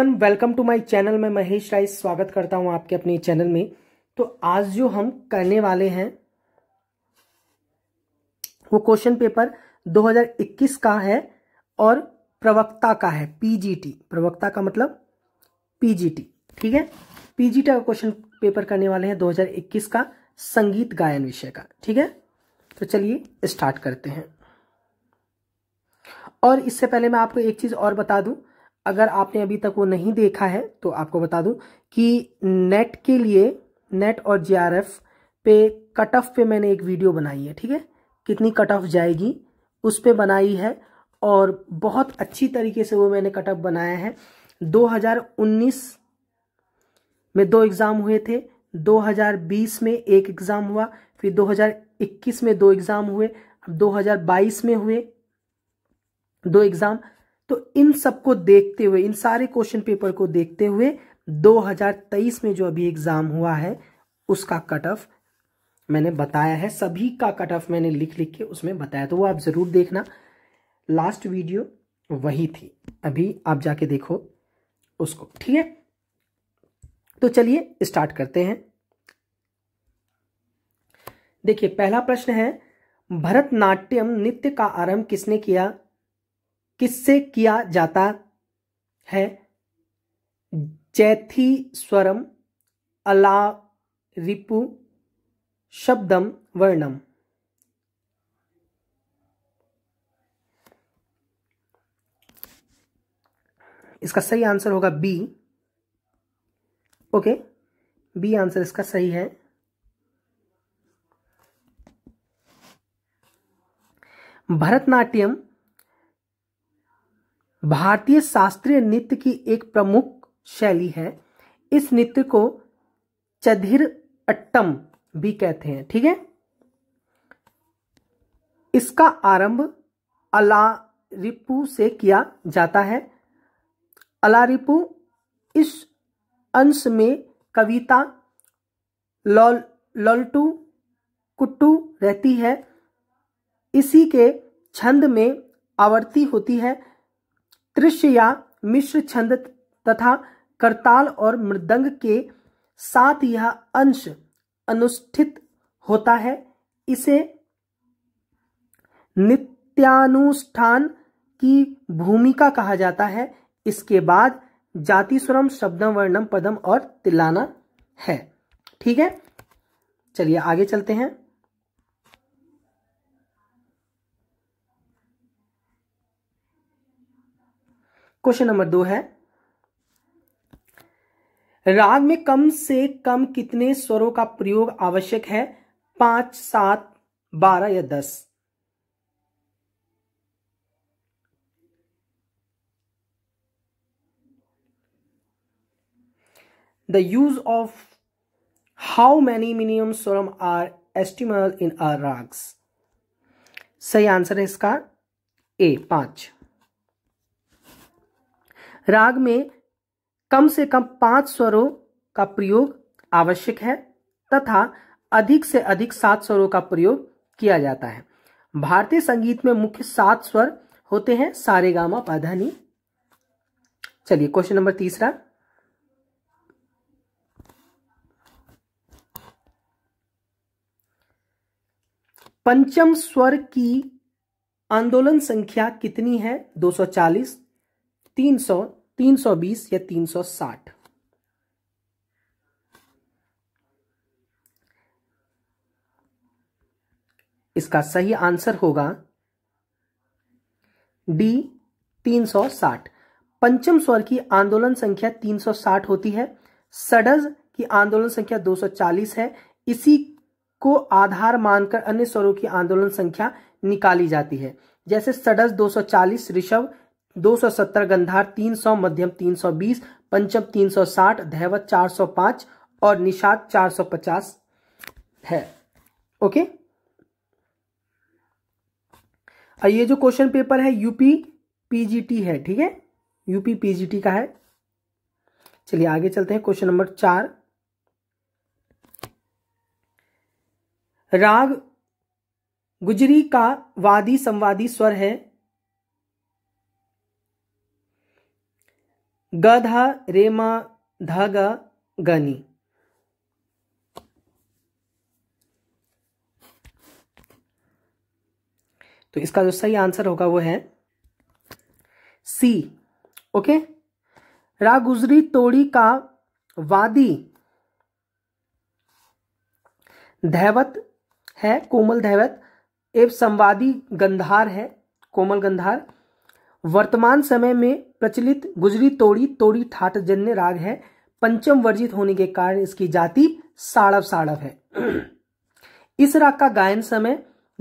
Everyone welcome to my channel मैं महेश राय स्वागत करता हूं आपके अपने चैनल में तो आज जो हम करने वाले हैं वो क्वेश्चन पेपर 2021 का है और प्रवक्ता का है पीजीटी प्रवक्ता का मतलब पीजीटी ठीक है पीजीटी का क्वेश्चन पेपर करने वाले हैं 2021 का संगीत गायन विषय का ठीक है तो चलिए स्टार्ट करते हैं और इससे पहले मैं आपको एक चीज और बता दूं अगर आपने अभी तक वो नहीं देखा है तो आपको बता दूं कि नेट के लिए नेट और जे पे कट ऑफ पे मैंने एक वीडियो बनाई है ठीक है कितनी कट ऑफ जाएगी उस पर बनाई है और बहुत अच्छी तरीके से वो मैंने कट ऑफ बनाया है 2019 में दो एग्ज़ाम हुए थे 2020 में एक एग्ज़ाम हुआ फिर 2021 में दो एग्ज़ाम हुए अब 2022 में हुए दो एग्ज़ाम तो इन सबको देखते हुए इन सारे क्वेश्चन पेपर को देखते हुए 2023 में जो अभी एग्ज़ाम हुआ है उसका कट ऑफ मैंने बताया है सभी का कट ऑफ मैंने लिख लिख के उसमें बताया तो वो आप ज़रूर देखना लास्ट वीडियो वही थी अभी आप जाके देखो उसको ठीक है तो चलिए स्टार्ट करते हैं देखिए पहला प्रश्न है भरतनाट्यम नृत्य का आरंभ किसने किया किससे किया जाता है जैथी स्वरम अला रिपु शब्दम वर्णम इसका सही आंसर होगा बी ओके बी आंसर इसका सही है भरतनाट्यम भारतीय शास्त्रीय नृत्य की एक प्रमुख शैली है इस नृत्य को चधिर अट्टम भी कहते हैं ठीक है इसका आरंभ अलारिपू से किया जाता है अलारिपू इस अंश में कविता लॉल लॉल्टू कुट्टू रहती है इसी के छंद में आवर्ती होती है त्रिश या मिश्र छंद तथा करताल और मृदंग के साथ यह अंश अनुष्ठित होता है इसे नित्यानुष्ठान की भूमिका कहा जाता है इसके बाद जाति स्वरम शब्दम वर्णम पदम और तिलाना है ठीक है चलिए आगे चलते हैं क्वेश्चन नंबर दो है राग में कम से कम कितने स्वरों का प्रयोग आवश्यक है पांच सात बारह या दस the use of how many minimum swaram are essential in our ragas सही आंसर है इसका ए पांच राग में कम से कम पांच स्वरों का प्रयोग आवश्यक है तथा अधिक से अधिक सात स्वरों का प्रयोग किया जाता है भारतीय संगीत में मुख्य सात स्वर होते हैं सारे गामा पाधानी चलिए क्वेश्चन नंबर तीसरा पंचम स्वर की आंदोलन संख्या कितनी है 240, 300, 320 या 360 इसका सही आंसर होगा डी 360 पंचम स्वर की आंदोलन संख्या 360 होती है सडज की आंदोलन संख्या 240 है इसी को आधार मानकर अन्य स्वरों की आंदोलन संख्या निकाली जाती है जैसे सडस 240 ऋषभ 270 गंधार 300 मध्यम 320 पंचम 360 धैवत 405 और निषाद 450 है ओके और ये जो क्वेश्चन पेपर है यूपी पीजीटी है ठीक है यूपी पीजीटी का है चलिए आगे चलते हैं क्वेश्चन नंबर चार राग गुजरी का वादी संवादी स्वर है गधा रेमा धागा गनी तो इसका जो सही आंसर होगा वो है सी ओके रागुजरी तोड़ी का वादी धैवत है कोमल धैवत एवं संवादी गंधार है कोमल गंधार वर्तमान समय में प्रचलित गुजरी तोड़ी तोड़ी ठाट जन्य राग है पंचम वर्जित होने के कारण इसकी जाति साड़व साड़व है इस राग का गायन समय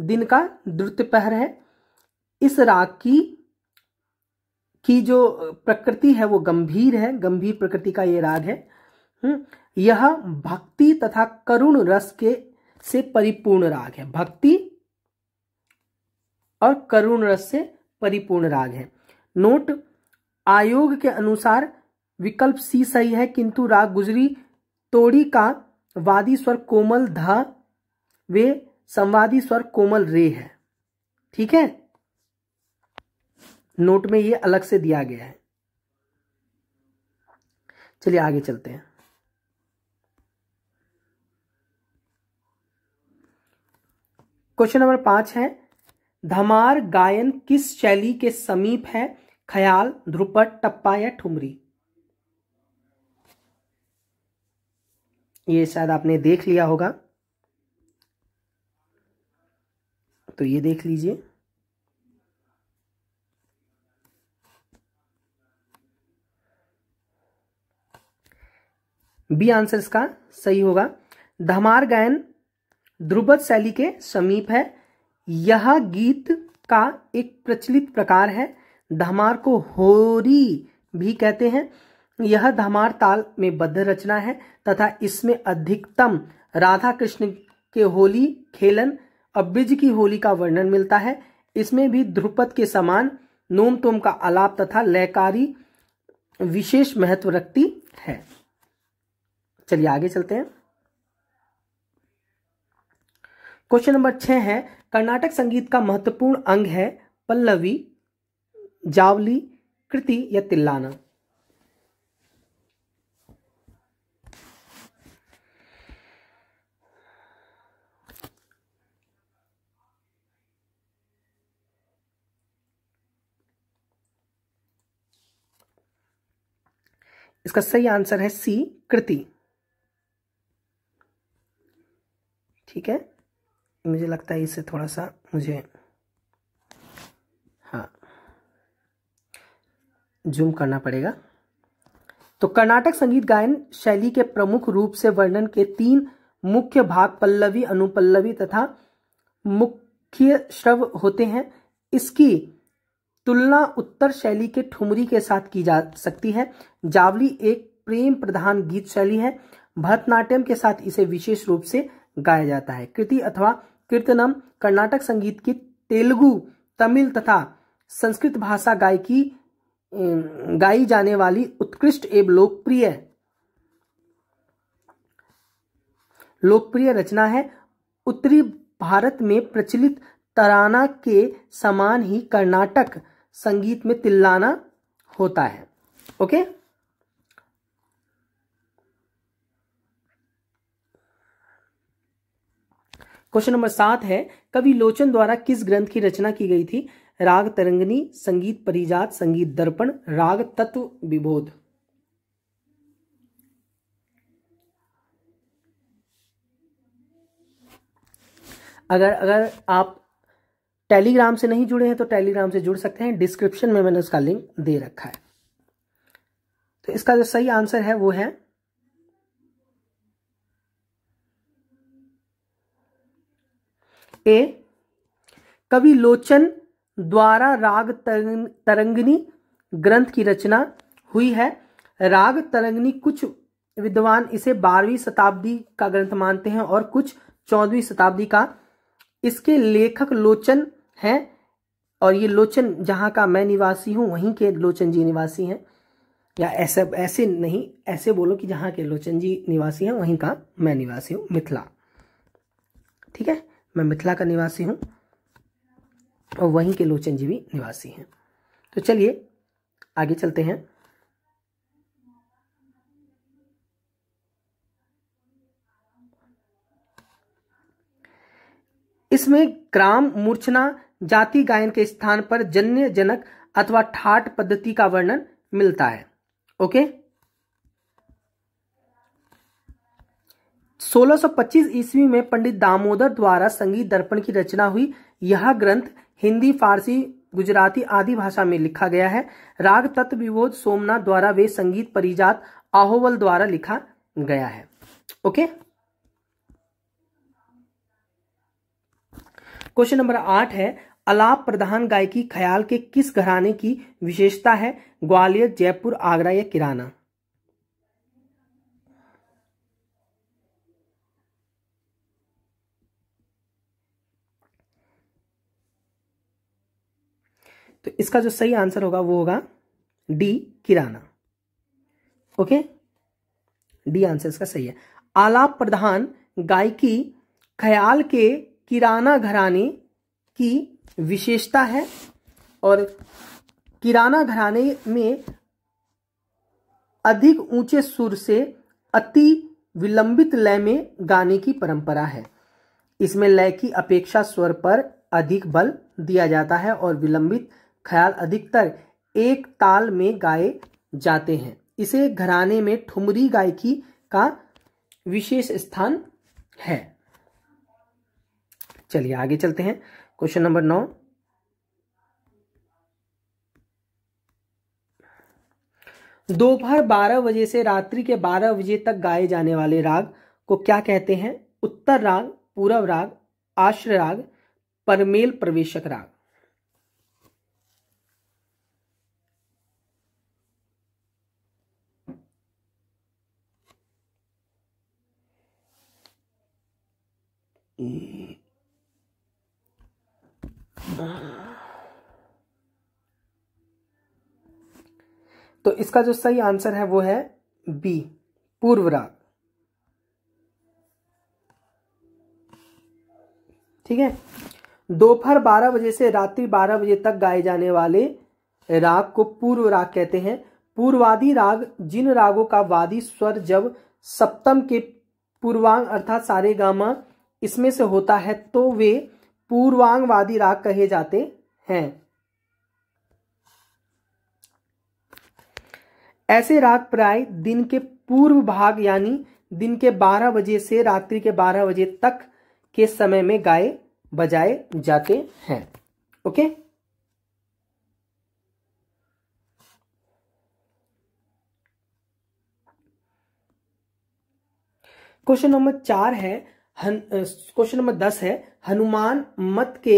दिन का द्रुत पहर है इस राग की की जो प्रकृति है वो गंभीर है गंभीर प्रकृति का ये राग है हम्म, यह भक्ति तथा करुण रस के से परिपूर्ण राग है भक्ति और करुण रस से परिपूर्ण राग है नोट आयोग के अनुसार विकल्प सी सही है किंतु राग गुजरी तोड़ी का वादी स्वर कोमल ध वे संवादी स्वर कोमल रे है ठीक है नोट में ये अलग से दिया गया है चलिए आगे चलते हैं क्वेश्चन नंबर पांच है धमार गायन किस शैली के समीप है ख्याल ध्रुपट टप्पा या ठुमरी ये शायद आपने देख लिया होगा तो ये देख लीजिए बी आंसर इसका सही होगा धमार गायन ध्रुपद शैली के समीप है यह गीत का एक प्रचलित प्रकार है धमार को होरी भी कहते हैं यह धमार ताल में बद्ध रचना है तथा इसमें अधिकतम राधा कृष्ण के होली खेलन अब्बिज की होली का वर्णन मिलता है इसमें भी ध्रुपद के समान नोम तोम का आलाप तथा लयकारी विशेष महत्व रखती है चलिए आगे चलते हैं क्वेश्चन नंबर छह है कर्नाटक संगीत का महत्वपूर्ण अंग है पल्लवी जावली कृति या तिल्लाना इसका सही आंसर है सी कृति ठीक है मुझे लगता है इससे थोड़ा सा मुझे हाँ जूम करना पड़ेगा तो कर्नाटक संगीत गायन शैली के प्रमुख रूप से वर्णन के तीन मुख्य भाग पल्लवी अनुपल्लवी तथा मुख्य श्रव होते हैं इसकी तुलना उत्तर शैली के ठुमरी के साथ की जा सकती है जावली एक प्रेम प्रधान गीत शैली है भरतनाट्यम के साथ इसे विशेष रूप से गाया जाता है कृति अथवा कीर्तनम कर्नाटक संगीत की तेलुगु तमिल तथा संस्कृत भाषा गायकी गाई जाने वाली उत्कृष्ट एवं लोकप्रिय लोकप्रिय रचना है उत्तरी भारत में प्रचलित तराना के समान ही कर्नाटक संगीत में तिल्लाना होता है ओके okay? क्वेश्चन नंबर सात है कवि लोचन द्वारा किस ग्रंथ की रचना की गई थी राग तरंगनी संगीत परिजात संगीत दर्पण राग तत्व विबोध अगर अगर आप टेलीग्राम से नहीं जुड़े हैं तो टेलीग्राम से जुड़ सकते हैं डिस्क्रिप्शन में मैंने उसका लिंक दे रखा है तो इसका जो सही आंसर है वो है ए कवि लोचन द्वारा राग तरंगनी ग्रंथ की रचना हुई है राग तरंगनी कुछ विद्वान इसे बारहवीं शताब्दी का ग्रंथ मानते हैं और कुछ चौदहवीं शताब्दी का इसके लेखक लोचन हैं और ये लोचन जहाँ का मैं निवासी हूँ वहीं के लोचन जी निवासी हैं या ऐसे ऐसे नहीं ऐसे बोलो कि जहाँ के लोचन जी निवासी हैं वहीं का मैं निवासी हूँ मिथिला ठीक है मैं मिथिला का निवासी हूँ और वहीं के लोचन जी भी निवासी हैं तो चलिए आगे चलते हैं इसमें ग्राम मूर्छना जाति गायन के स्थान पर जन्य जनक अथवा ठाट पद्धति का वर्णन मिलता है ओके 1625 ईस्वी में पंडित दामोदर द्वारा संगीत दर्पण की रचना हुई यह ग्रंथ हिंदी फारसी गुजराती आदि भाषा में लिखा गया है राग तत्व विबोध सोमनाथ द्वारा वे संगीत परिजात आहोवल द्वारा लिखा गया है ओके क्वेश्चन नंबर आठ है अलाप प्रधान गायकी ख्याल के किस घराने की विशेषता है ग्वालियर जयपुर आगरा या किराना तो इसका जो सही आंसर होगा वो होगा D Kirana okay D answer इसका सही है आलाप प्रधान गायकी ख्याल के किराना घराने की विशेषता है और किराना घराने में अधिक ऊंचे सुर से अति विलंबित लय में गाने की परंपरा है इसमें लय की अपेक्षा स्वर पर अधिक बल दिया जाता है और विलंबित ख्याल अधिकतर एक ताल में गाए जाते हैं इसे घराने में ठुमरी गायकी का विशेष स्थान है चलिए आगे चलते हैं क्वेश्चन नंबर नौ दोपहर बारह बजे से रात्रि के बारह बजे तक गाए जाने वाले राग को क्या कहते हैं उत्तर राग पूर्व राग आश्र राग परमेल प्रवेशक राग तो इसका जो सही आंसर है वो है बी पूर्व राग ठीक है दोपहर बारह बजे से रात्रि बारह बजे तक गाए जाने वाले राग को पूर्व राग कहते हैं पूर्वादी राग जिन रागों का वादी स्वर जब सप्तम के पूर्वांग अर्थात सारे गामा इसमें से होता है तो वे पूर्वांगवादी राग कहे जाते हैं ऐसे राग प्राय दिन के पूर्व भाग यानी दिन के 12 बजे से रात्रि के 12 बजे तक के समय में गाए बजाए जाते हैं ओके क्वेश्चन नंबर चार है क्वेश्चन नंबर दस है हनुमान मत के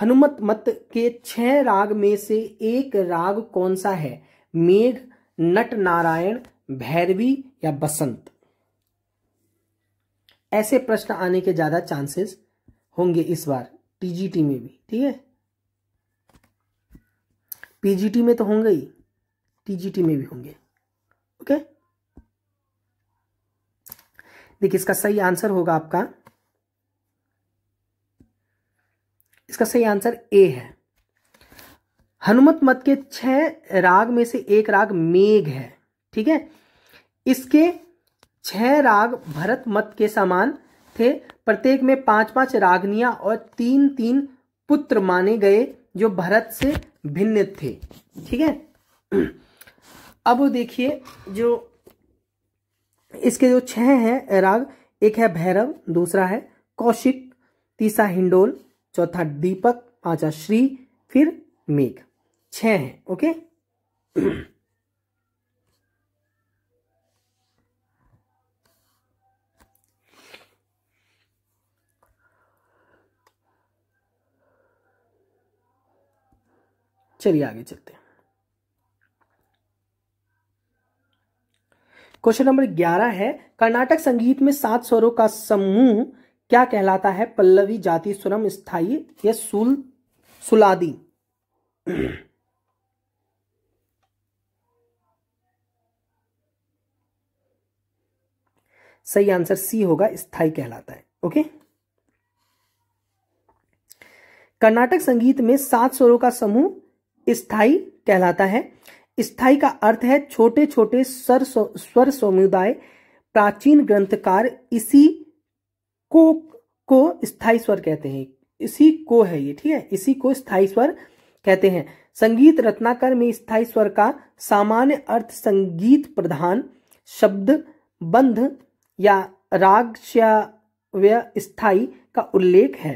हनुमत मत के छह राग में से एक राग कौन सा है मेघ नट नारायण भैरवी या बसंत ऐसे प्रश्न आने के ज्यादा चांसेस होंगे इस बार टीजीटी में भी ठीक है पीजीटी में तो होंगे ही टीजीटी में भी होंगे ओके okay? देखिए इसका सही आंसर होगा आपका इसका सही आंसर ए है हनुमत मत के छह राग में से एक राग मेघ है ठीक है इसके छह राग भरत मत के समान थे प्रत्येक में पांच पांच रागनिया और तीन तीन पुत्र माने गए जो भरत से भिन्न थे ठीक है अब देखिए जो इसके जो छह हैं राग एक है भैरव दूसरा है कौशिक तीसरा हिंडोल चौथा दीपक पांचा श्री फिर मेघ छह है ओके चलिए आगे चलते हैं क्वेश्चन नंबर ग्यारह है कर्नाटक संगीत में सात स्वरों का समूह क्या कहलाता है पल्लवी जाति स्वरम स्थाई या सुल सुलादी सही आंसर सी होगा स्थाई कहलाता है ओके कर्नाटक संगीत में सात स्वरों का समूह स्थाई कहलाता है स्थाई का अर्थ है छोटे छोटे स्वर स्वर समुदाय प्राचीन ग्रंथकार इसी को को स्थाई स्वर कहते हैं इसी को है ये ठीक है इसी को स्थाई स्वर कहते हैं संगीत रत्नाकर में स्थाई स्वर का सामान्य अर्थ संगीत प्रधान शब्द बंध या राग स्थाई का उल्लेख है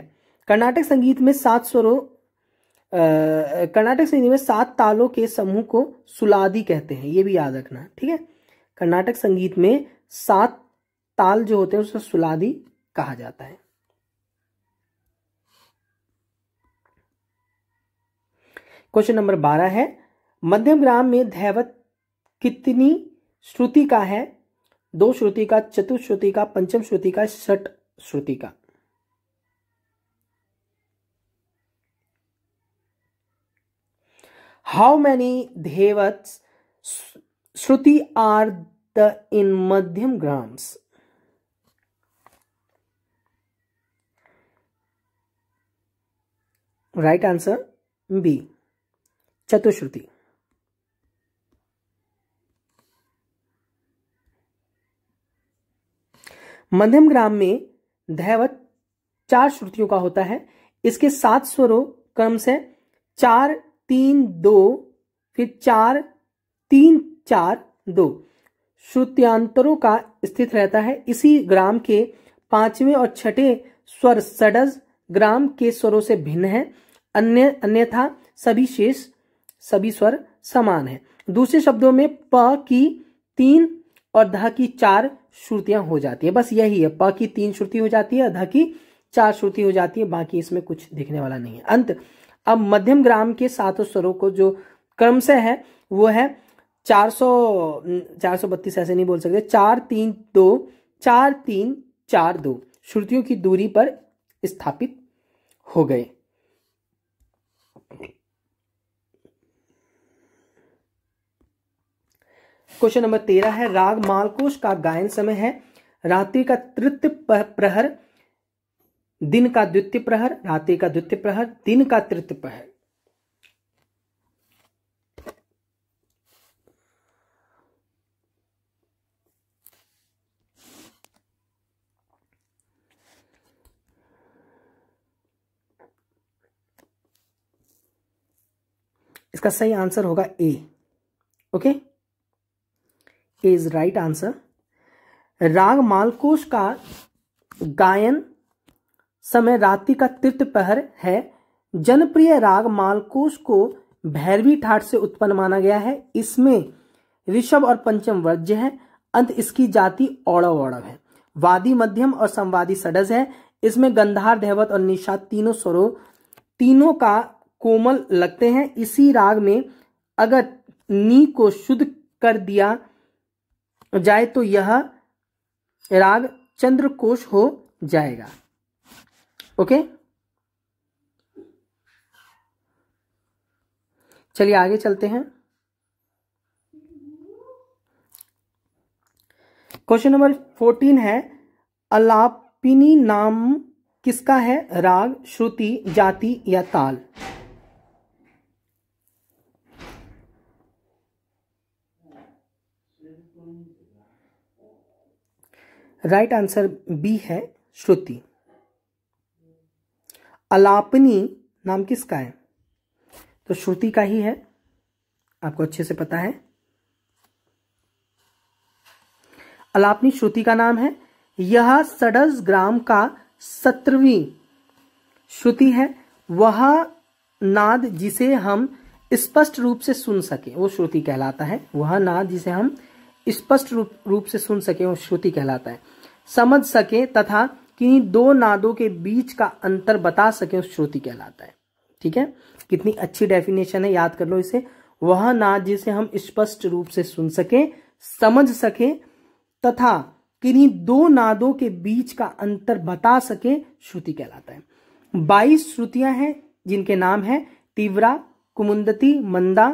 कर्नाटक संगीत में सात स्वरों कर्नाटक संधि में सात तालों के समूह को सुलादी कहते हैं ये भी याद रखना ठीक है कर्नाटक संगीत में सात ताल जो होते हैं उसे सुलादी कहा जाता है क्वेश्चन नंबर बारह है मध्यम ग्राम में धैवत कितनी श्रुति का है दो श्रुति का चतुर्श्रुति का पंचम श्रुति का षट श्रुति का how many dhaivats shruti are the in madhyam grams right answer B chatushruti madhyam gram में धैवत चार श्रुतियों का होता है इसके सात स्वरों क्रम से चार तीन दो फिर चार तीन चार दो श्रुत्यांतरों का स्थित रहता है इसी ग्राम के पांचवें और छठे स्वर सडज ग्राम के स्वरों से भिन्न है अन्य अन्यथा सभी शेष सभी स्वर समान है दूसरे शब्दों में प की तीन और ध की चार श्रुतियां हो जाती है बस यही है प की तीन श्रुति हो जाती है ध की चार श्रुति हो जाती है बाकी इसमें कुछ दिखने वाला नहीं है अंत अब मध्यम ग्राम के सातों स्वरों को जो क्रम से है वो है चार सौ चार सौ बत्तीस ऐसे नहीं बोल सकते चार तीन दो चार तीन चार दो श्रुतियों की दूरी पर स्थापित हो गए क्वेश्चन नंबर तेरह है राग मालकोश का गायन समय है रात्रि का तृतीय प्रहर दिन का द्वितीय प्रहर रात्रि का द्वितीय प्रहर दिन का तृतीय प्रहर इसका सही आंसर होगा A okay A is right answer raga Malkauns का गायन समय रात्रि का तृतीय पहर है जनप्रिय राग मालकोश को भैरवी ठाट से उत्पन्न माना गया है इसमें ऋषभ और पंचम वर्ज्य है अंत इसकी जाति औड़व औड़व है वादी मध्यम और संवादी सडज है इसमें गंधार धैवत और निषाद तीनों स्वरों तीनों का कोमल लगते हैं इसी राग में अगर नी को शुद्ध कर दिया जाए तो यह राग चंद्रकोश हो जाएगा ओके चलिए आगे चलते हैं क्वेश्चन नंबर फोर्टीन है अलापिनी नाम किसका है राग श्रुति जाति या ताल राइट आंसर बी है श्रुति अलापनी नाम किसका है तो श्रुति का ही है आपको अच्छे से पता है अलापनी श्रुति का नाम है यह सडस ग्राम का सत्रवी श्रुति है वह नाद जिसे हम स्पष्ट रूप से सुन सके वो श्रुति कहलाता है वह नाद जिसे हम स्पष्ट रूप रूप से सुन सके वो श्रुति कहलाता है समझ सके तथा कि दो नादों के बीच का अंतर बता सके श्रुति कहलाता है ठीक है कितनी अच्छी डेफिनेशन है याद कर लो इसे वह नाद जिसे हम स्पष्ट रूप से सुन सके समझ सके तथा किन्हीं दो नादों के बीच का अंतर बता सके श्रुति कहलाता है बाईस श्रुतियां हैं जिनके नाम है तीव्रा कुमुंदती मंदा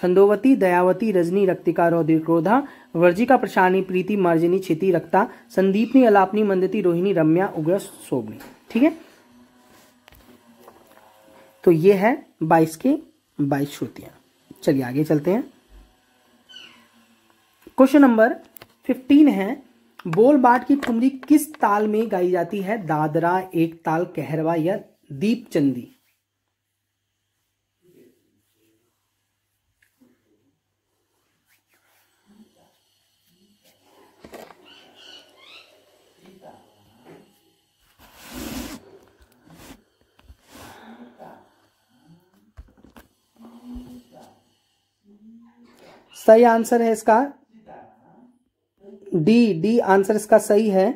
छंदोवती दयावती रजनी रक्तिका रौद्र क्रोधा वर्जिका प्रशानी प्रीति मार्जिनी क्षिति रक्ता संदीपनी अलापनी मंदती रोहिणी रम्या उग्र शोभनी ठीक है तो ये है बाईस के बाईस श्रुतियां चलिए आगे चलते हैं क्वेश्चन नंबर फिफ्टीन है बोल बाट की ठुमरी किस ताल में गाई जाती है दादरा एक ताल कहरवा या दीप चंदी सही आंसर है इसका डी डी आंसर इसका सही है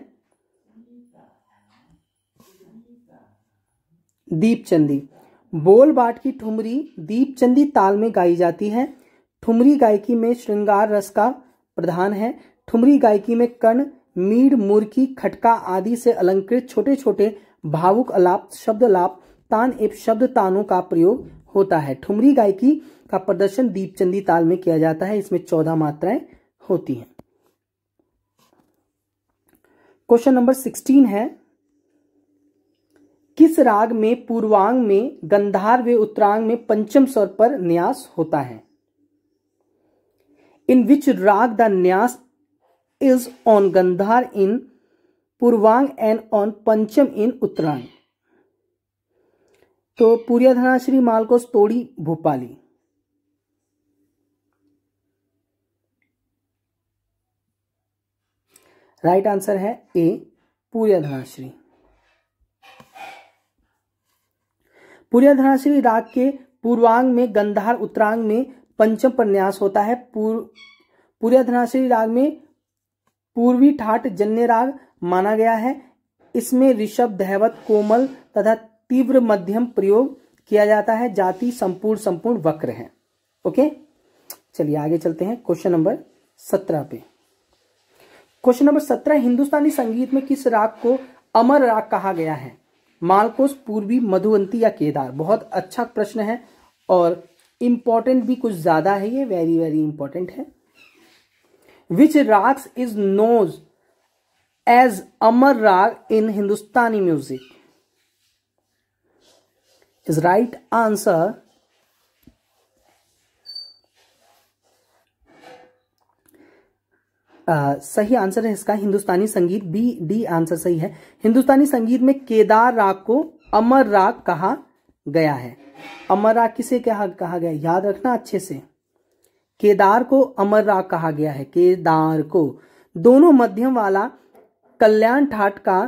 दीपचंदी बोल बाट की ठुमरी दीपचंदी ताल में गाई जाती है ठुमरी गायकी में श्रृंगार रस का प्रधान है ठुमरी गायकी में कर्ण मीड मुरकी खटका आदि से अलंकृत छोटे छोटे भावुक अलाप शब्द लाप तान एवं शब्द तानों का प्रयोग होता है ठुमरी गायकी का प्रदर्शन दीपचंदी ताल में किया जाता है इसमें चौदह मात्राएं होती हैं क्वेश्चन नंबर सिक्सटीन है किस राग में पूर्वांग में गंधार व उत्तरांग में पंचम स्वर पर न्यास होता है इन which raga the nyas is on gandhar in purvang and on pancham in उत्तरांग तो पूरिया धनाश्री मालकोस तोड़ी भोपाली राइट आंसर है ए पूर्या धनाश्री पूर्या धनाश्री राग के पूर्वांग में गंधार उत्तरांग में पंचम प्रन्यास होता है पूर्व पूर्या धनाश्री राग में पूर्वी ठाट जन्य राग माना गया है इसमें ऋषभ धैवत कोमल तथा तीव्र मध्यम प्रयोग किया जाता है जाति संपूर्ण संपूर्ण वक्र है ओके चलिए आगे चलते हैं क्वेश्चन नंबर सत्रह पे क्वेश्चन नंबर सत्रह हिंदुस्तानी संगीत में किस राग को अमर राग कहा गया है मालकोस पूर्वी मधुवंती या केदार बहुत अच्छा प्रश्न है और इंपॉर्टेंट भी कुछ ज्यादा है ये वेरी वेरी इंपॉर्टेंट है which ragas is known as amar raga in Hindustani music is right answer ah, सही आंसर है इसका हिंदुस्तानी संगीत बी डी आंसर सही है हिंदुस्तानी संगीत में केदार राग को अमर राग कहा गया है अमर राग किसे कहा कहा गया याद रखना अच्छे से केदार को अमर राग कहा गया है केदार को दोनों मध्यम वाला कल्याण ठाट का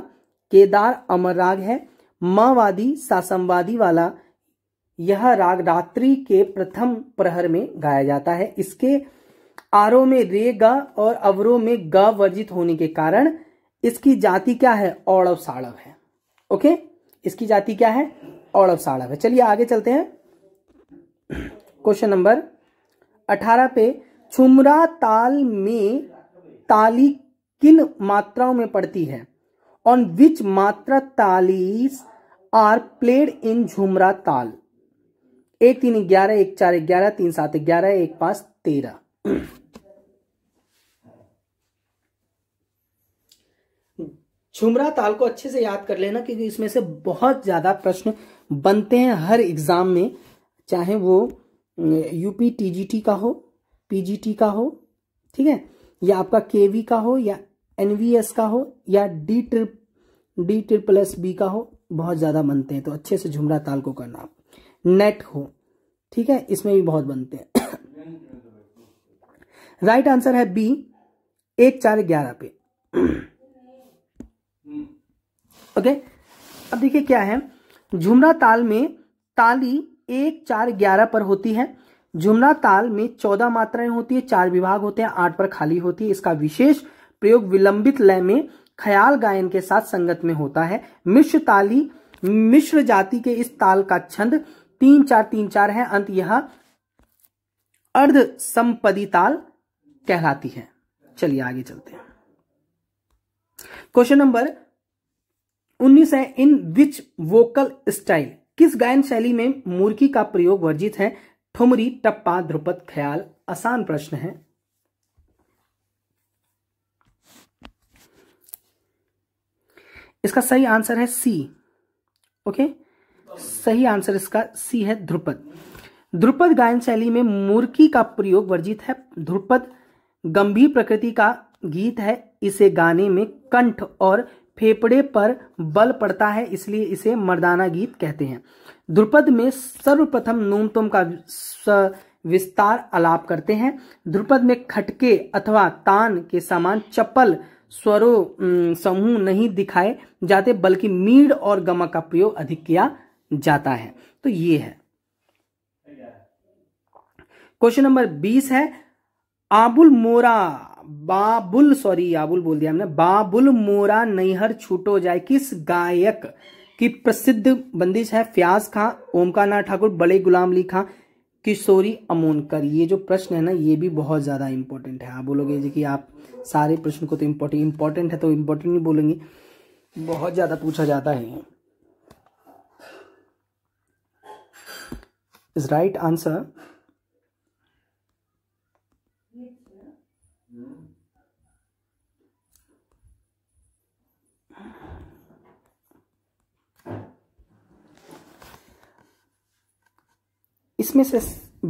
केदार अमर राग है मावादी सासमवादी वाला यह राग रात्रि के प्रथम प्रहर में गाया जाता है इसके आरो में रे गा और अवरो में ग वर्जित होने के कारण इसकी जाति क्या है औड़व साड़व है ओके इसकी जाति क्या है औड़व साड़व है चलिए आगे चलते हैं क्वेश्चन नंबर अठारह पे छुमरा ताल में ताली किन मात्राओं में पड़ती है on which matra talis are played in Jhumra taal एक तीन ग्यारह एक चार ग्यारह तीन सात ग्यारह एक पांच तेरह छुमरा ताल को अच्छे से याद कर लेना क्योंकि इसमें से बहुत ज्यादा प्रश्न बनते हैं हर एग्जाम में चाहे वो यूपी टीजीटी का हो पीजीटी का हो ठीक है या आपका केवी का हो या एनवीएस का हो या D trip D triple S B का हो बहुत ज्यादा बनते हैं तो अच्छे से झुमरा ताल को करना आप नेट हो ठीक है इसमें भी बहुत बनते हैं राइट आंसर है बी एक चार ग्यारह पे ओके अब देखिए क्या है झुमरा ताल में ताली एक चार ग्यारह पर होती है झुमरा ताल में चौदह मात्राएं होती है चार विभाग होते हैं आठ पर खाली होती है इसका विशेष प्रयोग विलंबित लय में ख्याल गायन के साथ संगत में होता है मिश्र ताली मिश्र जाति के इस ताल का छंद तीन चार तीन चार है अंत यह अर्ध संपदी ताल कहलाती है चलिए आगे चलते हैं क्वेश्चन नंबर उन्नीस है इन विच वोकल स्टाइल किस गायन शैली में मूर्खी का प्रयोग वर्जित है ठुमरी टप्पा ध्रुपद ख्याल आसान प्रश्न है इसका सही आंसर है सी ओके सही आंसर इसका सी है ध्रुपद ध्रुपद गायन शैली में मूर्खी का प्रयोग वर्जित है ध्रुपद गंभीर प्रकृति का गीत है इसे गाने में कंठ और फेफड़े पर बल पड़ता है इसलिए इसे मर्दाना गीत कहते हैं द्रुपद में सर्वप्रथम नोम तुम का विस्तार अलाप करते हैं द्रुपद में खटके अथवा तान के समान चप्पल स्वरो समूह नहीं दिखाए जाते बल्कि मीड और गमा का प्रयोग अधिक किया जाता है तो ये है क्वेश्चन नंबर बीस है आबुल मोरा बाबुल सॉरी याबुल बोल दिया हमने बाबुल मोरा नैहर छूटो जाए किस गायक की प्रसिद्ध बंदिश है फ्याज खां ओमकार नाथ ठाकुर बड़े गुलाम अली खां किशोरी अमोनकर ये जो प्रश्न है ना ये भी बहुत ज़्यादा इंपॉर्टेंट है आप बोलोगे जी कि आप सारे प्रश्न को तो इम्पोर्टेंट इम्पोर्टेंट है तो इम्पोर्टेंट ही बोलेंगे बहुत ज़्यादा पूछा जाता है इज राइट आंसर इसमें से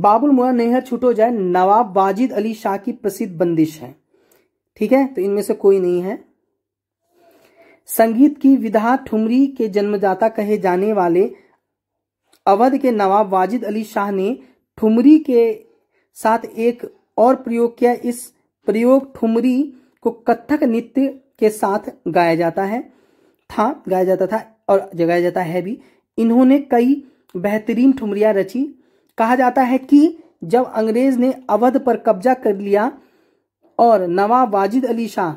बाबुल मोया नेहर छुटो जाए नवाब वाजिद अली शाह की प्रसिद्ध बंदिश है ठीक है तो इनमें से कोई नहीं है संगीत की विधा ठुमरी के जन्मदाता कहे जाने वाले अवध के नवाब वाजिद अली शाह ने ठुमरी के साथ एक और प्रयोग किया इस प्रयोग ठुमरी को कथक नृत्य के साथ गाया जाता है था गाया जाता था और जगाया जाता है भी इन्होंने कई बेहतरीन ठुमरिया रची कहा जाता है कि जब अंग्रेज ने अवध पर कब्जा कर लिया और नवाब वाजिद अली शाह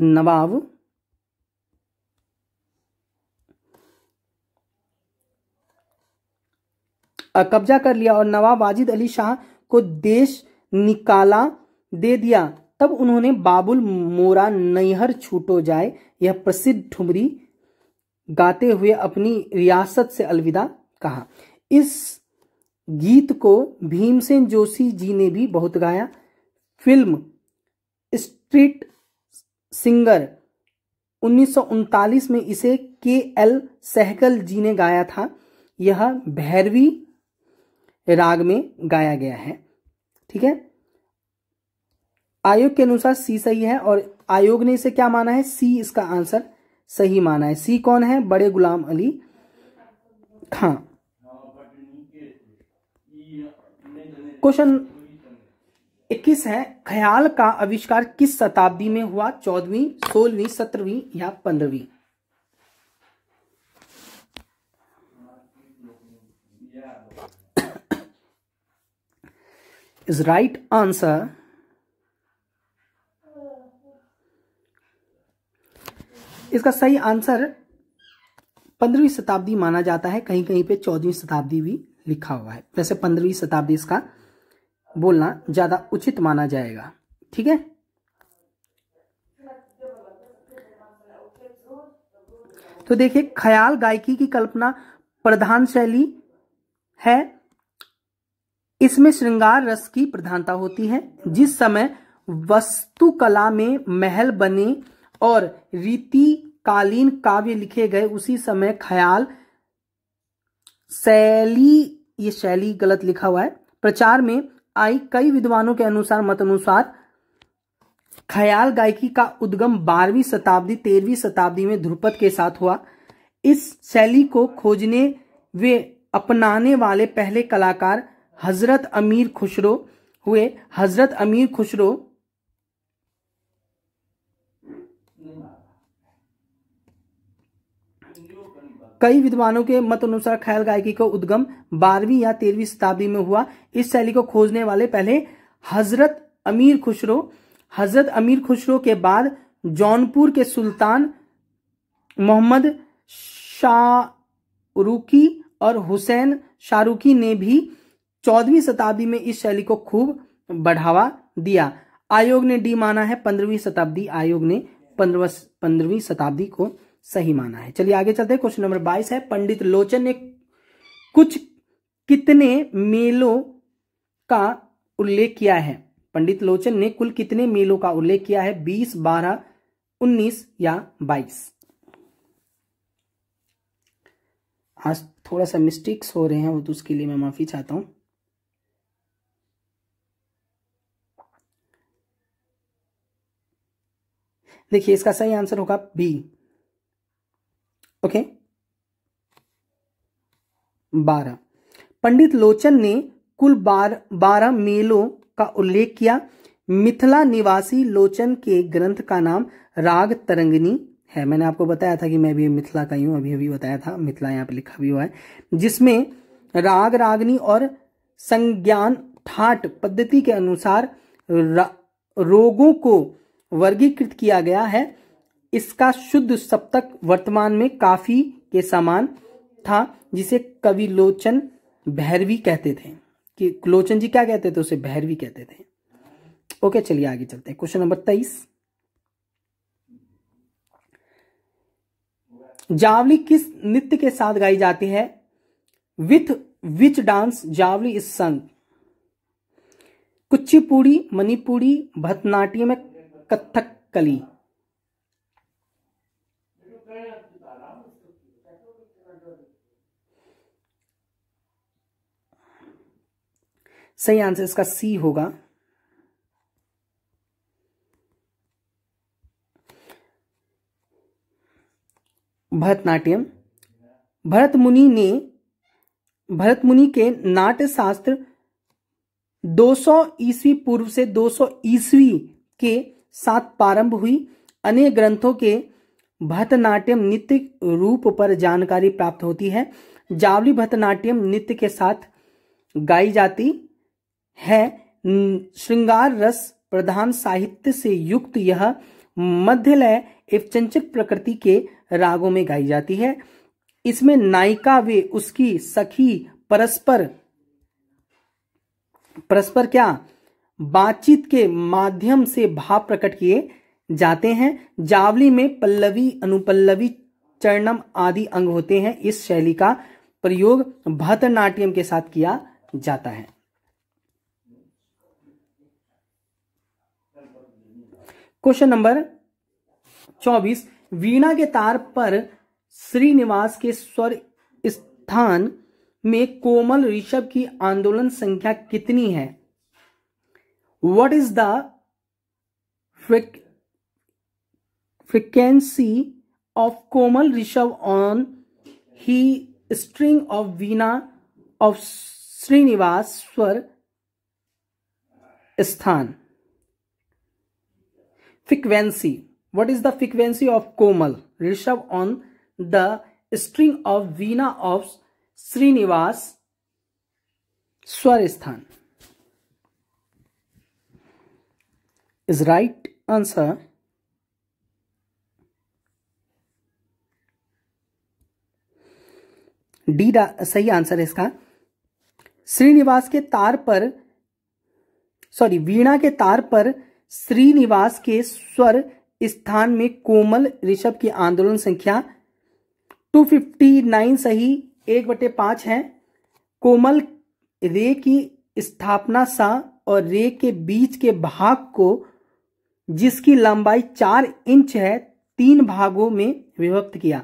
नवाब कब्जा कर लिया और नवाब वाजिद अली शाह को देश निकाला दे दिया तब उन्होंने बाबुल मोरा नैहर छूटो जाए यह प्रसिद्ध ठुमरी गाते हुए अपनी रियासत से अलविदा कहा इस गीत को भीमसेन जोशी जी ने भी बहुत गाया फिल्म स्ट्रीट सिंगर उन्नीस में इसे के एल सहगल जी ने गाया था यह भैरवी राग में गाया गया है ठीक है आयोग के अनुसार सी सही है और आयोग ने इसे क्या माना है सी इसका आंसर सही माना है सी कौन है बड़े गुलाम अली खां क्वेश्चन इक्कीस है ख्याल का आविष्कार किस शताब्दी में हुआ चौदहवीं सोलहवीं सत्रहवीं या पंद्रहवीं इज राइट आंसर इसका सही आंसर पंद्रहवीं शताब्दी माना जाता है कहीं कहीं पे चौदहवीं शताब्दी भी लिखा हुआ है वैसे पंद्रहवीं शताब्दी इसका बोलना ज्यादा उचित माना जाएगा ठीक है तो देखिए ख्याल गायकी की कल्पना प्रधान शैली है इसमें श्रृंगार रस की प्रधानता होती है जिस समय वस्तुकला में महल बने और रीतिकालीन काव्य लिखे गए उसी समय ख्याल शैली ये शैली गलत लिखा हुआ है प्रचार में आई कई विद्वानों के अनुसार मत अनुसार ख्याल गायकी का उद्गम बारहवीं शताब्दी तेरहवीं शताब्दी में ध्रुपद के साथ हुआ इस शैली को खोजने वे अपनाने वाले पहले कलाकार हजरत अमीर खुशरो हुए हजरत अमीर खुशरो कई विद्वानों के मत अनुसार ख्याल गायकी का उद्गम बारहवीं या तेरहवीं शताब्दी में हुआ इस शैली को खोजने वाले पहले हजरत अमीर खुशरो हजरत अमीर खुशरो के बाद जौनपुर के सुल्तान मोहम्मद शाहरुखी और हुसैन शाहरुखी ने भी चौदहवीं शताब्दी में इस शैली को खूब बढ़ावा दिया आयोग ने डी माना है पंद्रहवीं शताब्दी आयोग ने पंद्रह पंद्रहवीं शताब्दी को सही माना है चलिए आगे चलते हैं क्वेश्चन नंबर बाईस है पंडित लोचन ने कुछ कितने मेलों का उल्लेख किया है पंडित लोचन ने कुल कितने मेलों का उल्लेख किया है बीस बारह उन्नीस या बाईस आज थोड़ा सा मिस्टेक्स हो रहे हैं वो तो उसके लिए मैं माफी चाहता हूं देखिए इसका सही आंसर होगा बी ओके बारह पंडित लोचन ने कुल बार बारह मेलों का उल्लेख किया मिथिला निवासी लोचन के ग्रंथ का नाम राग तरंगनी है मैंने आपको बताया था कि मैं भी मिथिला का ही अभी अभी बताया था मिथिला यहाँ पे लिखा भी हुआ है जिसमें राग रागनी और संज्ञान ठाट पद्धति के अनुसार रोगों को वर्गीकृत किया गया है इसका शुद्ध सप्तक वर्तमान में काफी के समान था जिसे कवि लोचन भैरवी कहते थे कि लोचन जी क्या कहते थे उसे भैरवी कहते थे ओके चलिए आगे चलते हैं क्वेश्चन नंबर तेईस जावली किस नृत्य के साथ गाई जाती है with which dance Javali is sung Kuchipudi Manipuri Bharatanatyam कली सही आंसर इसका सी होगा भरतनाट्यम भरत मुनि ने भरत मुनि के नाट्य शास्त्र 200 ईस्वी पूर्व से 200 ईस्वी के साथ प्रारंभ हुई अनेक ग्रंथों के भरतनाट्यम नृत्य रूप पर जानकारी प्राप्त होती है जावली भरतनाट्यम नृत्य के साथ गाई जाती है श्रृंगार रस प्रधान साहित्य से युक्त यह मध्यलय एवं चंचक प्रकृति के रागों में गाई जाती है इसमें नायिका वे उसकी सखी परस्पर परस्पर क्या बातचीत के माध्यम से भाव प्रकट किए जाते हैं जावली में पल्लवी अनुपल्लवी चरणम आदि अंग होते हैं इस शैली का प्रयोग भरतनाट्यम के साथ किया जाता है क्वेश्चन नंबर चौबीस वीणा के तार पर श्रीनिवास के स्वर स्थान में कोमल ऋषभ की आंदोलन संख्या कितनी है what is the frequency of komal rishabh on the string of veena of Shrinivas swar sthan frequency. What is the frequency of Komal? Rishabh on the string of Veena of Srinivas Swaristan is right answer D सही आंसर है इसका श्रीनिवास के तार पर sorry वीणा के तार पर श्रीनिवास के स्वर स्थान में कोमल ऋषभ की आंदोलन संख्या 259 सही एक बटे पांच है कोमल रे की स्थापना सा और रे के बीच के भाग को जिसकी लंबाई चार इंच है तीन भागों में विभक्त किया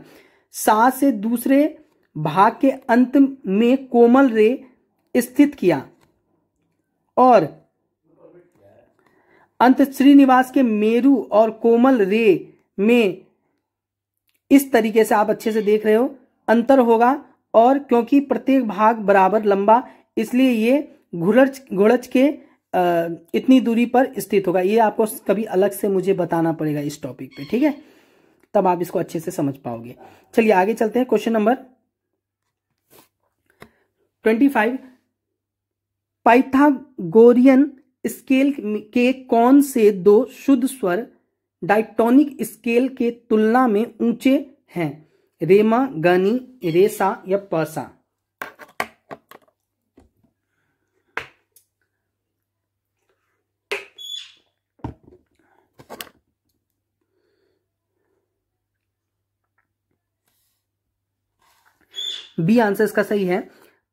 सा से दूसरे भाग के अंत में कोमल रे स्थित किया और अंत श्रीनिवास के मेरू और कोमल रे में इस तरीके से आप अच्छे से देख रहे हो अंतर होगा और क्योंकि प्रत्येक भाग बराबर लंबा इसलिए ये घुड़च घुड़च के इतनी दूरी पर स्थित होगा ये आपको कभी अलग से मुझे बताना पड़ेगा इस टॉपिक पे ठीक है तब आप इसको अच्छे से समझ पाओगे चलिए आगे चलते हैं question number twenty five Pythagorean scale के कौन से दो शुद्ध स्वर डाइटोनिक स्केल के तुलना में ऊंचे हैं रेमा गनी रेसा या पसा बी आंसर इसका सही है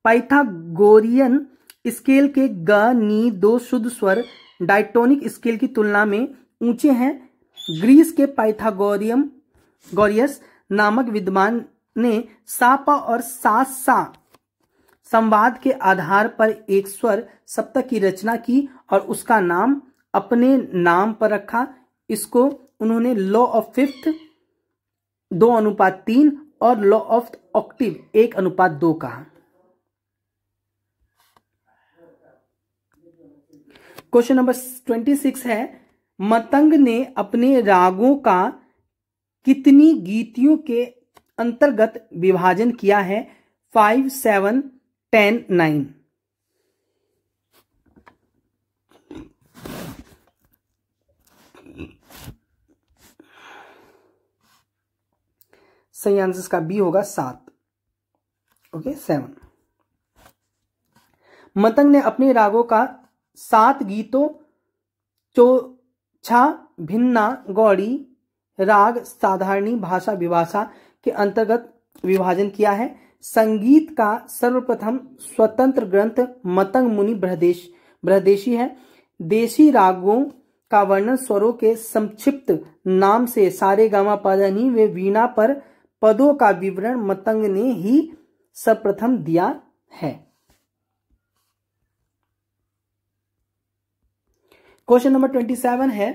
पाइथागोरियन स्केल के ग नी दो शुद्ध स्वर डायटोनिक स्केल की तुलना में ऊंचे हैं ग्रीस के पाइथागोरियम गोरियस नामक विद्वान ने सापा और सासा संवाद के आधार पर एक स्वर सप्तक की रचना की और उसका नाम अपने नाम पर रखा इसको उन्होंने लॉ ऑफ फिफ्थ दो अनुपात तीन और लॉ ऑफ ऑक्टिव एक अनुपात दो कहा क्वेश्चन नंबर ट्वेंटी सिक्स है मतंग ने अपने रागों का कितनी गीतियों के अंतर्गत विभाजन किया है फाइव सेवन टेन नाइन सही आंसर इसका बी होगा सात ओके सेवन मतंग ने अपने रागों का सात गीतों चो छा भिन्ना गौड़ी राग साधारणी भाषा विभाषा के अंतर्गत विभाजन किया है संगीत का सर्वप्रथम स्वतंत्र ग्रंथ मतंग मुनि ब्रहदेश बृहदेशी है देशी रागों का वर्णन स्वरों के संक्षिप्त नाम से सारे गामा पदनी वे वीणा पर पदों का विवरण मतंग ने ही सर्वप्रथम दिया है क्वेश्चन नंबर ट्वेंटी सेवन है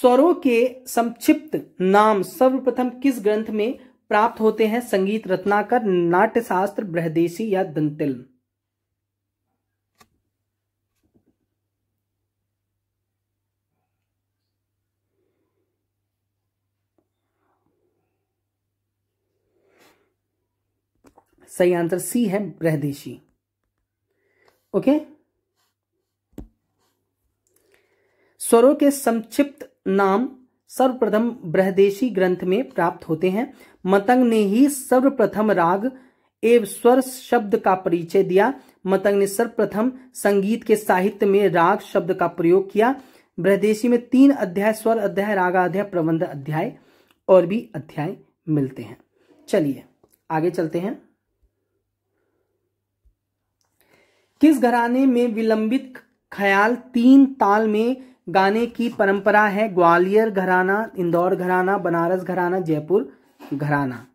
स्वरों के संक्षिप्त नाम सर्वप्रथम किस ग्रंथ में प्राप्त होते हैं संगीत रत्नाकर नाट्यशास्त्र बृहदेशी या दंतिल सही आंसर सी है बृहदेशी ओके okay? स्वरों के संक्षिप्त नाम सर्वप्रथम बृहदेशी ग्रंथ में प्राप्त होते हैं मतंग ने ही सर्वप्रथम राग एवं स्वर शब्द का परिचय दिया मतंग ने सर्वप्रथम संगीत के साहित्य में राग शब्द का प्रयोग किया बृहदेशी में तीन अध्याय स्वर अध्याय रागा अध्याय प्रबंध अध्याय और भी अध्याय मिलते हैं चलिए आगे चलते हैं किस घराने में विलंबित ख्याल तीन ताल में गाने की परंपरा है ग्वालियर घराना इंदौर घराना बनारस घराना जयपुर घराना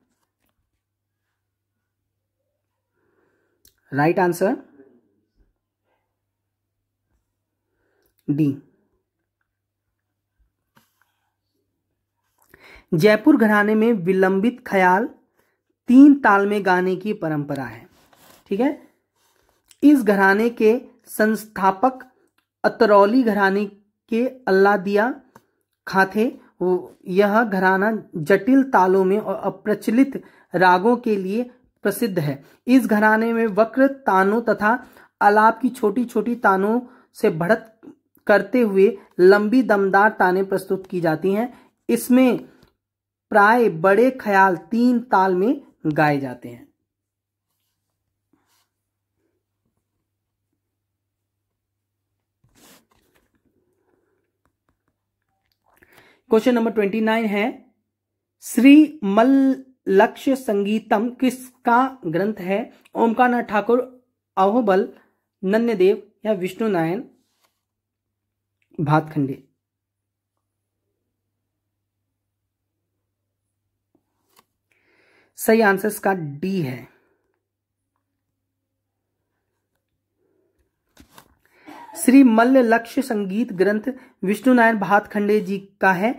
राइट आंसर डी जयपुर घराने में विलंबित ख्याल तीन ताल में गाने की परंपरा है ठीक है इस घराने के संस्थापक अतरौली घराने के अल्लादिया खाथे यह घराना जटिल तालों में और अप्रचलित रागों के लिए प्रसिद्ध है इस घराने में वक्र तानों तथा अलाप की छोटी छोटी तानों से भड़त करते हुए लंबी दमदार ताने प्रस्तुत की जाती हैं इसमें प्राय बड़े ख्याल तीन ताल में गाए जाते हैं क्वेश्चन नंबर ट्वेंटी नाइन है श्री मल लक्ष्य संगीतम किसका ग्रंथ है ओमकारनाथ ठाकुर अहोबल नन्यदेव या विष्णु नारायण भातखंडे सही आंसर इसका डी है श्री मल्ल लक्ष्य संगीत ग्रंथ विष्णु नारायण भातखंडे जी का है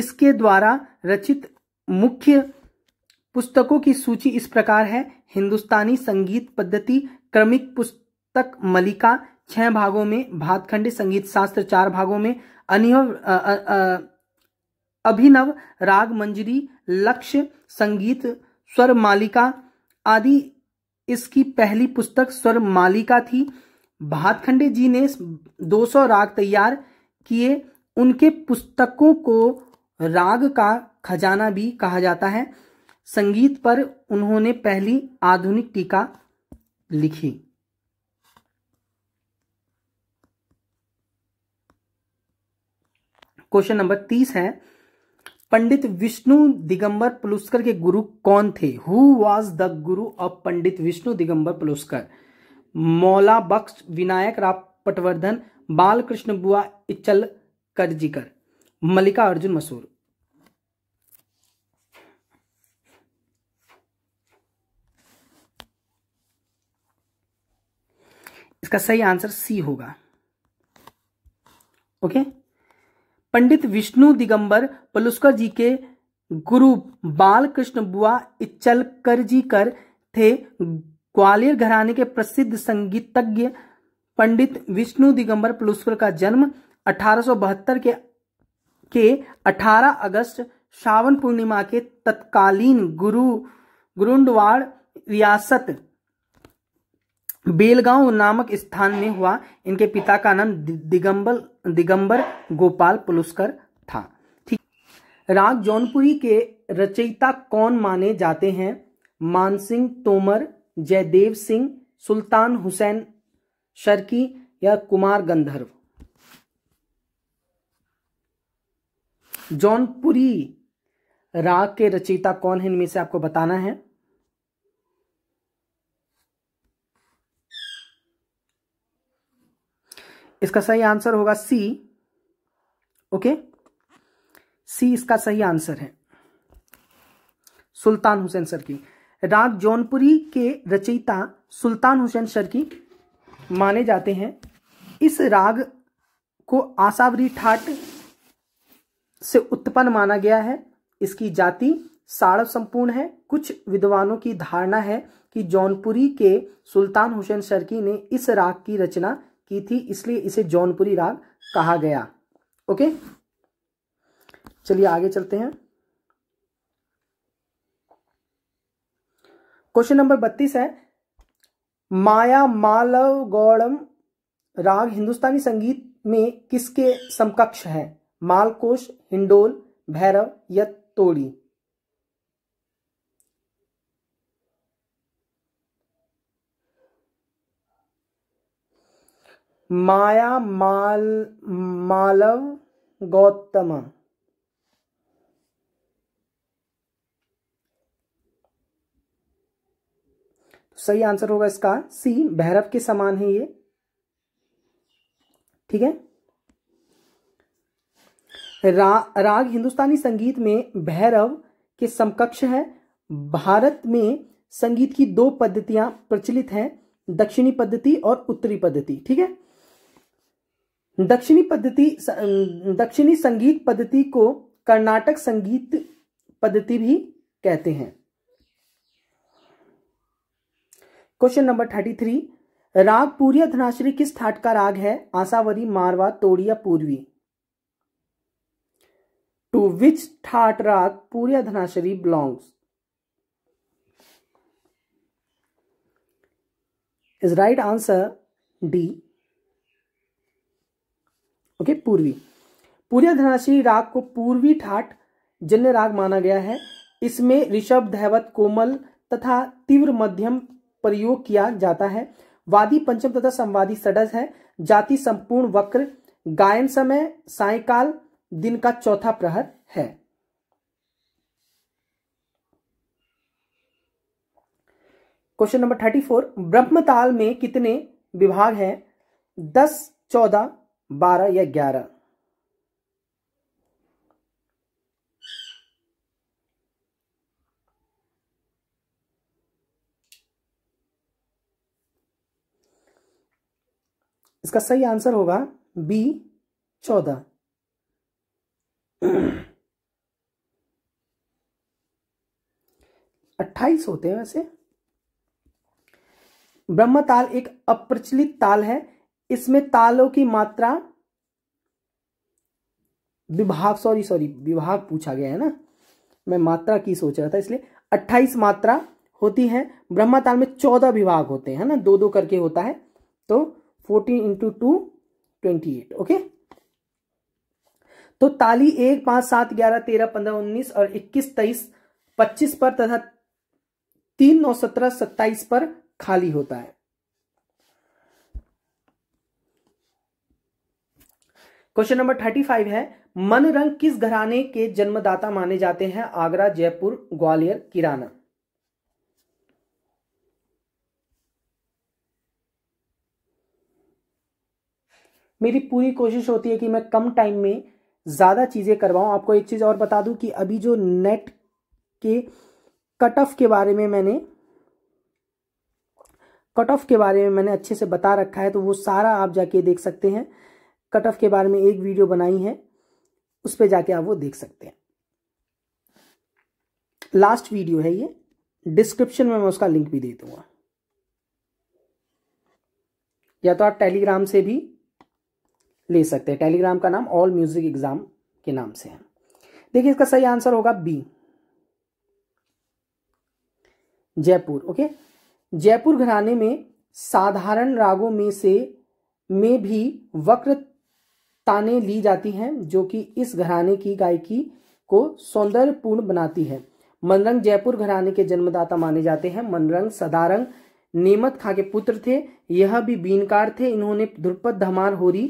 इसके द्वारा रचित मुख्य पुस्तकों की सूची इस प्रकार है हिंदुस्तानी संगीत पद्धति क्रमिक पुस्तक मलिका छह भागों में भातखंड संगीत शास्त्र चार भागों में अनियव अभिनव राग मंजरी लक्ष्य संगीत स्वर मालिका आदि इसकी पहली पुस्तक स्वर मालिका थी भातखंडे जी ने 200 राग तैयार किए उनके पुस्तकों को राग का खजाना भी कहा जाता है संगीत पर उन्होंने पहली आधुनिक टीका लिखी क्वेश्चन नंबर तीस है पंडित विष्णु दिगंबर पुलुस्कर के गुरु कौन थे who was the guru of Pandit Vishnu Digambar Paluskar Maula Bakhsh Vinayak Rao Patwardhan Balkrishna बुआ इचल करजीकर मल्लिका अर्जुन मसूर इसका सही आंसर सी होगा ओके पंडित विष्णु दिगंबर पलुष्कर जी के गुरु बालकृष्ण बुआ इचलकर जी कर थे ग्वालियर घराने के प्रसिद्ध संगीतज्ञ पंडित विष्णु दिगंबर पुलुस्कर का जन्म अठारह के के 18 अगस्त श्रावण पूर्णिमा के तत्कालीन गुरु गुरुंडवाड़ रियासत बेलगांव नामक स्थान में हुआ इनके पिता का नाम दिगंबर दिगंबर गोपाल पुलुस्कर था ठीक राग जौनपुरी के रचयिता कौन माने जाते हैं मानसिंह तोमर जयदेव सिंह सुल्तान हुसैन शर्की या कुमार गंधर्व जौनपुरी राग के रचयिता कौन है इनमें से आपको बताना है इसका सही आंसर होगा सी ओके सी इसका सही आंसर है सुल्तान हुसैन सर की राग जौनपुरी के रचयिता सुल्तान हुसैन शर्की माने जाते हैं इस राग को आसावरी ठाट से उत्पन्न माना गया है इसकी जाति साढ़ संपूर्ण है कुछ विद्वानों की धारणा है कि जौनपुरी के सुल्तान हुसैन शर्की ने इस राग की रचना की थी इसलिए इसे जौनपुरी राग कहा गया ओके चलिए आगे चलते हैं क्वेश्चन नंबर बत्तीस है माया मालव गौड़म राग हिंदुस्तानी संगीत में किसके समकक्ष है मालकोश हिंडोल भैरव या तोड़ी माया माल मालव गौतम सही आंसर होगा इसका सी भैरव के समान है ये ठीक है रा, राग हिंदुस्तानी संगीत में भैरव के समकक्ष है भारत में संगीत की दो पद्धतियां प्रचलित हैं दक्षिणी पद्धति और उत्तरी पद्धति ठीक है दक्षिणी पद्धति दक्षिणी संगीत पद्धति को कर्नाटक संगीत पद्धति भी कहते हैं क्वेश्चन नंबर थर्टी थ्री राग पूरी धनाश्री किस ठाट का राग है आसावरी मारवा तोड़ी या पूर्वी to which thaat raga Puri Dhanashri belongs is right answer D okay Purvi Puri Dhanashree राग को पूर्वी ठाट जन्य राग माना गया है इसमें ऋषभ धैवत कोमल तथा तीव्र मध्यम प्रयोग किया जाता है वादी पंचम तथा संवादी सडज है जाति संपूर्ण वक्र गायन समय सायकाल दिन का चौथा प्रहर है question number thirty four Brahmtal में कितने विभाग हैं दस चौदह बारह या ग्यारह इसका सही आंसर होगा बी चौदह अट्ठाईस होते हैं वैसे ब्रह्म ताल एक अप्रचलित ताल है इसमें तालों की मात्रा विभाग सॉरी सॉरी विभाग पूछा गया है ना मैं मात्रा की सोच रहा था इसलिए अट्ठाईस मात्रा होती है ब्रह्मा ताल में चौदह विभाग होते हैं ना दो दो करके होता है तो fourteen into two twenty eight okay तो ताली एक पांच सात ग्यारह तेरह पंद्रह उन्नीस और इक्कीस तेईस पच्चीस पर तथा तीन नौ सत्रह सत्ताईस पर खाली होता है क्वेश्चन नंबर थर्टी फाइव है मन रंग किस घराने के जन्मदाता माने जाते हैं आगरा जयपुर ग्वालियर किराना मेरी पूरी कोशिश होती है कि मैं कम टाइम में ज़्यादा चीज़ें करवाऊँ आपको एक चीज़ और बता दूँ कि अभी जो नेट के कट ऑफ के बारे में मैंने कट ऑफ के बारे में मैंने अच्छे से बता रखा है तो वो सारा आप जाके देख सकते हैं कट ऑफ के बारे में एक वीडियो बनाई है उस पर जाके आप वो देख सकते हैं लास्ट वीडियो है ये डिस्क्रिप्शन में मैं उसका लिंक भी दे दूंगा या तो आप टेलीग्राम से भी ले सकते हैं टेलीग्राम का नाम ऑल म्यूजिक एग्जाम के नाम से है देखिए इसका सही आंसर होगा बी जयपुर ओके जयपुर घराने में साधारण रागों में से में भी वक्र ताने ली जाती हैं जो कि इस घराने की गायकी को सौंदर्यपूर्ण बनाती है मनरंग जयपुर घराने के जन्मदाता माने जाते हैं मनरंग सदारंग नेमत खां के पुत्र थे यह भी बीनकार थे इन्होंने ध्रुपद धमार होरी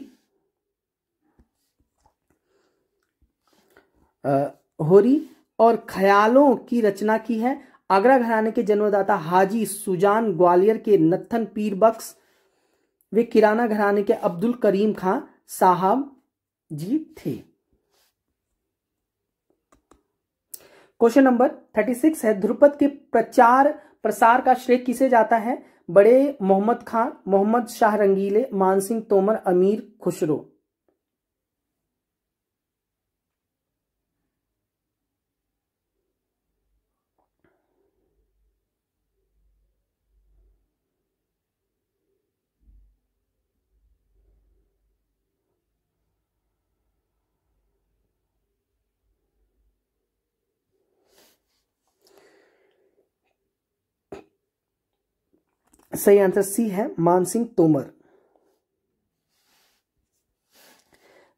होरी और ख्यालों की रचना की है आगरा घराने के जन्मदाता हाजी सुजान ग्वालियर के नत्थन पीर बख्श वे किराना घराने के अब्दुल करीम खां साहब जी थे क्वेश्चन नंबर थर्टी सिक्स है ध्रुपद के प्रचार प्रसार का श्रेय किसे जाता है बड़े मोहम्मद खान मोहम्मद शाह रंगीले मानसिंह तोमर अमीर खुशरो सही आंसर सी है मानसिंह तोमर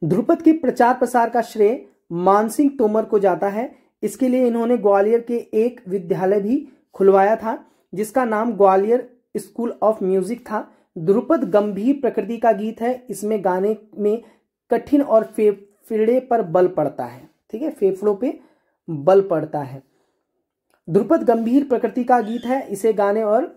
ध्रुपद के प्रचार प्रसार का श्रेय मानसिंह तोमर को जाता है इसके लिए इन्होंने ग्वालियर के एक विद्यालय भी खुलवाया था जिसका नाम ग्वालियर स्कूल ऑफ म्यूजिक था ध्रुपद गंभीर प्रकृति का गीत है इसमें गाने में कठिन और फेफड़े पर बल पड़ता है ठीक है फेफड़ों पे बल पड़ता है ध्रुपद गंभीर प्रकृति का गीत है इसे गाने और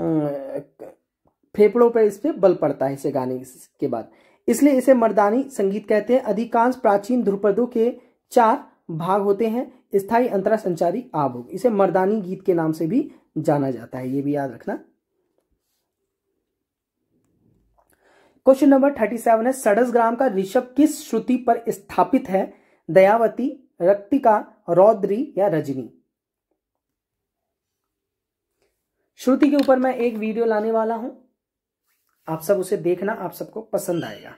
फेफड़ों पर इस पर बल पड़ता है इसे गाने के बाद इसलिए इसे मर्दानी संगीत कहते हैं अधिकांश प्राचीन ध्रुपदों के चार भाग होते हैं स्थायी अंतरा संचारी आभोग इसे मर्दानी गीत के नाम से भी जाना जाता है ये भी याद रखना क्वेश्चन नंबर थर्टी सेवन है सड़स ग्राम का ऋषभ किस श्रुति पर स्थापित है दयावती रक्तिका रौद्री या रजनी श्रुति के ऊपर मैं एक वीडियो लाने वाला हूं आप सब उसे देखना आप सबको पसंद आएगा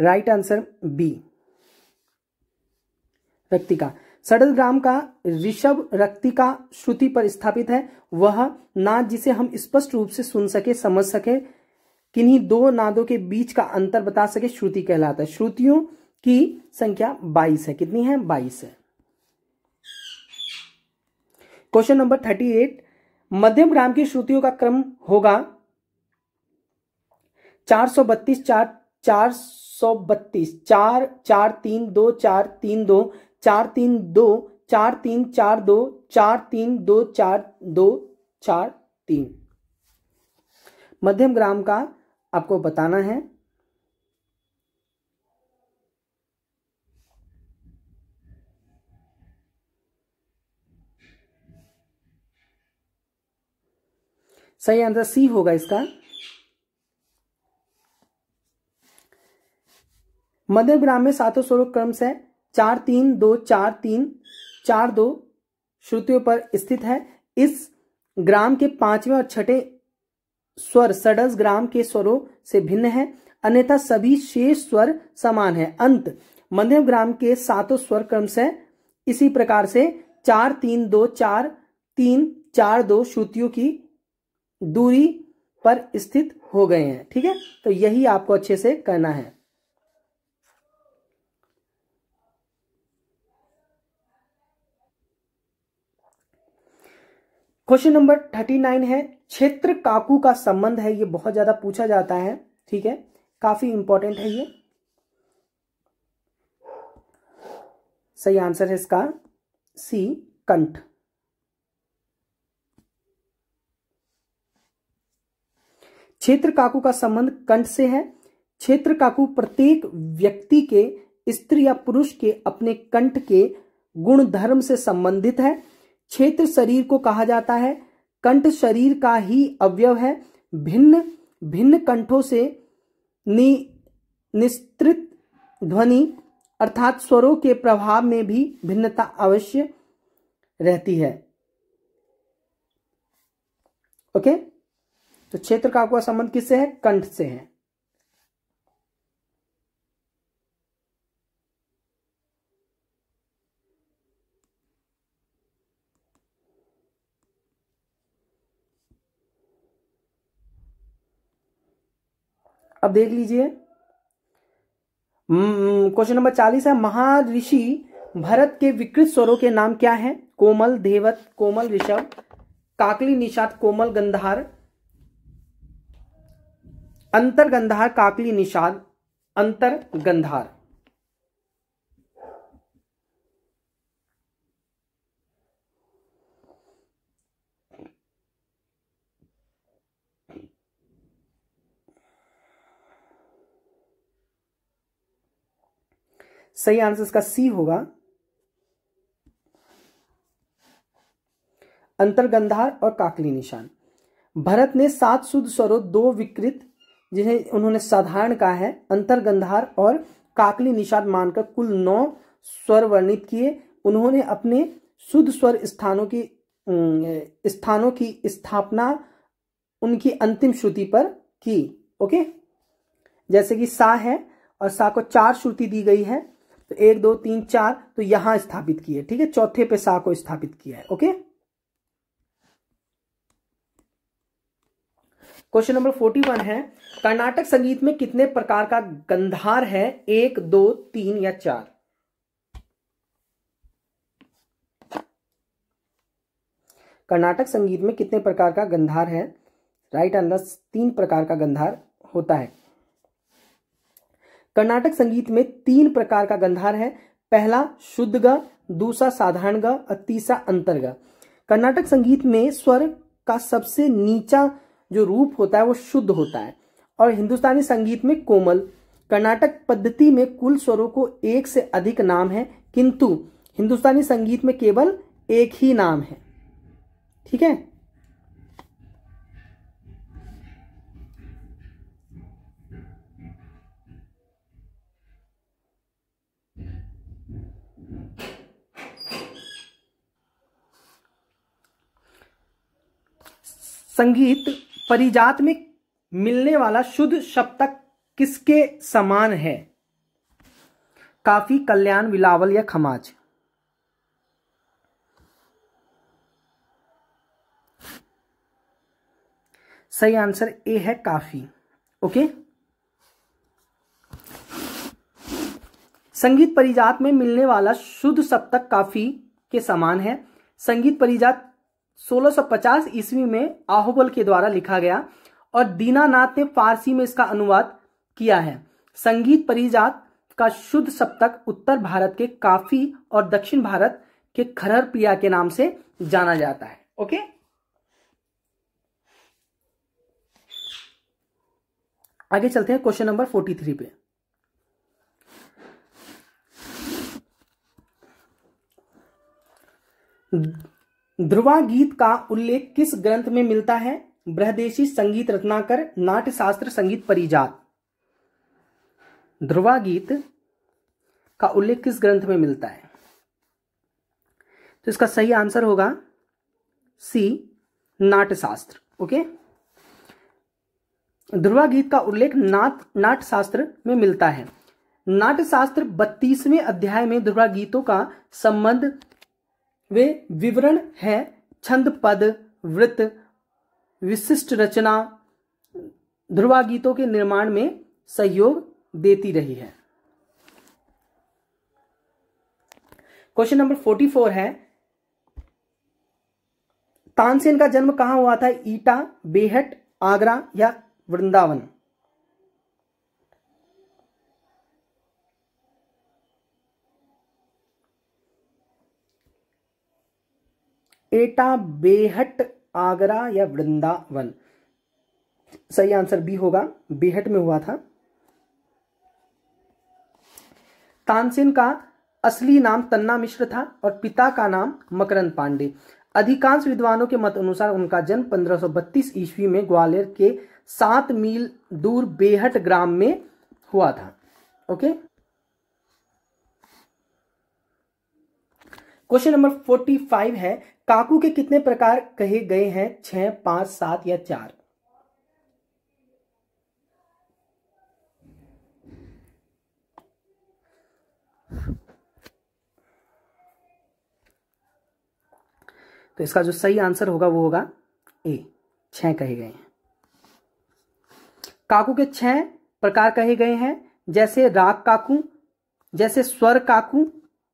राइट आंसर बी रक्तिका सडल ग्राम का ऋषभ रक्तिका श्रुति पर स्थापित है वह नाद जिसे हम स्पष्ट रूप से सुन सके समझ सके किन्हीं दो नादों के बीच का अंतर बता सके श्रुति कहलाता है श्रुतियों की संख्या 22 है कितनी है 22 है क्वेश्चन नंबर 38 मध्यम ग्राम की श्रुतियों का क्रम होगा चार सौ बत्तीस चार चार सौ बत्तीस चार चार तीन दो चार तीन दो चार तीन दो चार तीन चार दो चार तीन दो चार दो चार तीन मध्यम ग्राम का आपको बताना है सही आंसर सी होगा इसका मध्य ग्राम में सातों स्वरूप क्रम से चार तीन दो चार तीन चार दो श्रुतियों पर स्थित है इस ग्राम के पांचवें और छठे स्वर सडस ग्राम के स्वरों से भिन्न है अन्यथा सभी शेष स्वर समान है अंत मध्य ग्राम के सातों स्वर क्रम से इसी प्रकार से चार तीन दो चार तीन चार दो श्रुतियों की दूरी पर स्थित हो गए हैं ठीक है तो यही आपको अच्छे से करना है क्वेश्चन नंबर थर्टी नाइन है क्षेत्र काकू का संबंध है ये बहुत ज्यादा पूछा जाता है ठीक है काफी इंपॉर्टेंट है ये सही आंसर है इसका सी कंठ क्षेत्र काकू का संबंध कंठ से है क्षेत्र काकू प्रत्येक व्यक्ति के स्त्री या पुरुष के अपने कंठ के गुण धर्म से संबंधित है क्षेत्र शरीर को कहा जाता है कंठ शरीर का ही अवयव है भिन्न भिन्न कंठों से नि निस्तृत ध्वनि अर्थात स्वरों के प्रभाव में भी भिन्नता अवश्य रहती है ओके तो क्षेत्र का आपका संबंध किससे है कंठ से है अब देख लीजिए हम्म, क्वेश्चन नंबर चालीस है महाऋषि भरत के विकृत स्वरों के नाम क्या है कोमल देवत कोमल ऋषभ काकली निषाद कोमल गंधार अंतर गंधार काकली निषाद अंतर गंधार सही आंसर इसका सी होगा अंतर्गंधार और काकली निशान भरत ने सात शुद्ध स्वरों दो विकृत जिन्हें उन्होंने साधारण कहा है अंतर्गंधार और काकली निषाद मानकर कुल नौ स्वर वर्णित किए उन्होंने अपने शुद्ध स्वर स्थानों की स्थानों की स्थापना उनकी अंतिम श्रुति पर की ओके जैसे कि सा है और सा को चार श्रुति दी गई है तो एक दो तीन चार तो यहां स्थापित किए ठीक है चौथे पे सा को स्थापित किया है okay question number forty one है कर्नाटक संगीत में कितने प्रकार का गंधार है एक दो तीन या चार कर्नाटक संगीत में कितने प्रकार का गंधार है राइट आंसर तीन प्रकार का गंधार होता है कर्नाटक संगीत में तीन प्रकार का गंधार है पहला शुद्ध ग दूसरा साधारण ग और तीसरा अंतर्ग कर्नाटक संगीत में स्वर का सबसे नीचा जो रूप होता है वो शुद्ध होता है और हिंदुस्तानी संगीत में कोमल कर्नाटक पद्धति में कुल स्वरों को एक से अधिक नाम है किंतु हिंदुस्तानी संगीत में केवल एक ही नाम है ठीक है संगीत परिजात में मिलने वाला शुद्ध सप्तक किसके समान है काफी कल्याण विलावल या खमाज सही आंसर ए है काफी ओके संगीत परिजात में मिलने वाला शुद्ध सप्तक काफी के समान है संगीत परिजात 1650 ईस्वी में आहोबल के द्वारा लिखा गया और दीनानाथ ने फारसी में इसका अनुवाद किया है संगीत परिजात का शुद्ध सप्तक उत्तर भारत के काफी और दक्षिण भारत के खरहर प्रिया के नाम से जाना जाता है ओके आगे चलते हैं क्वेश्चन नंबर फोर्टी थ्री पे ध्रुवा गीत का उल्लेख किस ग्रंथ में मिलता है बृहदेशी संगीत रत्नाकर नाट्य शास्त्र संगीत परिजात ध्रुवा गीत का उल्लेख किस ग्रंथ में मिलता है तो इसका सही आंसर होगा सी नाट्यशास्त्र ओके ध्रुवा गीत का उल्लेख नाट नाट्यशास्त्र में मिलता है नाट्यशास्त्र बत्तीसवें अध्याय में ध्रुवा गीतों का संबंध वे विवरण है छंद पद वृत्त विशिष्ट रचना ध्रुवा गीतों के निर्माण में सहयोग देती रही है क्वेश्चन नंबर फोर्टी फोर है तानसेन का जन्म कहां हुआ था ईटा बेहट आगरा या वृंदावन एटा बेहट आगरा या वृंदावन सही आंसर बी होगा बेहट में हुआ था तानसेन का असली नाम तन्ना मिश्र था और पिता का नाम मकरंद पांडे अधिकांश विद्वानों के मत अनुसार उनका जन्म 1532 ईस्वी में ग्वालियर के सात मील दूर बेहट ग्राम में हुआ था ओके क्वेश्चन नंबर 45 है काकू के कितने प्रकार कहे गए हैं छह पांच सात या चार तो इसका जो सही आंसर होगा वो होगा ए छह कहे गए हैं काकू के छह प्रकार कहे गए हैं जैसे राग काकू जैसे स्वर काकू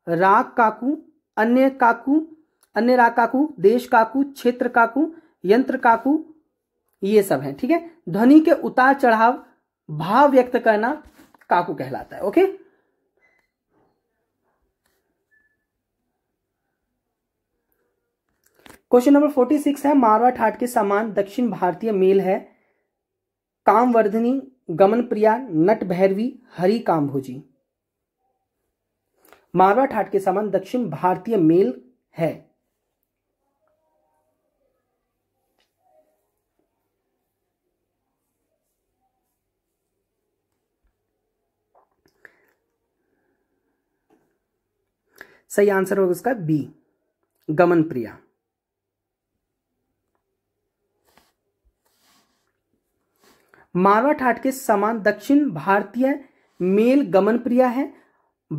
राग काकू अन्य काकू अन्य राग काकू देश काकू क्षेत्र काकू यंत्र काकू ये सब है ठीक है ध्वनि के उतार चढ़ाव भाव व्यक्त करना काकू कहलाता है okay question number forty six है मारवा ठाट के समान दक्षिण भारतीय मेल है कामवर्धनी गमन प्रिया नट भैरवी हरि कामभोजी मारवा ठाट के समान दक्षिण भारतीय मेल है सही आंसर होगा इसका बी गमन प्रिया मारवा ठाट के समान दक्षिण भारतीय मेल गमन प्रिया है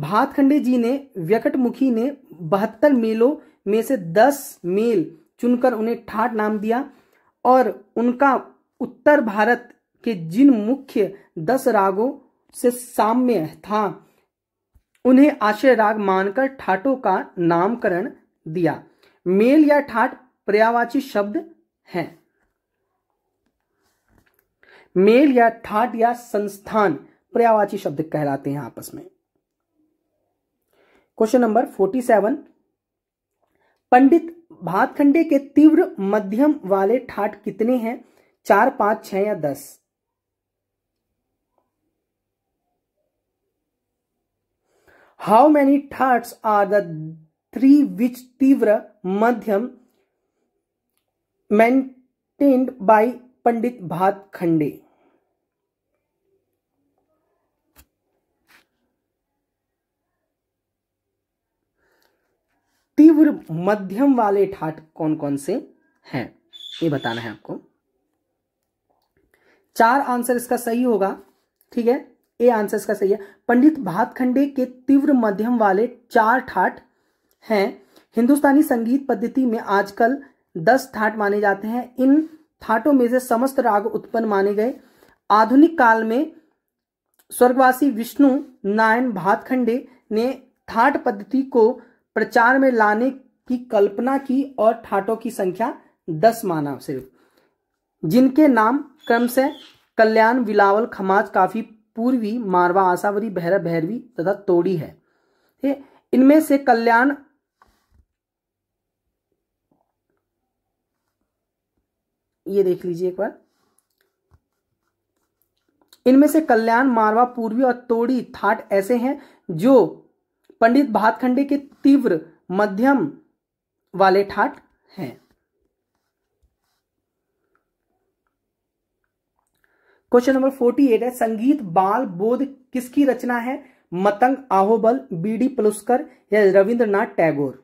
भातखंडे जी ने व्यकटमुखी ने बहत्तर मेलों में से दस मेल चुनकर उन्हें ठाट नाम दिया और उनका उत्तर भारत के जिन मुख्य दस रागों से साम्य था उन्हें आश्रय राग मानकर ठाटों का नामकरण दिया मेल या ठाट पर्यावाची शब्द है मेल या ठाट या संस्थान पर्यावाची शब्द कहलाते हैं आपस में question number forty seven Pandit Bhatkhande के तीव्र मध्यम वाले ठाट कितने हैं चार पांच छह या दस how many thirds are the three which tivra madhyam maintained by पंडित भात खंडे तीव्र मध्यम वाले ठाट कौन कौन से हैं ये बताना है आपको चार आंसर इसका सही होगा ठीक है ए आंसर इसका सही है पंडित भातखंडे के तीव्र मध्यम वाले चार ठाट हैं हिंदुस्तानी संगीत पद्धति में आजकल दस ठाट माने जाते हैं इन ठाटों में से समस्त राग उत्पन्न माने गए आधुनिक काल में स्वर्गवासी विष्णु नारायण भातखंडे ने ठाट पद्धति को प्रचार में लाने की कल्पना की और ठाटों की संख्या दस माना सिर्फ जिनके नाम क्रम कल्याण विलावल खमाज काफी पूर्वी मारवा आसावरी भैरव भैरवी तथा तोड़ी है इनमें से कल्याण ये देख लीजिए एक बार इनमें से कल्याण मारवा पूर्वी और तोड़ी थाट ऐसे हैं जो पंडित भातखंडे के तीव्र मध्यम वाले ठाट हैं क्वेश्चन नंबर फोर्टी एट है संगीत बाल बोध किसकी रचना है मतंग आहोबल बी डी पलुस्कर या रविंद्रनाथ टैगोर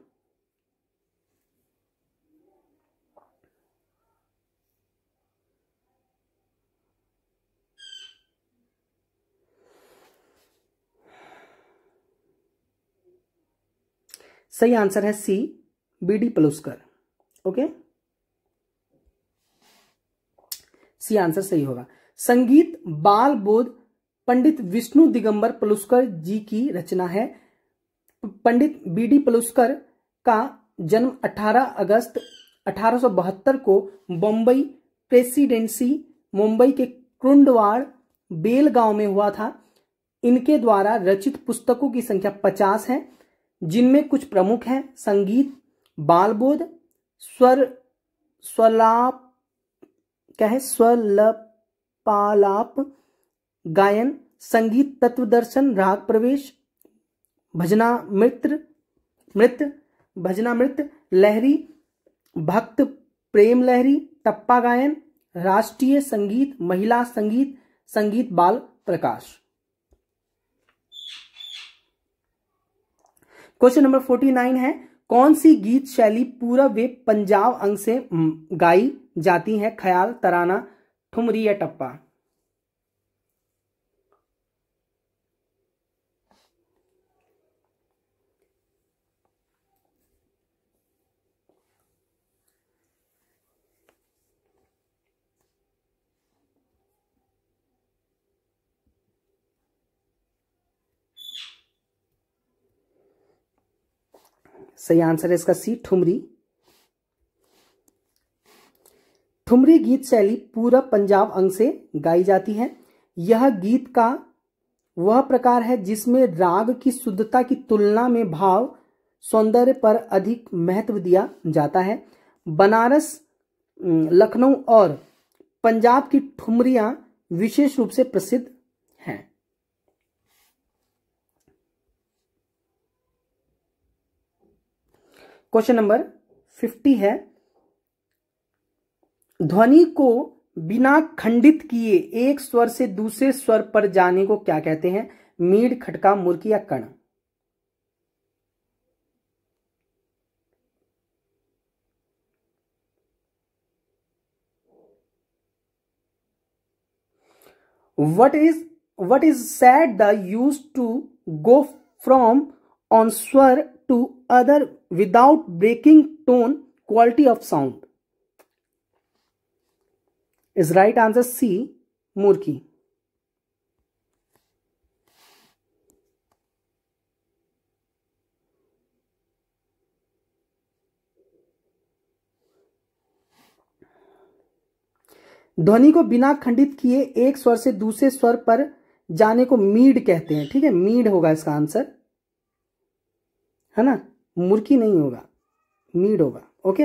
सही आंसर है C B D Paluskar okay C answer सही होगा संगीत बाल बोध पंडित विष्णु दिगंबर पलुस्कर जी की रचना है पंडित बी डी पलुस्कर का जन्म 18 अगस्त 1872 को बम्बई प्रेसिडेंसी मुंबई के कुंडवाड़ बेलगांव में हुआ था इनके द्वारा रचित पुस्तकों की संख्या 50 है जिनमें कुछ प्रमुख हैं संगीत बालबोध स्वर स्वलाप क्या है स्वलप पालाप गायन संगीत तत्व दर्शन राग प्रवेश भजना मित्र मृत भजना मृत लहरी भक्त प्रेम लहरी टप्पा गायन राष्ट्रीय संगीत महिला संगीत संगीत बाल प्रकाश क्वेश्चन नंबर फोर्टी नाइन है कौन सी गीत शैली पूरा वे पंजाब अंग से गाई जाती है ख्याल तराना ठुमरी या टप्पा सही आंसर है इसका सी ठुमरी ठुमरी गीत शैली पूरा पंजाब अंग से गाई जाती है यह गीत का वह प्रकार है जिसमें राग की शुद्धता की तुलना में भाव सौंदर्य पर अधिक महत्व दिया जाता है बनारस लखनऊ और पंजाब की ठुमरियां विशेष रूप से प्रसिद्ध हैं क्वेश्चन नंबर फिफ्टी है ध्वनि को बिना खंडित किए एक स्वर से दूसरे स्वर पर जाने को क्या कहते हैं मीड खटका मुर्की या kan what is what is said the use to go from one swar to other without breaking tone quality of sound is right answer C murki ध्वनि को बिना खंडित किए एक स्वर से दूसरे स्वर पर जाने को मीड कहते हैं ठीक है मीड होगा इसका आंसर है ना मुर्की नहीं होगा मीड होगा ओके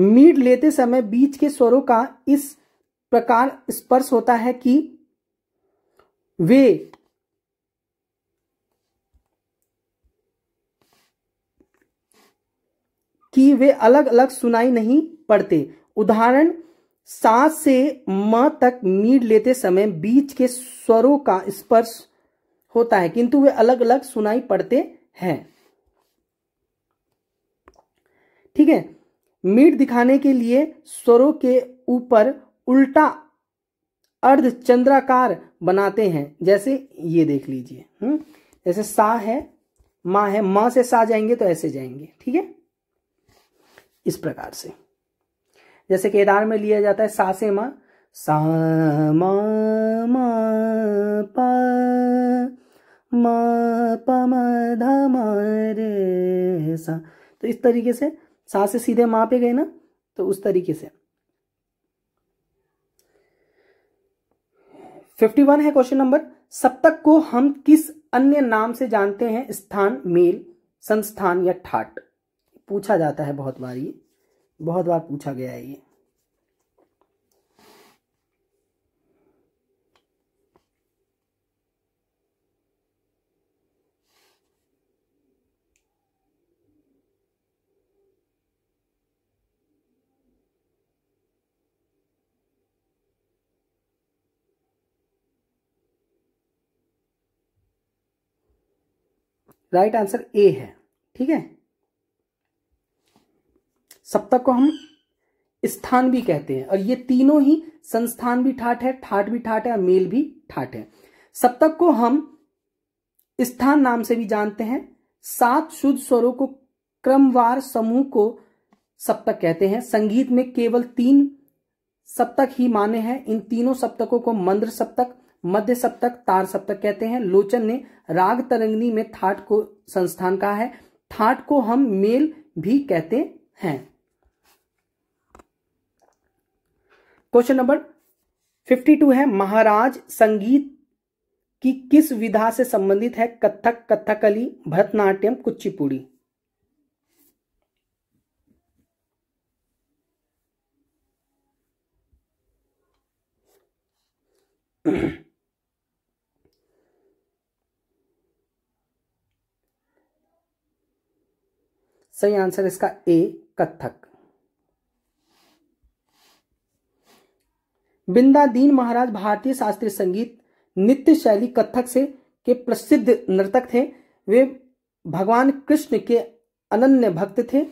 मीट लेते समय बीच के स्वरों का इस प्रकार स्पर्श होता है कि वे कि वे अलग अलग सुनाई नहीं पड़ते उदाहरण सात से म तक मीड लेते समय बीच के स्वरों का स्पर्श होता है किंतु वे अलग अलग सुनाई पड़ते हैं ठीक है मीट दिखाने के लिए स्वरों के ऊपर उल्टा अर्ध चंद्राकार बनाते हैं जैसे ये देख लीजिए हम्म जैसे सा है मां है मां से सा जाएंगे तो ऐसे जाएंगे ठीक है इस प्रकार से जैसे केदार में लिया जाता है सा से माँ सा मा मा पा मा पा मा धा मा रे सा तो इस तरीके से सा से सीधे माँ पे गए ना तो उस तरीके से फिफ्टी वन है क्वेश्चन नंबर सप्तक को हम किस अन्य नाम से जानते हैं स्थान मेल संस्थान या ठाट पूछा जाता है बहुत बार ये बहुत बार पूछा गया है ये राइट आंसर ए है ठीक है सप्तक को हम स्थान भी कहते हैं और ये तीनों ही संस्थान भी ठाट है ठाट भी ठाट है और मेल भी ठाट है सप्तक को हम स्थान नाम से भी जानते हैं सात शुद्ध स्वरों को क्रमवार समूह को सप्तक कहते हैं संगीत में केवल तीन सप्तक ही माने हैं इन तीनों सप्तकों को मंद्र सप्तक मध्य सप्तक तार सप्तक कहते हैं लोचन ने राग तरंगनी में थाट को संस्थान कहा है थाट को हम मेल भी कहते हैं क्वेश्चन नंबर फिफ्टी टू है महाराज संगीत की किस विधा से संबंधित है कथक कथकली भरतनाट्यम कुचिपुड़ी Mm-hmm. सही आंसर इसका ए कथक बिंदा दीन महाराज भारतीय शास्त्रीय संगीत नृत्य शैली कथक से के प्रसिद्ध नर्तक थे वे भगवान कृष्ण के अनन्य भक्त थे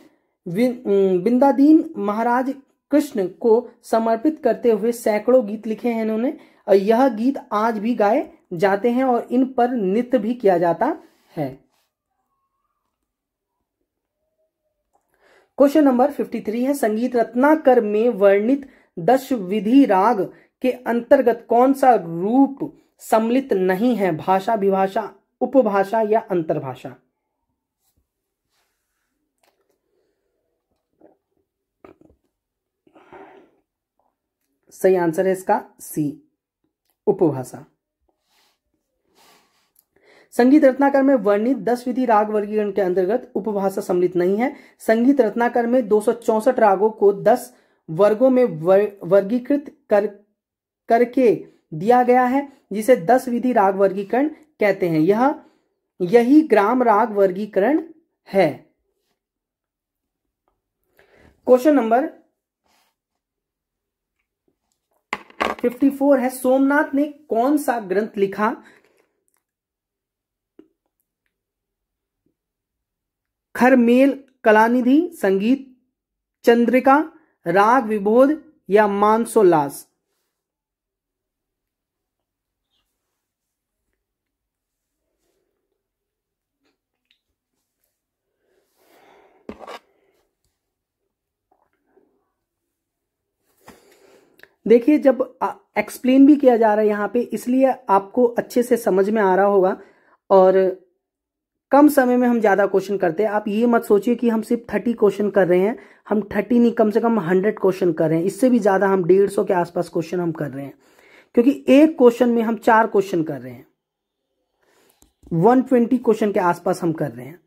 बिंदादीन महाराज कृष्ण को समर्पित करते हुए सैकड़ों गीत लिखे हैं इन्होंने यह गीत आज भी गाए जाते हैं और इन पर नृत्य भी किया जाता है क्वेश्चन नंबर 53 है संगीत रत्नाकर में वर्णित दश विधि राग के अंतर्गत कौन सा रूप सम्मिलित नहीं है भाषा विभाषा उपभाषा या अंतर्भाषा सही आंसर है इसका सी उपभाषा संगीत रत्नाकर में वर्णित दस विधि राग वर्गीकरण के अंतर्गत उपभाषा सम्मिलित नहीं है संगीत रत्नाकर में दो रागों को दस वर्गों में वर्गीकृत कर करके दिया गया है जिसे दस विधि राग वर्गीकरण कहते हैं यह यही ग्राम राग वर्गीकरण है क्वेश्चन नंबर 54 है सोमनाथ ने कौन सा ग्रंथ लिखा खरमेल कलानिधि संगीत चंद्रिका राग विबोध या मानसोल्लास देखिए जब एक्सप्लेन भी किया जा रहा है यहां पे इसलिए आपको अच्छे से समझ में आ रहा होगा और कम समय में हम ज्यादा क्वेश्चन करते हैं आप ये मत सोचिए कि हम सिर्फ थर्टी क्वेश्चन कर रहे हैं हम थर्टी नहीं कम से कम हंड्रेड क्वेश्चन कर रहे हैं इससे भी ज्यादा हम डेढ़ सौ के आसपास क्वेश्चन हम कर रहे हैं क्योंकि एक क्वेश्चन में हम चार क्वेश्चन कर रहे हैं वन ट्वेंटी क्वेश्चन के आसपास हम कर रहे हैं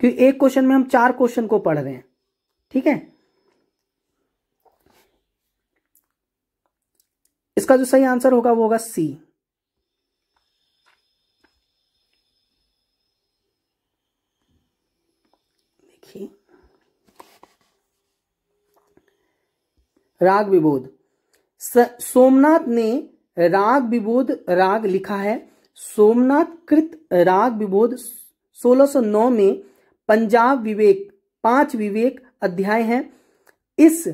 क्योंकि एक क्वेश्चन में हम चार क्वेश्चन को पढ़ रहे हैं ठीक है इसका जो सही आंसर होगा वो होगा सी राग विबोध सोमनाथ ने राग विबोध राग लिखा है सोमनाथ कृत राग विबोध 1609 में पंजाब विवेक पांच विवेक अध्याय है इस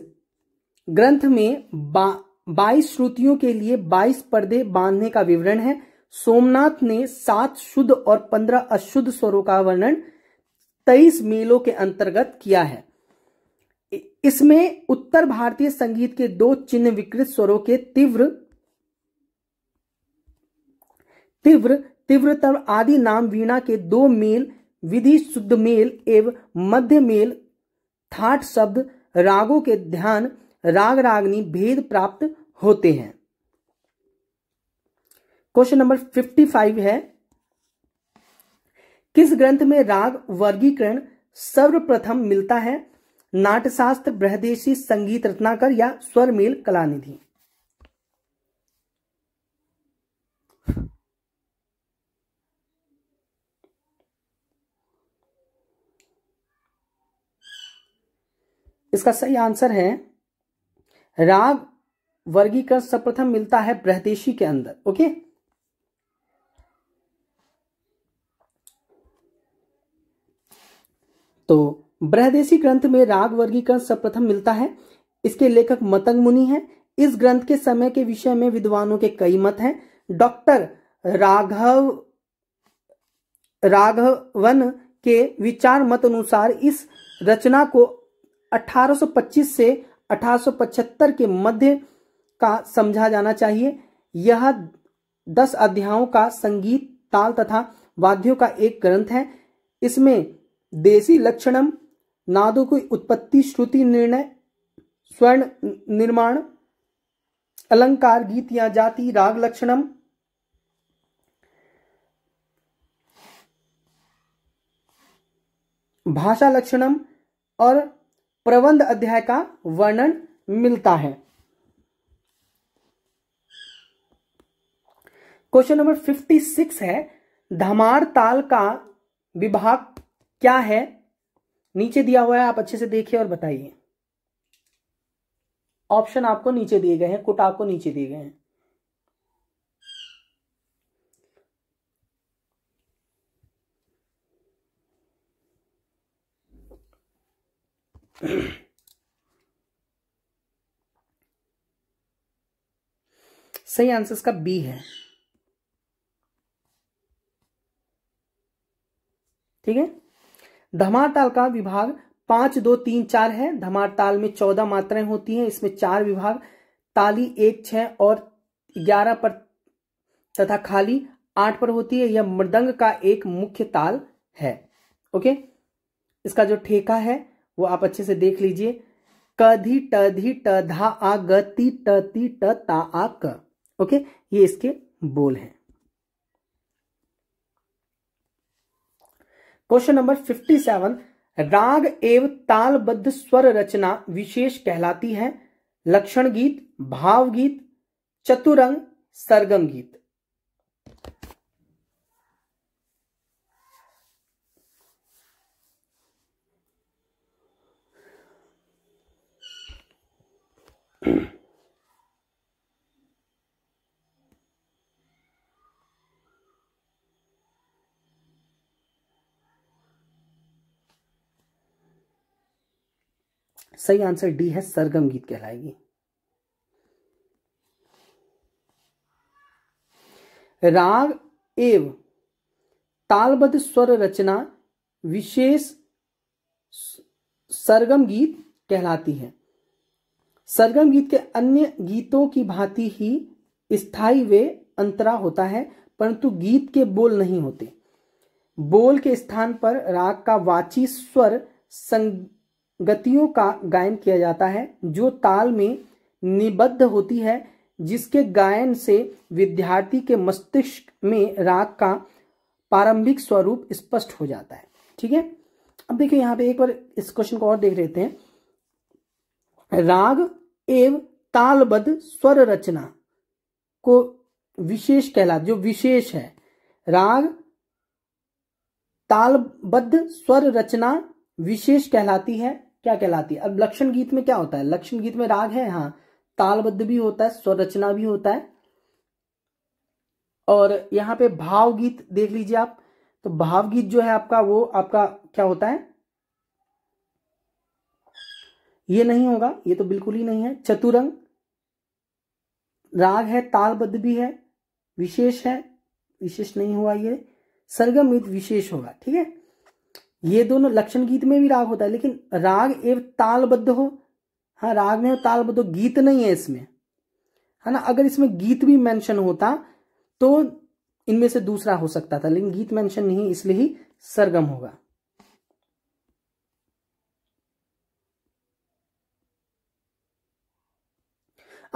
ग्रंथ में बा, बाईस श्रुतियों के लिए बाईस पर्दे बांधने का विवरण है सोमनाथ ने सात शुद्ध और पंद्रह अशुद्ध स्वरों का वर्णन तेईस मेलों के अंतर्गत किया है इसमें उत्तर भारतीय संगीत के दो चिन्ह विकृत स्वरों के तीव्र तीव्र तीव्रतर आदि नाम वीणा के दो मेल विधि शुद्ध मेल एवं मध्य मेल थाट शब्द रागों के ध्यान राग रागनी भेद प्राप्त होते हैं क्वेश्चन नंबर फिफ्टी फाइव है किस ग्रंथ में राग वर्गीकरण सर्वप्रथम मिलता है नाट्यशास्त्र बृहदेशी संगीत रत्नाकर या स्वरमेल निधि इसका सही आंसर है राग वर्गीकरण सर्वप्रथम मिलता है बृहदेशी के अंदर ओके तो ब्रहदेशी ग्रंथ में राग वर्गीकरण सर्वप्रथम मिलता है इसके लेखक मतंग मुनि है इस ग्रंथ के समय के विषय में विद्वानों के कई मत हैं डॉक्टर राघव राघवन के विचार मत अनुसार इस रचना को 1825 से 1875 के मध्य का समझा जाना चाहिए यह दस अध्यायों का संगीत ताल तथा वाद्यों का एक ग्रंथ है इसमें देसी लक्षणम नादों की उत्पत्ति श्रुति निर्णय स्वर्ण निर्माण अलंकार गीत या जाति राग लक्षणम भाषा लक्षणम और प्रबंध अध्याय का वर्णन मिलता है क्वेश्चन नंबर फिफ्टी सिक्स है धमार ताल का विभाग क्या है नीचे दिया हुआ है आप अच्छे से देखिए और बताइए ऑप्शन आपको नीचे दिए गए हैं कुट आपको नीचे दिए गए हैं सही आंसर इसका बी है ठीक है धमाताल का विभाग पांच दो तीन चार है धमाताल में चौदह मात्राएं होती हैं इसमें चार विभाग ताली एक छ और ग्यारह पर तथा खाली आठ पर होती है यह मृदंग का एक मुख्य ताल है ओके इसका जो ठेका है वो आप अच्छे से देख लीजिए कधी टधी टधा आ गति ती टा आ क ओके ये इसके बोल हैं क्वेश्चन नंबर फिफ्टी सेवन राग एवं तालबद्ध स्वर रचना विशेष कहलाती है लक्षण गीत भाव गीत चतुरंग सरगम गीत सही आंसर डी है सरगम गीत कहलाएगी राग एव तालबद्ध स्वर रचना विशेष सरगम गीत कहलाती है सरगम गीत के अन्य गीतों की भांति ही स्थाई वे अंतरा होता है परंतु गीत के बोल नहीं होते बोल के स्थान पर राग का वाची स्वर गतियों का गायन किया जाता है जो ताल में निबद्ध होती है जिसके गायन से विद्यार्थी के मस्तिष्क में राग का प्रारंभिक स्वरूप स्पष्ट हो जाता है ठीक है अब देखिए यहाँ पे एक बार इस क्वेश्चन को और देख लेते हैं राग एवं तालबद्ध स्वर रचना को विशेष कहला जो विशेष है राग तालबद्ध स्वर रचना विशेष कहलाती है क्या कहलाती है अब लक्षण गीत में क्या होता है लक्षण गीत में राग है हाँ तालबद्ध भी होता है स्वरचना भी होता है और यहां पे भाव गीत देख लीजिए आप तो भाव गीत जो है आपका वो आपका क्या होता है ये नहीं होगा ये तो बिल्कुल ही नहीं है चतुरंग राग है तालबद्ध भी है विशेष है विशेष नहीं हुआ ये सरगम विशेष होगा ठीक है ये दोनों लक्षण गीत में भी राग होता है लेकिन राग एवं तालबद्ध हो हाँ राग में तालबद्ध हो गीत नहीं है इसमें है हाँ ना अगर इसमें गीत भी मेंशन होता तो इनमें से दूसरा हो सकता था लेकिन गीत मेंशन नहीं इसलिए ही सरगम होगा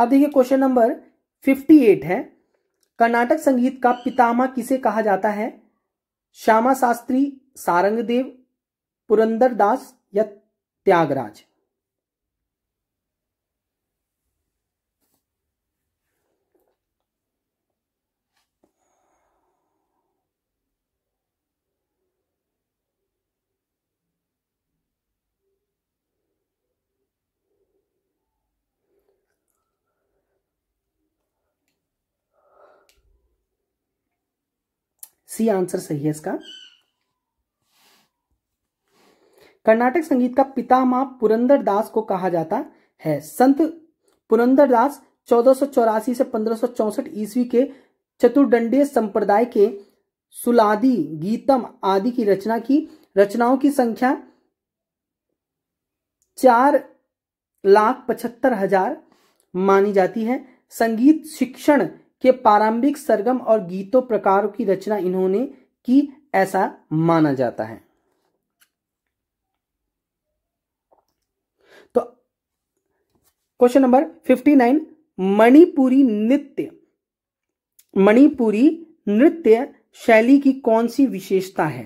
अब देखिए क्वेश्चन नंबर 58 है कर्नाटक संगीत का पितामह किसे कहा जाता है श्यामा शास्त्री सारंगदेव पुरंदर दास या त्यागराज सी आंसर सही है इसका कर्नाटक संगीत का पितामह पुरंदर दास को कहा जाता है संत पुरंदर दास चौदह से पंद्रह ईस्वी के चतुर्दंडीय संप्रदाय के सुलादी गीतम आदि की रचना की रचनाओं की संख्या चार लाख पचहत्तर हजार मानी जाती है संगीत शिक्षण के प्रारंभिक सरगम और गीतों प्रकारों की रचना इन्होंने की ऐसा माना जाता है question number fifty nine Manipuri नृत्य मणिपुरी नृत्य शैली की कौन सी विशेषता है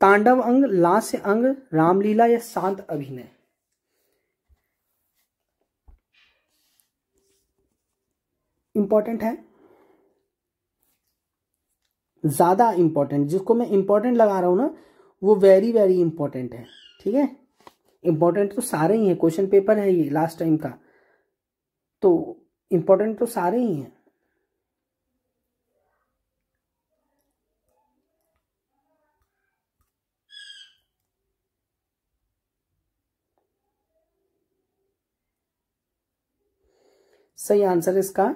तांडव अंग लास्य अंग रामलीला या शांत अभिनय इंपॉर्टेंट है ज़्यादा इम्पॉर्टेंट जिसको मैं इम्पॉर्टेंट लगा रहा हूँ ना वो वेरी वेरी इंपॉर्टेंट है ठीक है इम्पॉर्टेंट तो सारे ही हैं क्वेश्चन पेपर है ये लास्ट टाइम का तो इम्पॉर्टेंट तो सारे ही हैं सही आंसर इसका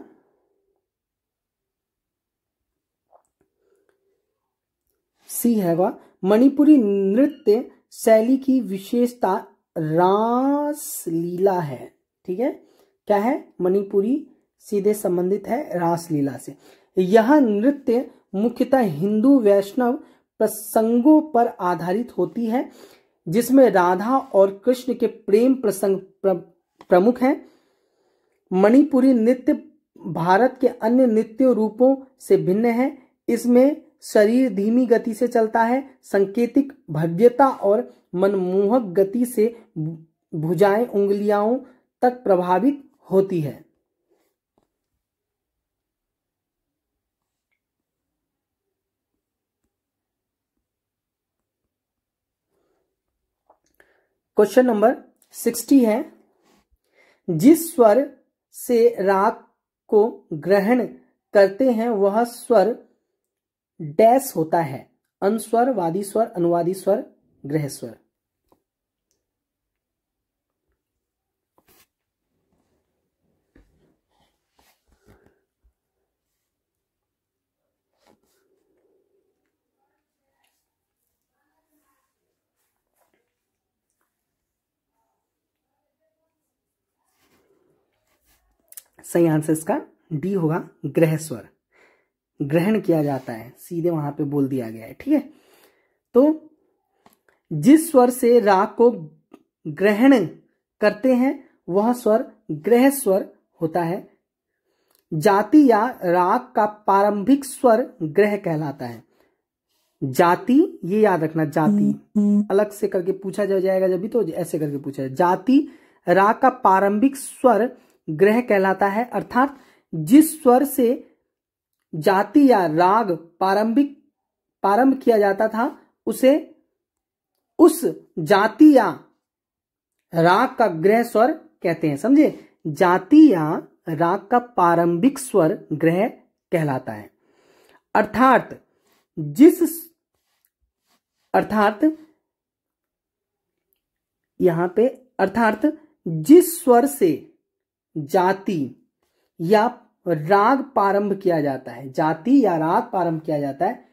सी हैगा मणिपुरी नृत्य शैली की विशेषता रास लीला है ठीक है क्या है मणिपुरी सीधे संबंधित है रासलीला से यह नृत्य मुख्यतः हिंदू वैष्णव प्रसंगों पर आधारित होती है जिसमें राधा और कृष्ण के प्रेम प्रसंग प्रमुख हैं मणिपुरी नृत्य भारत के अन्य नृत्य रूपों से भिन्न है इसमें शरीर धीमी गति से चलता है संकेतिक भव्यता और मनमोहक गति से भुजाएं उंगलियों तक प्रभावित होती है क्वेश्चन नंबर सिक्सटी है जिस स्वर से राग को ग्रहण करते हैं वह स्वर डैश होता है अनुस्वर वादी स्वर अनुवादी स्वर ग्रह स्वर सही आंसर इसका डी होगा ग्रह स्वर ग्रहण किया जाता है सीधे वहां पे बोल दिया गया है ठीक है तो जिस स्वर से राग को ग्रहण करते हैं वह स्वर ग्रह स्वर होता है जाति या राग का प्रारंभिक स्वर ग्रह कहलाता है जाति ये याद रखना जाति अलग से करके पूछा जा जाएगा जब भी तो ऐसे करके पूछा जाए जाति राग का प्रारंभिक स्वर ग्रह कहलाता है अर्थात जिस स्वर से जाति या राग प्रारंभिक प्रारंभ किया जाता था उसे उस जाति या राग का ग्रह स्वर कहते हैं समझे जाति या राग का प्रारंभिक स्वर ग्रह कहलाता है अर्थात जिस अर्थात यहां पे अर्थात जिस स्वर से जाति या राग प्रारंभ किया जाता है जाति या राग प्रारंभ किया जाता है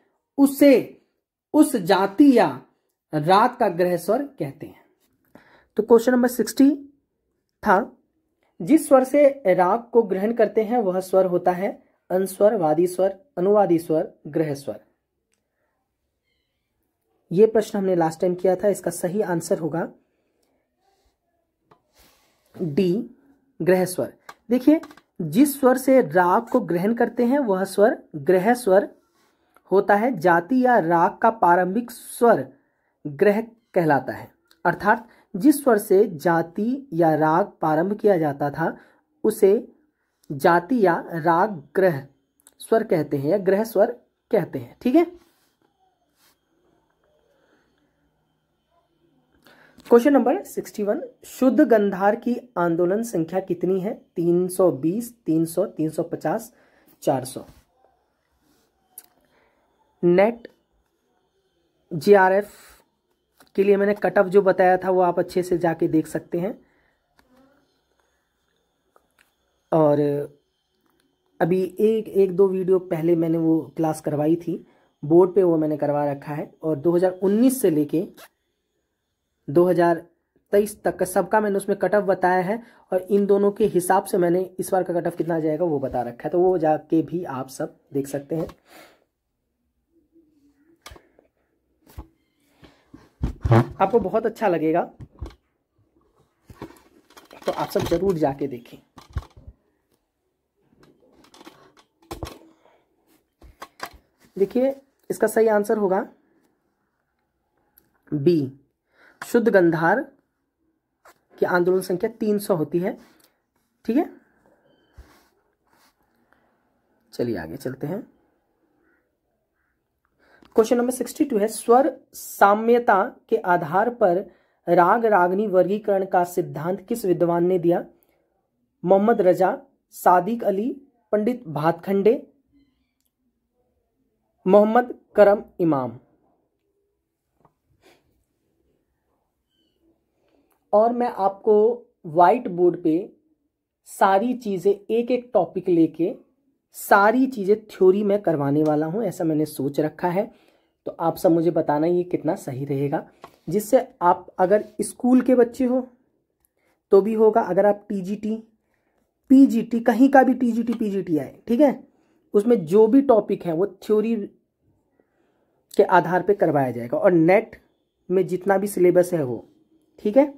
उसे उस जाति या राग का ग्रह स्वर कहते हैं तो क्वेश्चन नंबर सिक्सटी था जिस स्वर से राग को ग्रहण करते हैं वह स्वर होता है अनस्वर वादी स्वर अनुवादी स्वर ग्रह स्वर यह प्रश्न हमने लास्ट टाइम किया था इसका सही आंसर होगा डी ग्रह स्वर देखिए जिस स्वर से राग को ग्रहण करते हैं वह स्वर ग्रह स्वर होता है जाति या राग का प्रारंभिक स्वर ग्रह कहलाता है अर्थात जिस स्वर से जाति या राग प्रारंभ किया जाता था उसे जाति या राग ग्रह स्वर कहते हैं या ग्रह स्वर कहते हैं ठीक है क्वेश्चन नंबर 61 शुद्ध गंधार की आंदोलन संख्या कितनी है 320, 300, 350, 400 नेट जीआरएफ के लिए मैंने कट ऑफ जो बताया था वो आप अच्छे से जाके देख सकते हैं और अभी एक एक दो वीडियो पहले मैंने वो क्लास करवाई थी बोर्ड पे वो मैंने करवा रखा है और 2019 से लेके 2023 तक का सबका मैंने उसमें कटअप बताया है और इन दोनों के हिसाब से मैंने इस बार का कटअप कितना आ जाएगा वो बता रखा है तो वो जाके भी आप सब देख सकते हैं हाँ। आपको बहुत अच्छा लगेगा तो आप सब जरूर जाके देखें देखिए इसका सही आंसर होगा बी शुद्ध गंधार की आंदोलन संख्या 300 होती है ठीक है चलिए आगे चलते हैं क्वेश्चन नंबर सिक्सटी टू है स्वर साम्यता के आधार पर राग रागनी वर्गीकरण का सिद्धांत किस विद्वान ने दिया मोहम्मद रजा सादिक अली पंडित भातखंडे मोहम्मद करम इमाम और मैं आपको वाइट बोर्ड पे सारी चीज़ें एक एक टॉपिक लेके सारी चीज़ें थ्योरी में करवाने वाला हूँ ऐसा मैंने सोच रखा है तो आप सब मुझे बताना ये कितना सही रहेगा जिससे आप अगर स्कूल के बच्चे हो तो भी होगा अगर आप टीजीटी पीजीटी कहीं का भी टीजीटी पीजीटी आए ठीक है उसमें जो भी टॉपिक है वो थ्योरी के आधार पे करवाया जाएगा और नेट में जितना भी सिलेबस है वो ठीक है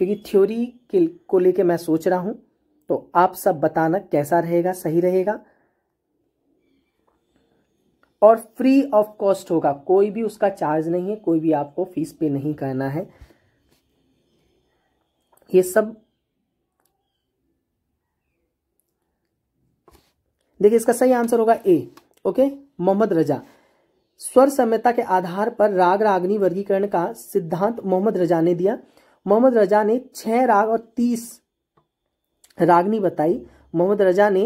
क्योंकि थ्योरी के को लेके मैं सोच रहा हूँ तो आप सब बताना कैसा रहेगा सही रहेगा और फ्री ऑफ कॉस्ट होगा कोई भी उसका चार्ज नहीं है कोई भी आपको फीस पे नहीं करना है ये सब देखिए इसका सही आंसर होगा ए ओके मोहम्मद रजा स्वर समयता के आधार पर राग रागनी वर्गीकरण का सिद्धांत मोहम्मद रजा ने दिया मोहम्मद रजा ने छह राग और तीस रागनी बताई मोहम्मद रजा ने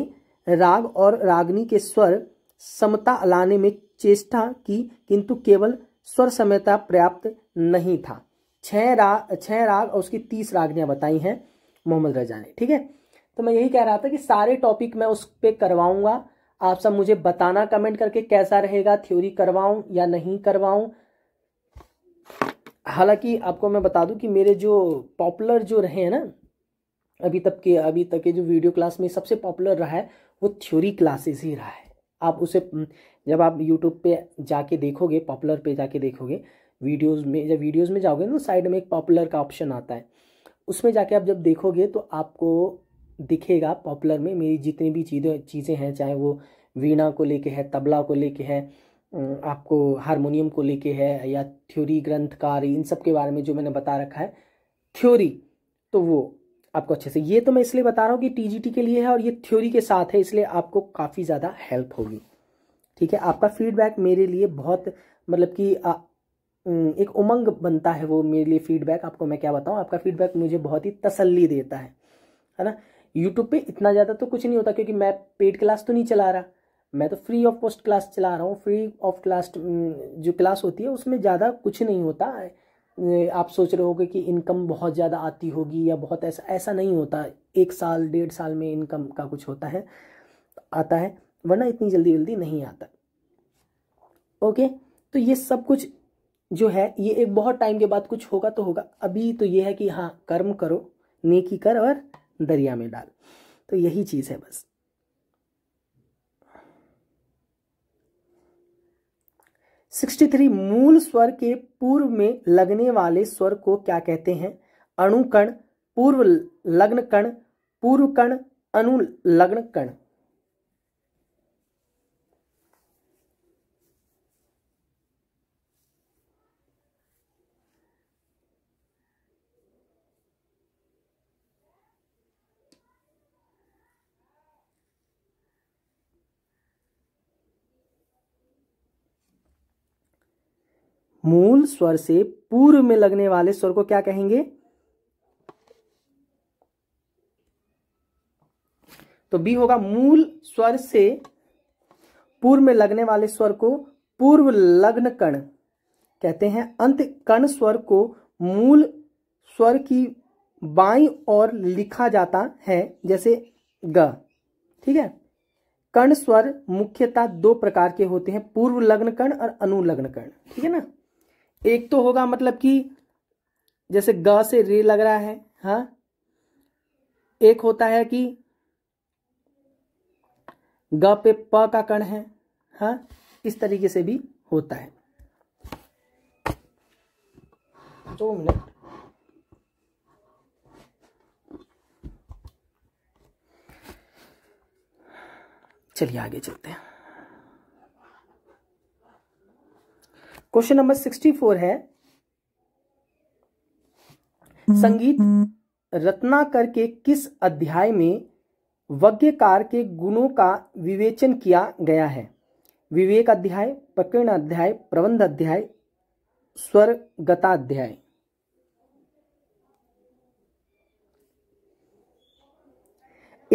राग और रागनी के स्वर समता लाने में चेष्टा की किंतु केवल स्वर समता पर्याप्त नहीं था छह राग छह राग और उसकी तीस रागनियां बताई हैं मोहम्मद रजा ने ठीक है तो मैं यही कह रहा था कि सारे टॉपिक मैं उस पर करवाऊंगा आप सब मुझे बताना कमेंट करके कैसा रहेगा थ्योरी करवाऊं या नहीं करवाऊं हालांकि आपको मैं बता दूं कि मेरे जो पॉपुलर जो रहे हैं ना अभी तक के अभी तक के जो वीडियो क्लास में सबसे पॉपुलर रहा है वो थ्योरी क्लासेस ही रहा है आप उसे जब आप यूट्यूब पे जाके देखोगे पॉपुलर पे जाके देखोगे वीडियोस में जब वीडियोस में जाओगे ना साइड में एक पॉपुलर का ऑप्शन आता है उसमें जाके आप जब देखोगे तो आपको दिखेगा पॉपुलर में मेरी जितनी भी चीज़ें चीज़ें हैं चाहे वो वीणा को लेके है तबला को लेके है आपको हारमोनियम को लेके है या थ्योरी ग्रंथकार इन सब के बारे में जो मैंने बता रखा है थ्योरी तो वो आपको अच्छे से ये तो मैं इसलिए बता रहा हूँ कि टीजीटी के लिए है और ये थ्योरी के साथ है इसलिए आपको काफ़ी ज़्यादा हेल्प होगी ठीक है आपका फीडबैक मेरे लिए बहुत मतलब कि एक उमंग बनता है वो मेरे लिए फीडबैक आपको मैं क्या बताऊँ आपका फीडबैक मुझे बहुत ही तसल्ली देता है है ना यूट्यूब पे इतना ज़्यादा तो कुछ नहीं होता क्योंकि मैं पेड क्लास तो नहीं चला रहा मैं तो फ्री ऑफ कॉस्ट क्लास चला रहा हूँ फ्री ऑफ क्लास जो क्लास होती है उसमें ज़्यादा कुछ नहीं होता आप सोच रहे होगे कि इनकम बहुत ज़्यादा आती होगी या बहुत ऐसा ऐसा नहीं होता एक साल डेढ़ साल में इनकम का कुछ होता है आता है वरना इतनी जल्दी जल्दी नहीं आता ओके तो ये सब कुछ जो है ये एक बहुत टाइम के बाद कुछ होगा तो होगा अभी तो ये है कि हाँ कर्म करो नेकी कर और दरिया में डाल तो यही चीज़ है बस 63 मूल स्वर के पूर्व में लगने वाले स्वर को क्या कहते हैं अणुकण पूर्व लग्न कण पूर्व कण अनुलग्न कण मूल स्वर से पूर्व में लगने वाले स्वर को क्या कहेंगे तो बी होगा मूल स्वर से पूर्व में लगने वाले स्वर को पूर्व लग्न कण कहते हैं अंत कण स्वर को मूल स्वर की बाई और लिखा जाता है जैसे ग ठीक है कर्ण स्वर मुख्यतः दो प्रकार के होते हैं पूर्व लग्न कर्ण और अनुलग्न कर्ण ठीक है ना एक तो होगा मतलब कि जैसे ग से रे लग रहा है हा एक होता है कि ग पे प का कण है हा? इस तरीके से भी होता है दो मिनट चलिए आगे चलते हैं क्वेश्चन नंबर सिक्सटी फोर है संगीत रत्नाकर के किस अध्याय में वज्ञकार के गुणों का विवेचन किया गया है विवेक अध्याय प्रकीर्ण अध्याय प्रबंध अध्याय स्वर गताध्याय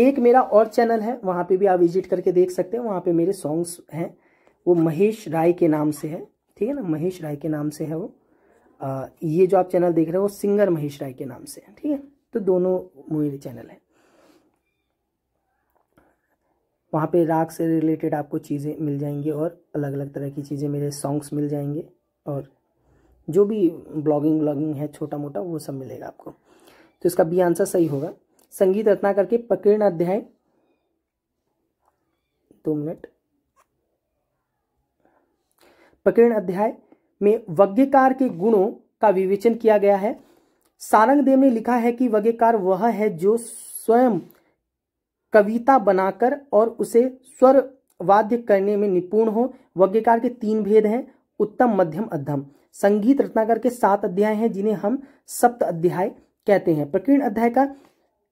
एक मेरा और चैनल है वहां पे भी आप विजिट करके देख सकते हैं वहां पे मेरे सॉन्ग्स हैं वो महेश राय के नाम से है ठीक है ना महेश राय के नाम से है वो आ, ये जो आप चैनल देख रहे हो वो सिंगर महेश राय के नाम से है ठीक है तो दोनों मूवी चैनल है वहाँ पे राग से रिलेटेड आपको चीज़ें मिल जाएंगी और अलग अलग तरह की चीज़ें मेरे सॉन्ग्स मिल जाएंगे और जो भी ब्लॉगिंग व्लॉगिंग है छोटा मोटा वो सब मिलेगा आपको तो इसका बी आंसर सही होगा संगीत रत्ना करके प्रकीर्ण अध्याय दो मिनट प्रकरण अध्याय में वज्ञकार के गुणों का विवेचन किया गया है सारंग देव ने लिखा है कि वज्ञकार वह है जो स्वयं कविता बनाकर और उसे स्वर वाद्य करने में निपुण हो वज्ञकार के तीन भेद हैं उत्तम मध्यम अध्यम संगीत रत्नाकर के सात अध्याय हैं जिन्हें हम सप्त अध्याय कहते हैं प्रकीर्ण अध्याय का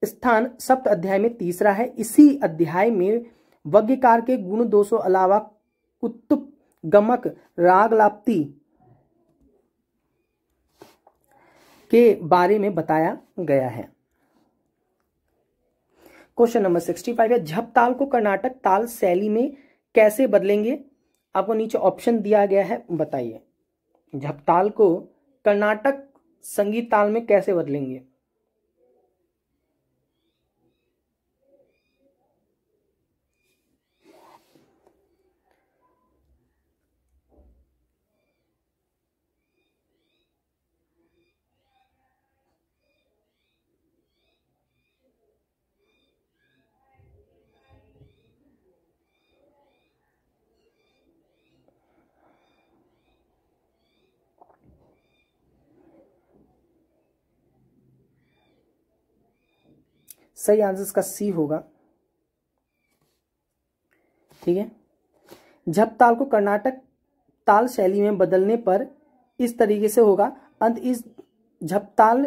स्थान सप्त अध्याय में तीसरा है इसी अध्याय में वज्ञकार के गुण दोषों अलावा कुतुब गमक राग के बारे में बताया गया है क्वेश्चन नंबर सिक्सटी फाइव है झप ताल को कर्नाटक ताल शैली में कैसे बदलेंगे आपको नीचे ऑप्शन दिया गया है बताइए झप ताल को कर्नाटक संगीत ताल में कैसे बदलेंगे सही आंसर इसका सी होगा ठीक है झप ताल को कर्नाटक ताल शैली में बदलने पर इस तरीके से होगा अंत इस झप ताल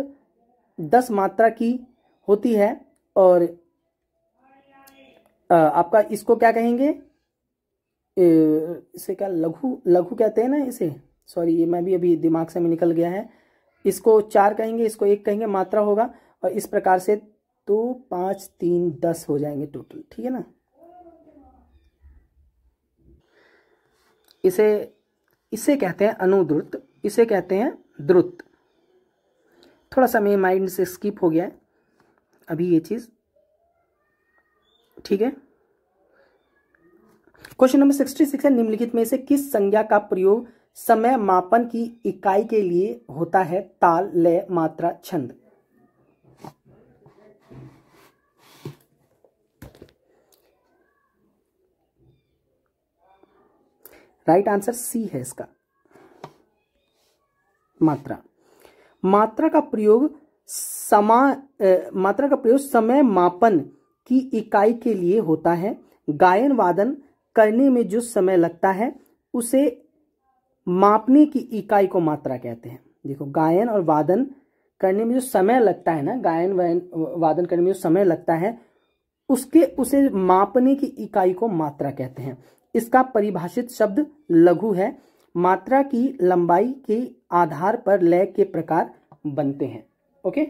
दस मात्रा की होती है और आपका इसको क्या कहेंगे इसे क्या लघु लघु कहते हैं ना इसे सॉरी ये मैं भी अभी दिमाग से में निकल गया है इसको चार कहेंगे इसको एक कहेंगे मात्रा होगा और इस प्रकार से तो पाँच तीन दस हो जाएंगे टोटल ठीक है ना इसे इसे कहते हैं अनुद्रुत इसे कहते हैं द्रुत थोड़ा सा मेरे माइंड से स्किप हो गया है अभी ये चीज़ ठीक है क्वेश्चन नंबर सिक्सटी सिक्स है निम्नलिखित में से किस संज्ञा का प्रयोग समय मापन की इकाई के लिए होता है ताल लय मात्रा छंद राइट आंसर सी है इसका मात्रा मात्रा का प्रयोग समा मात्रा का प्रयोग समय मापन की इकाई के लिए होता है गायन वादन करने में जो समय लगता है उसे मापने की इकाई को मात्रा कहते हैं देखो गायन और वादन करने में जो समय लगता है ना गायन वायन वादन करने में जो समय लगता है उसके उसे मापने की इकाई को मात्रा कहते हैं इसका परिभाषित शब्द लघु है मात्रा की लंबाई के आधार पर लय के प्रकार बनते हैं ओके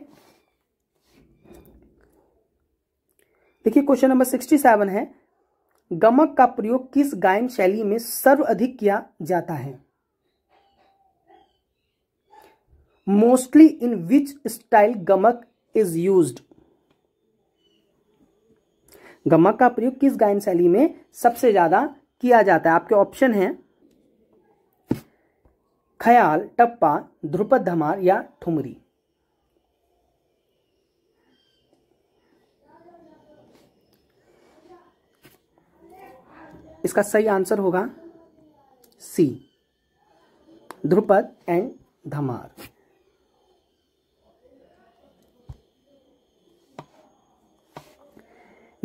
देखिए क्वेश्चन नंबर सिक्सटी सेवन है गमक का प्रयोग किस गायन शैली में सर्वाधिक किया जाता है mostly in which style gamak is use गमक का प्रयोग किस गायन शैली में सबसे ज्यादा किया जाता है आपके ऑप्शन हैं खयाल टप्पा ध्रुपद धमार या ठुमरी इसका सही आंसर होगा सी ध्रुपद एंड धमार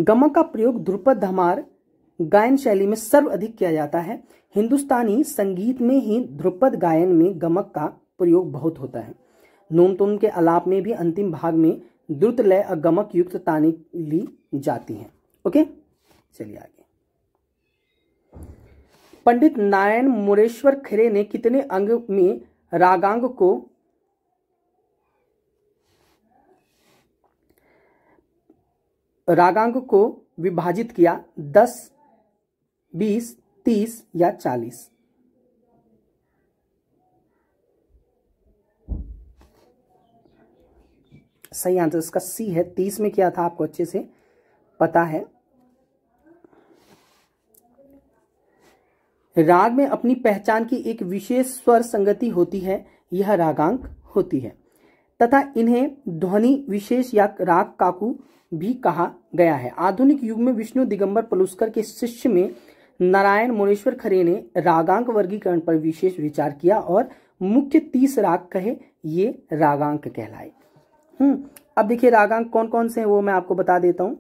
गमक का प्रयोग ध्रुपद धमार गायन शैली में सर्व अधिक किया जाता है हिंदुस्तानी संगीत में ही ध्रुपद गायन में गमक का प्रयोग बहुत होता है नोम तोम के अलाप में भी अंतिम भाग में द्रुत लय और गमक युक्त ताने ली जाती हैं ओके चलिए आगे पंडित नारायण मुरेश्वर खरे ने कितने अंग में रागांग को रागांग को विभाजित किया दस बीस तीस या चालीस सही आंसर इसका सी है तीस में क्या था आपको अच्छे से पता है राग में अपनी पहचान की एक विशेष स्वर संगति होती है यह रागांक होती है तथा इन्हें ध्वनि विशेष या राग काकू भी कहा गया है आधुनिक युग में विष्णु दिगंबर पलुस्कर के शिष्य में नारायण मुनेश्वर खरे ने रागांक वर्गीकरण पर विशेष विचार किया और मुख्य तीस राग कहे ये रागांक कहलाए हम्म अब देखिए रागांक कौन कौन से हैं वो मैं आपको बता देता हूं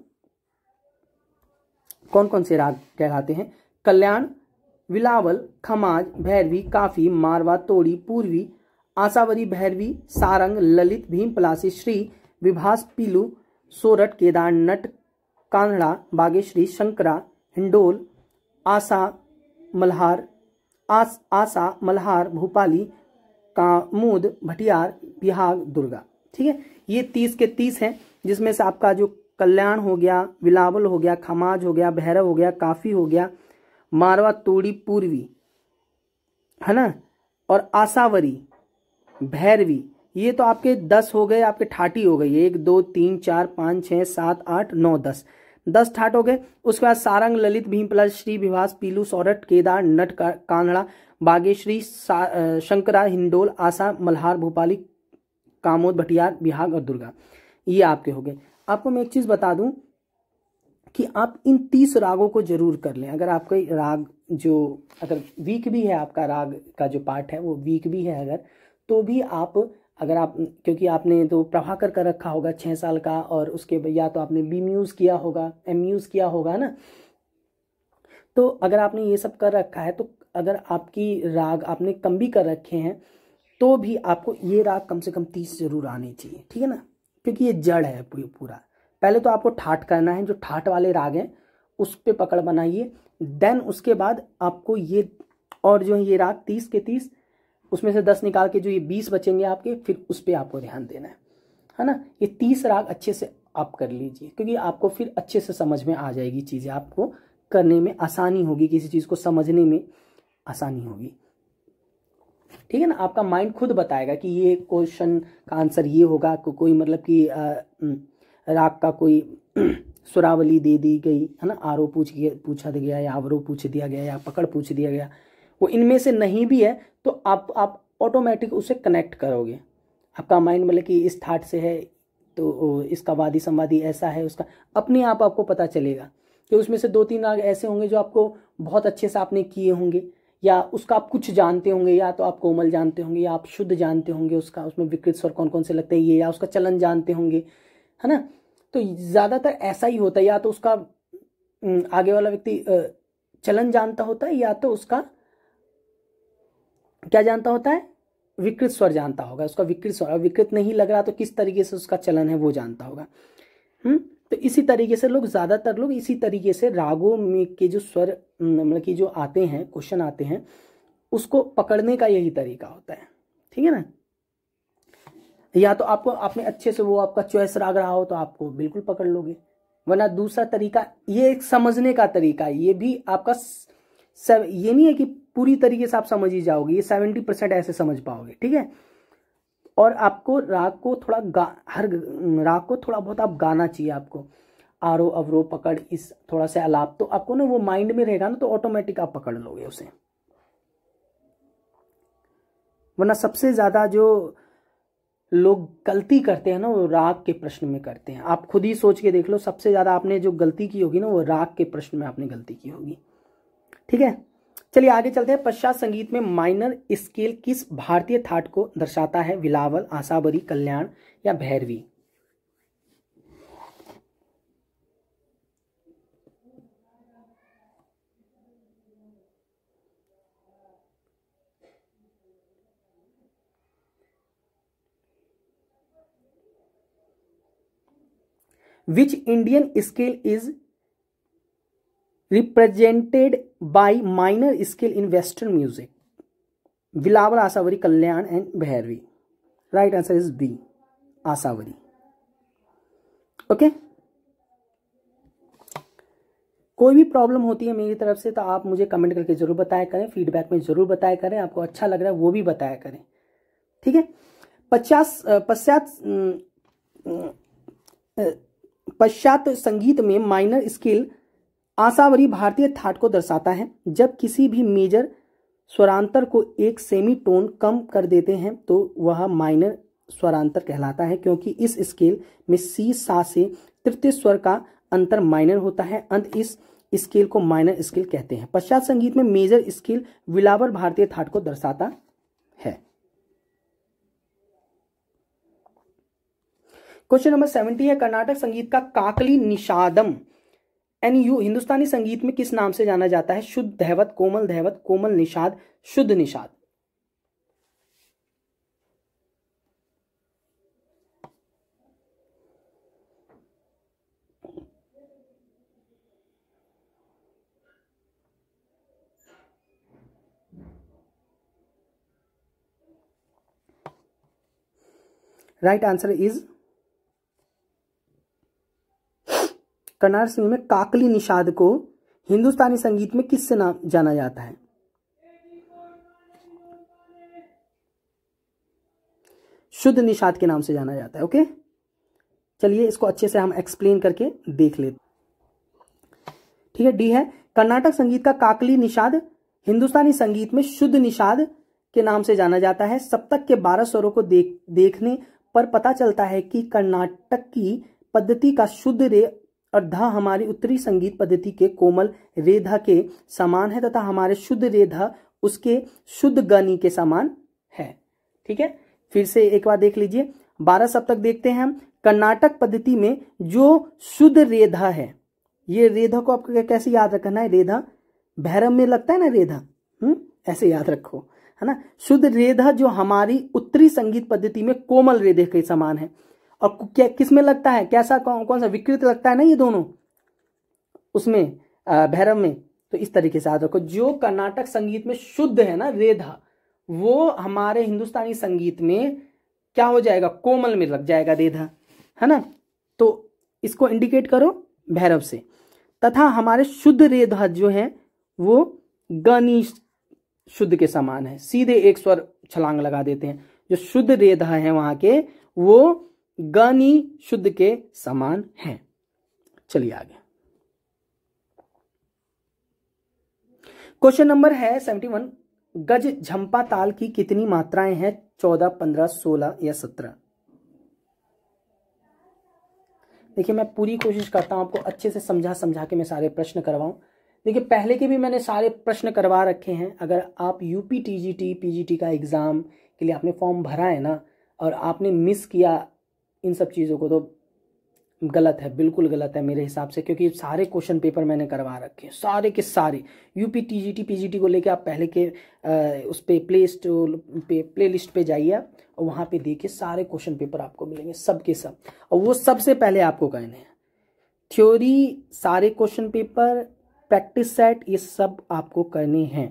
कौन कौन से राग कहलाते हैं कल्याण विलावल खमाज भैरवी काफी मारवा तोड़ी पूर्वी आसावरी भैरवी सारंग ललित भीम पलासी श्री विभास पीलू सोरठ केदार नट कांधड़ा बागेश्वरी शंकरा हिंडोल आसा मल्हार आस आसा मल्हार का कामोद भटियार बिहाग दुर्गा ठीक है ये तीस के तीस हैं जिसमें से आपका जो कल्याण हो गया विलावल हो गया खमाज हो गया भैरव हो गया काफी हो गया मारवा तोड़ी पूर्वी है ना और आशावरी भैरवी ये तो आपके दस हो गए आपके ठाटी हो गई एक दो तीन चार पाँच छः सात आठ नौ दस दस ठाट हो गए उसके बाद सारंग ललित भीम प्लस श्री विवास पीलू सौरठ केदार नट कांगड़ा बागेश्वरी शंकरा हिंडोल आसा मल्हार भोपाली कामोद भटियार बिहार और दुर्गा ये आपके हो गए आपको मैं एक चीज बता दूं कि आप इन तीस रागों को जरूर कर लें अगर आपका राग जो अगर वीक भी है आपका राग का जो पार्ट है वो वीक भी है अगर तो भी आप अगर आप क्योंकि आपने तो प्रभाकर कर रखा होगा छः साल का और उसके या तो आपने बी म्यूज़ किया होगा एम म्यूज़ किया होगा ना तो अगर आपने ये सब कर रखा है तो अगर आपकी राग आपने कम भी कर रखे हैं तो भी आपको ये राग कम से कम तीस जरूर आने चाहिए ठीक है ना क्योंकि ये जड़ है पूरा पहले तो आपको ठाट करना है जो ठाट वाले राग हैं उस पर पकड़ बनाइए देन उसके बाद आपको ये और जो है ये राग तीस के तीस उसमें से दस निकाल के जो ये बीस बचेंगे आपके फिर उस पर आपको ध्यान देना है है ना ये तीस राग अच्छे से आप कर लीजिए क्योंकि आपको फिर अच्छे से समझ में आ जाएगी चीज़ें आपको करने में आसानी होगी किसी चीज़ को समझने में आसानी होगी ठीक है ना आपका माइंड खुद बताएगा कि ये क्वेश्चन का आंसर ये होगा को, कोई मतलब कि राग का कोई सुरावली दे दी गई है ना आरोप पूछ गया पूछा गया या आवरोह पूछ दिया गया या पकड़ पूछ दिया गया वो इनमें से नहीं भी है तो आप आप ऑटोमेटिक उसे कनेक्ट करोगे आपका माइंड मतलब कि इस थाट से है तो इसका वादी संवादी ऐसा है उसका अपने आप आपको पता चलेगा कि उसमें से दो तीन राग ऐसे होंगे जो आपको बहुत अच्छे से आपने किए होंगे या उसका आप कुछ जानते होंगे या तो आप कोमल जानते होंगे या आप शुद्ध जानते होंगे उसका उसमें विकृत स्वर कौन कौन से लगते हैं ये या उसका चलन जानते होंगे है ना तो ज़्यादातर ऐसा ही होता है या तो उसका आगे वाला व्यक्ति चलन जानता होता है या तो उसका क्या जानता होता है विकृत स्वर जानता होगा उसका विकृत स्वर और विकृत नहीं लग रहा तो किस तरीके से उसका चलन है वो जानता होगा हम्म तो इसी तरीके से लोग ज़्यादातर लोग इसी तरीके से रागों में के जो स्वर मतलब कि जो आते हैं क्वेश्चन आते हैं उसको पकड़ने का यही तरीका होता है ठीक है ना या तो आपको आपने अच्छे से वो आपका चॉइस राग रहा हो तो आपको बिल्कुल पकड़ लोगे वरना दूसरा तरीका ये एक समझने का तरीका ये भी आपका स... सब ये नहीं है कि पूरी तरीके से आप समझ ही जाओगे ये सेवेंटी परसेंट ऐसे समझ पाओगे ठीक है और आपको राग को थोड़ा गा हर राग को थोड़ा बहुत आप गाना चाहिए आपको आरो अवरो पकड़ इस थोड़ा सा अलाप तो आपको ना वो माइंड में रहेगा ना तो ऑटोमेटिक आप पकड़ लोगे उसे वरना सबसे ज़्यादा जो लोग गलती करते हैं ना वो राग के प्रश्न में करते हैं आप खुद ही सोच के देख लो सबसे ज़्यादा आपने जो गलती की होगी ना वो राग के प्रश्न में आपने गलती की होगी ठीक है चलिए आगे चलते हैं पश्चात संगीत में माइनर स्केल किस भारतीय थाट को दर्शाता है विलावल आशावरी कल्याण या Bhairavi which indian scale is represented by minor scale in western music Bilawal Asavari Kalyan and Bhairavi right answer is B Asavari okay कोई भी प्रॉब्लम होती है मेरी तरफ से तो आप मुझे कमेंट करके जरूर बताया करें फीडबैक में जरूर बताया करें आपको अच्छा लग रहा है वो भी बताया करें ठीक है पचास पश्चात पश्चात संगीत में माइनर स्केल आसावरी भारतीय थाट को दर्शाता है जब किसी भी मेजर स्वरांतर को एक सेमी टोन कम कर देते हैं तो वह माइनर स्वरांतर कहलाता है क्योंकि इस स्केल में सी सा से तृतीय स्वर का अंतर माइनर होता है अंत इस स्केल को माइनर स्केल कहते हैं पश्चात संगीत में मेजर स्केल विलावर भारतीय थाट को दर्शाता है क्वेश्चन नंबर सेवेंटी है कर्नाटक संगीत का काकली निषादम एन यू हिंदुस्तानी संगीत में किस नाम से जाना जाता है शुद्ध धैवत कोमल धैवत komal nishad shuddh nishad right answer is कनार सिंह में काकली निषाद को हिंदुस्तानी संगीत में किससे नाम जाना जाता है शुद्ध निषाद के नाम से जाना जाता है ओके चलिए इसको अच्छे से हम एक्सप्लेन करके देख लेते ठीक है डी है कर्नाटक संगीत का काकली निषाद हिंदुस्तानी संगीत में शुद्ध निषाद के नाम से जाना जाता है सप्तक के बारह स्वरों को देख देखने पर पता चलता है कि कर्नाटक की पद्धति का शुद्ध रे और धा हमारी उत्तरी संगीत पद्धति के कोमल रेधा के समान है तथा हमारे शुद्ध रेधा उसके शुद्ध गनी के समान है ठीक है फिर से एक बार देख लीजिए बारह सप्तक देखते हैं हम कर्नाटक पद्धति में जो शुद्ध रेधा है ये रेधा को आपको कैसे याद रखना है रेधा भैरव में लगता है ना रेधा हम्म ऐसे याद रखो है ना शुद्ध रेधा जो हमारी उत्तरी संगीत पद्धति में कोमल रेधे के समान है और क्या किस में लगता है कैसा कौ, कौन सा विकृत लगता है ना ये दोनों उसमें भैरव में तो इस तरीके से याद रखो जो कर्नाटक संगीत में शुद्ध है ना रेधा वो हमारे हिंदुस्तानी संगीत में क्या हो जाएगा कोमल में लग जाएगा रेधा है ना तो इसको इंडिकेट करो भैरव से तथा हमारे शुद्ध रेधा जो है वो गनी शुद्ध के समान है सीधे एक स्वर छलांग लगा देते हैं जो शुद्ध रेधा है वहां के वो गनी शुद्ध के समान है चलिए आगे क्वेश्चन नंबर है सेवेंटी वन गज झंपा ताल की कितनी मात्राएं हैं चौदह पंद्रह सोलह या सत्रह देखिए मैं पूरी कोशिश करता हूं आपको अच्छे से समझा समझा के मैं सारे प्रश्न करवाऊं देखिए पहले के भी मैंने सारे प्रश्न करवा रखे हैं अगर आप यूपी टी जी टी का एग्ज़ाम के लिए आपने फॉर्म भरा है ना और आपने मिस किया इन सब चीज़ों को तो गलत है बिल्कुल गलत है मेरे हिसाब से क्योंकि सारे क्वेश्चन पेपर मैंने करवा रखे हैं सारे के सारे यूपी जी टी को लेकर आप पहले के आ, उस पर प्ले पे प्ले लिस्ट पर जाइए और वहाँ पर देखिए सारे क्वेश्चन पेपर आपको मिलेंगे सब के सब और वो सबसे पहले आपको कहने हैं थ्योरी सारे क्वेश्चन पेपर प्रैक्टिस सेट ये सब आपको करने हैं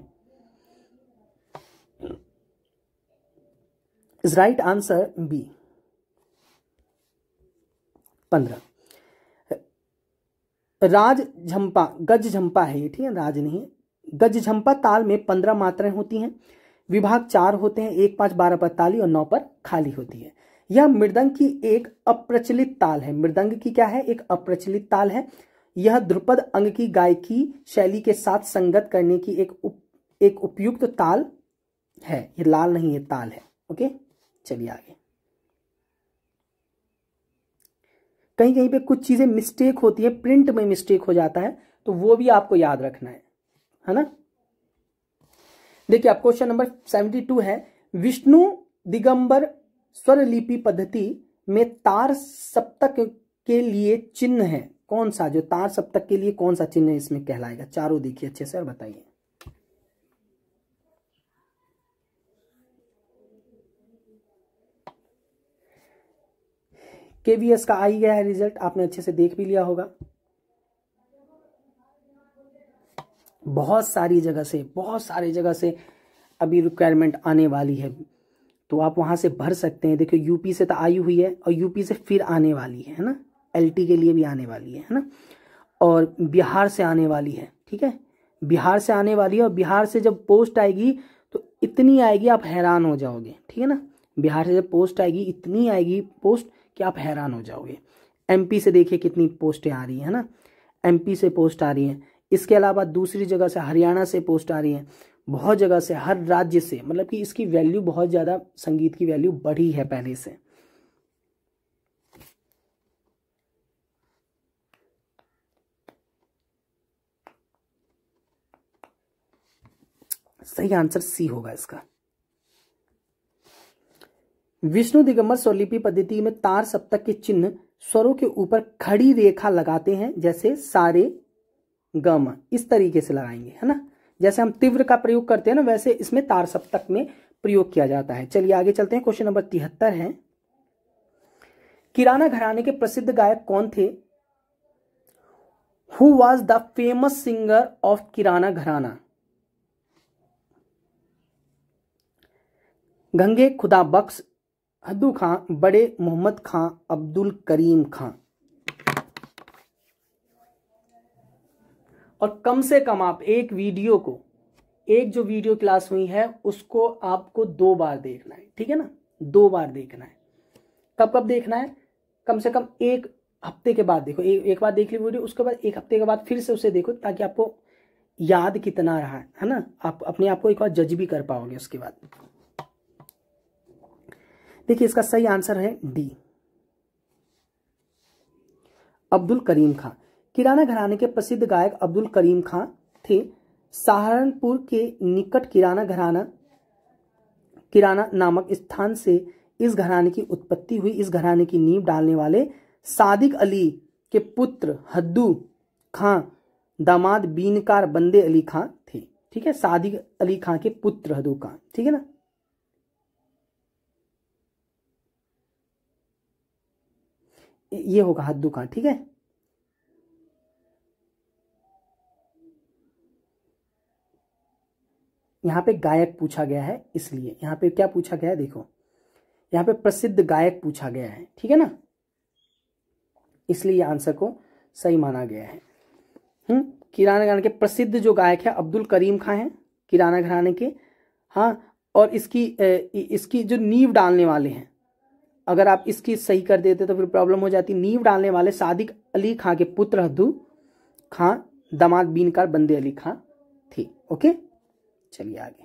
इज राइट आंसर बी पंद्रह राज झंपा गज झंपा है ये ठीक है राज नहीं है गज झंपा ताल में पंद्रह मात्राएं होती हैं विभाग चार होते हैं एक पांच बारह पर ताली और नौ पर खाली होती है यह मृदंग की एक अप्रचलित ताल है मृदंग की क्या है एक अप्रचलित ताल है यह द्रुपद अंग की गायकी शैली के साथ संगत करने की एक उप, एक उपयुक्त ताल है ये लाल नहीं है ताल है ओके चलिए आगे कहीं कहीं पे कुछ चीज़ें मिस्टेक होती है प्रिंट में मिस्टेक हो जाता है तो वो भी आपको याद रखना है है ना देखिए आप क्वेश्चन नंबर सेवेंटी टू है विष्णु दिगंबर स्वर लिपि पद्धति में तार सप्तक के लिए चिन्ह है कौन सा जो तार सप्तक के लिए कौन सा चिन्ह इसमें कहलाएगा चारों देखिए अच्छे से और बताइए केवीएस का आ ही गया है रिजल्ट आपने अच्छे से देख भी लिया होगा बहुत सारी जगह से बहुत सारी जगह से अभी रिक्वायरमेंट आने वाली है तो आप वहां से भर सकते हैं देखिए यूपी से तो आई हुई है और यूपी से फिर आने वाली है ना एलटी के लिए भी आने वाली है ना और बिहार से आने वाली है ठीक है बिहार से आने वाली है और बिहार से जब पोस्ट आएगी तो इतनी आएगी आप हैरान हो जाओगे ठीक है ना बिहार से जब पोस्ट आएगी इतनी आएगी पोस्ट कि आप हैरान हो जाओगे एमपी से देखिए कितनी पोस्टें आ रही हैं ना एमपी से पोस्ट आ रही हैं इसके अलावा दूसरी जगह से हरियाणा से पोस्ट आ रही हैं बहुत जगह से हर राज्य से मतलब कि इसकी वैल्यू बहुत ज़्यादा संगीत की वैल्यू बढ़ी है पहले से सही आंसर सी होगा इसका विष्णु दिगंबर स्वलिपि पद्धति में तार सप्तक के चिन्ह स्वरों के ऊपर खड़ी रेखा लगाते हैं जैसे सारे गम इस तरीके से लगाएंगे है ना जैसे हम तीव्र का प्रयोग करते हैं ना वैसे इसमें तार सप्तक में प्रयोग किया जाता है चलिए आगे चलते हैं क्वेश्चन नंबर तिहत्तर है किराना घराने के प्रसिद्ध गायक कौन थे who was the famous singer of Kirana gharana गंगे खुदा बख्श हदू खां बड़े मोहम्मद खां अब्दुल करीम खां और कम से कम आप एक वीडियो को एक जो वीडियो क्लास हुई है उसको आपको दो बार देखना है ठीक है ना दो बार देखना है कब कब देखना है कम से कम एक हफ्ते के बाद देखो एक, एक बार देख ली वीडियो उसके बाद एक हफ्ते के बाद फिर से उसे देखो ताकि आपको याद कितना रहा है ना आप अपने आप को एक बार जज भी कर पाओगे उसके बाद देखिए इसका सही आंसर है डी अब्दुल करीम खां किराना घराने के प्रसिद्ध गायक अब्दुल करीम खां थे सहारनपुर के निकट किराना घराना किराना नामक स्थान से इस घराने की उत्पत्ति हुई इस घराने की नींव डालने वाले सादिक अली के पुत्र हद्दू खां दामाद बीनकार बंदे अली खां थे ठीक है सादिक अली खां के पुत्र हद्दू खां ठीक है ना ये होगा हद्दू का ठीक है यहां पे गायक पूछा गया है इसलिए यहां पे क्या पूछा गया है देखो यहां पे प्रसिद्ध गायक पूछा गया है ठीक है ना इसलिए आंसर को सही माना गया है हम्म किराना घराने के प्रसिद्ध जो गायक है अब्दुल करीम खां हैं किराना घराने के हाँ और इसकी इसकी जो नींव डालने वाले हैं अगर आप इसकी सही कर देते तो फिर प्रॉब्लम हो जाती नींव डालने वाले सादिक अली खां के पुत्र हदू खां दामाद बीनकार बंदे अली खां थे ओके चलिए आगे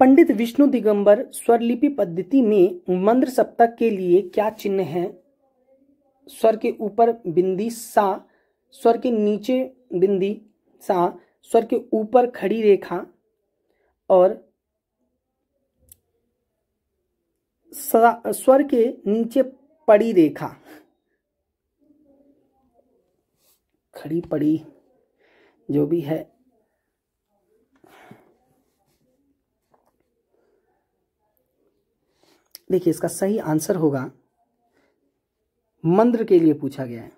पंडित विष्णु दिगंबर स्वरलिपि पद्धति में मंद्र सप्तक के लिए क्या चिन्ह है स्वर के ऊपर बिंदी सा स्वर के नीचे बिंदी सा स्वर के ऊपर खड़ी रेखा और स्वर के नीचे पड़ी रेखा खड़ी पड़ी जो भी है देखिए इसका सही आंसर होगा मंद्र के लिए पूछा गया है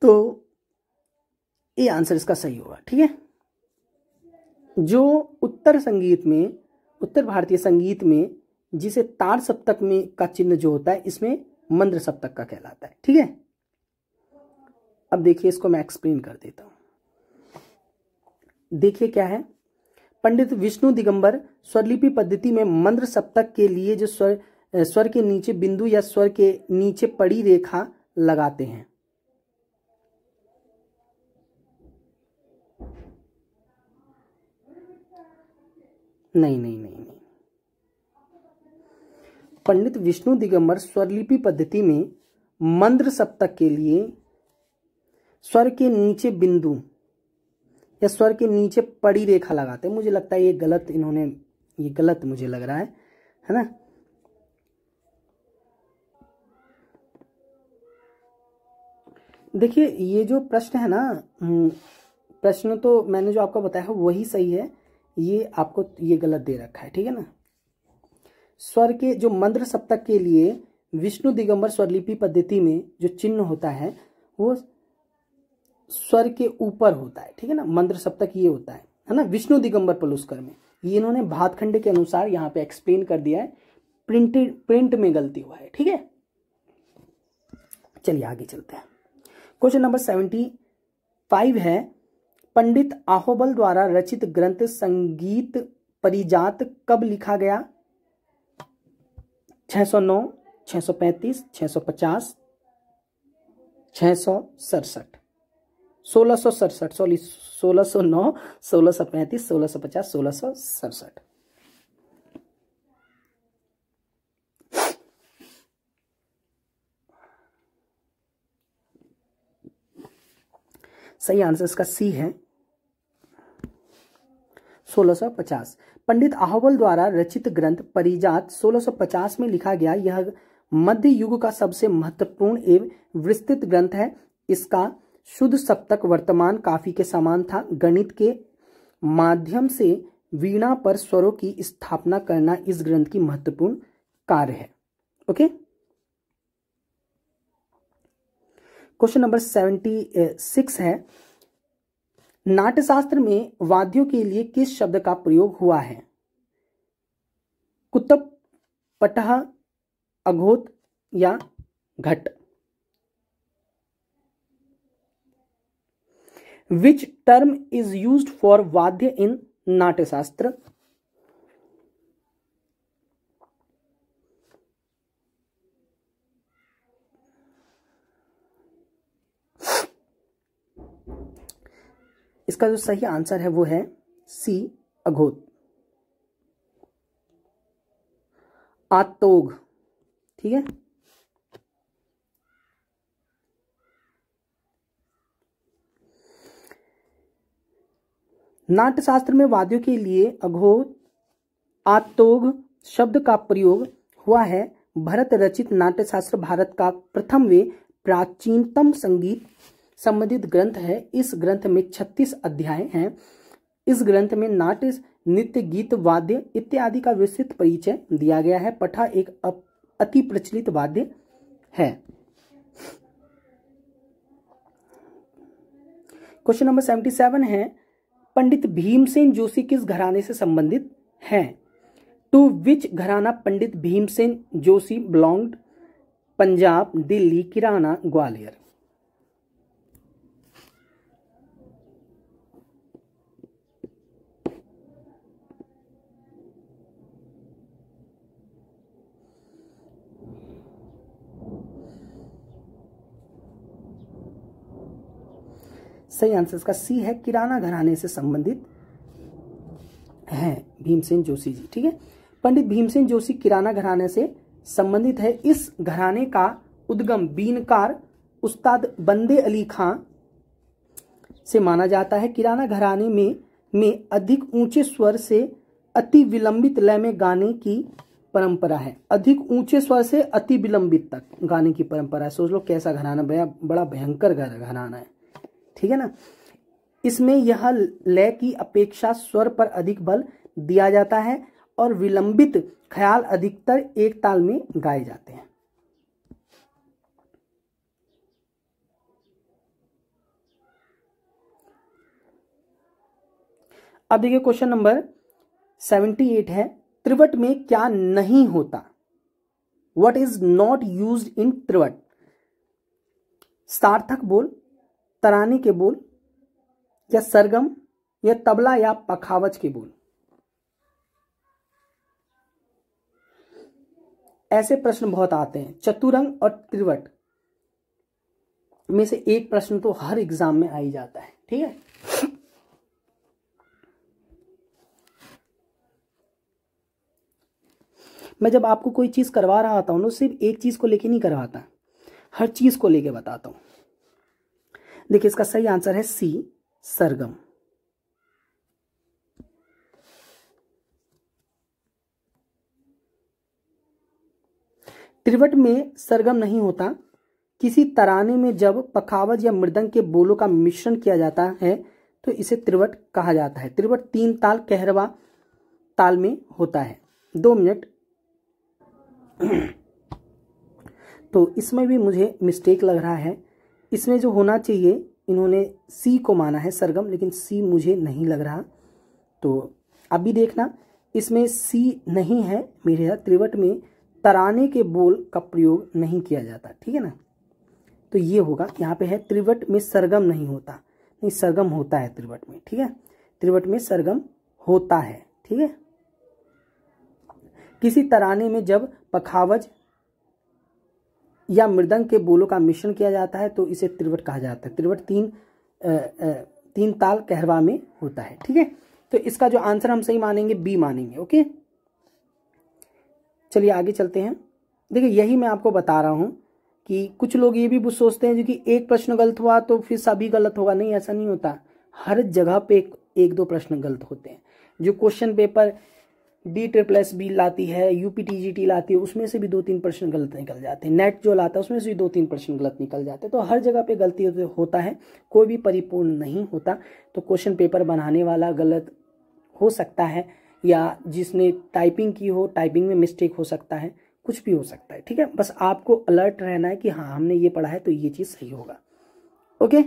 तो ये आंसर इसका सही होगा ठीक है जो उत्तर संगीत में उत्तर भारतीय संगीत में जिसे तार सप्तक में का चिन्ह जो होता है इसमें मंद्र सप्तक का कहलाता है ठीक है अब देखिए इसको मैं एक्सप्लेन कर देता हूं देखिए क्या है पंडित विष्णु दिगंबर स्वरलिपि पद्धति में मंद्र सप्तक के लिए जो स्वर स्वर के नीचे बिंदु या स्वर के नीचे पड़ी रेखा लगाते हैं नहीं नहीं नहीं नहीं पंडित विष्णु दिगंबर स्वरलिपि पद्धति में मंद्र सप्तक के लिए स्वर के नीचे बिंदु या स्वर के नीचे पड़ी रेखा लगाते मुझे लगता है ये गलत इन्होंने ये गलत मुझे लग रहा है है ना देखिए ये जो प्रश्न है ना हम्म, प्रश्न तो मैंने जो आपको बताया वही सही है ये आपको ये गलत दे रखा है ठीक है ना स्वर के जो मंद्र सप्तक के लिए विष्णु दिगंबर स्वरलिपि पद्धति में जो चिन्ह होता है वो स्वर के ऊपर होता है ठीक है ना मंद्र सप्तक ये होता है है ना विष्णु दिगंबर पलुष्कर में ये इन्होंने भातखंड के अनुसार यहाँ पे एक्सप्लेन कर दिया है प्रिंटेड प्रिंट में गलती हुआ है ठीक है चलिए आगे चलते हैं क्वेश्चन नंबर सेवेंटी फाइव है पंडित आहोबल द्वारा रचित ग्रंथ संगीत परिजात कब लिखा गया 609, 635, 650, 667 सोलह सौ सड़सठ सॉरी सोलह सौ नौ सोलह सौ पैंतीस सोलह सौ पचास सोलह सौ सड़सठ सही आंसर इसका सी है 1650 पंडित आहवल द्वारा रचित ग्रंथ परिजात 1650 में लिखा गया यह मध्य युग का सबसे महत्वपूर्ण एवं विस्तृत ग्रंथ है इसका शुद्ध सप्तक वर्तमान काफी के समान था गणित के माध्यम से वीणा पर स्वरों की स्थापना करना इस ग्रंथ की महत्वपूर्ण कार्य है okay question number seventy six है नाट्यशास्त्र में वाद्यों के लिए किस शब्द का प्रयोग हुआ है कुतप पटह अघोत या घट which term is use for vadya in Natyashastra इसका जो सही आंसर है वो है सी अघोत आतोग ठीक है नाट्यशास्त्र में वाद्यों के लिए अघोत आतोग शब्द का प्रयोग हुआ है भरत रचित नाट्यशास्त्र भारत का प्रथम वे प्राचीनतम संगीत संबंधित ग्रंथ है इस ग्रंथ में छत्तीस अध्याय हैं इस ग्रंथ में नाट्य नृत्य गीत वाद्य इत्यादि का विस्तृत परिचय दिया गया है पठा एक अति प्रचलित वाद्य है क्वेश्चन नंबर सेवेंटी सेवन है पंडित भीमसेन जोशी किस घराने से संबंधित है to which gharana Pandit Bhimsen Joshi belonged Punjab Delhi Kirana Gwalior सही आंसर इसका सी है किराना घराने से संबंधित है भीमसेन जोशी जी ठीक है पंडित भीमसेन जोशी किराना घराने से संबंधित है इस घराने का उद्गम बीनकार उस्ताद बंदे अली खां से माना जाता है किराना घराने में में अधिक ऊंचे स्वर से अति विलंबित लय में गाने की परंपरा है अधिक ऊंचे स्वर से अति विलंबित तक गाने की परंपरा है सोच लो कैसा घराना बड़ा भयंकर घराना है ठीक है ना इसमें यह लय की अपेक्षा स्वर पर अधिक बल दिया जाता है और विलंबित ख्याल अधिकतर एक ताल में गाए जाते हैं अब देखिए क्वेश्चन नंबर सेवेंटी एट है त्रिवट में क्या नहीं होता what is not used in Trivat सार्थक बोल तराने के बोल या सरगम या तबला या पखावच के बोल ऐसे प्रश्न बहुत आते हैं चतुरंग और त्रिवट में से एक प्रश्न तो हर एग्जाम में आ ही जाता है ठीक है मैं जब आपको कोई चीज़ करवा रहा था ना सिर्फ एक चीज़ को लेके नहीं करवाता हर चीज़ को लेके बताता हूं देखिए इसका सही आंसर है सी सरगम त्रिवट में सरगम नहीं होता किसी तराने में जब पखावज या मृदंग के बोलों का मिश्रण किया जाता है तो इसे त्रिवट कहा जाता है त्रिवट तीन ताल कहरवा ताल में होता है दो मिनट तो इसमें भी मुझे मिस्टेक लग रहा है इसमें जो होना चाहिए इन्होंने सी को माना है सरगम लेकिन सी मुझे नहीं लग रहा तो अब भी देखना इसमें सी नहीं है मेरे यहाँ त्रिवट में तराने के बोल का प्रयोग नहीं किया जाता ठीक है ना तो ये होगा यहाँ पे है त्रिवट में सरगम नहीं होता नहीं सरगम होता है त्रिवट में ठीक है त्रिवट में सरगम होता है ठीक है किसी तराने में जब पखावज या मृदंग के बोलों का मिश्रण किया जाता है तो इसे त्रिवट कहा जाता है त्रिवट तीन तीन ताल कहरवा में होता है ठीक है तो इसका जो आंसर हम सही मानेंगे बी मानेंगे ओके चलिए आगे चलते हैं देखिए यही मैं आपको बता रहा हूं कि कुछ लोग ये भी सोचते हैं जो कि एक प्रश्न गलत हुआ तो फिर सभी गलत होगा नहीं ऐसा नहीं होता हर जगह पे एक, एक दो प्रश्न गलत होते हैं जो क्वेश्चन पेपर डी टे प्लस बी लाती है यूपी टी लाती है उसमें से भी दो तीन परसेंट गलत निकल जाते हैं नेट जो लाता है उसमें से भी दो तीन परसेंट गलत निकल जाते हैं तो हर जगह पे गलती होता है कोई भी परिपूर्ण नहीं होता तो क्वेश्चन पेपर बनाने वाला गलत हो सकता है या जिसने टाइपिंग की हो टाइपिंग में मिस्टेक हो सकता है कुछ भी हो सकता है ठीक है बस आपको अलर्ट रहना है कि हाँ हमने ये पढ़ा है तो ये चीज़ सही होगा ओके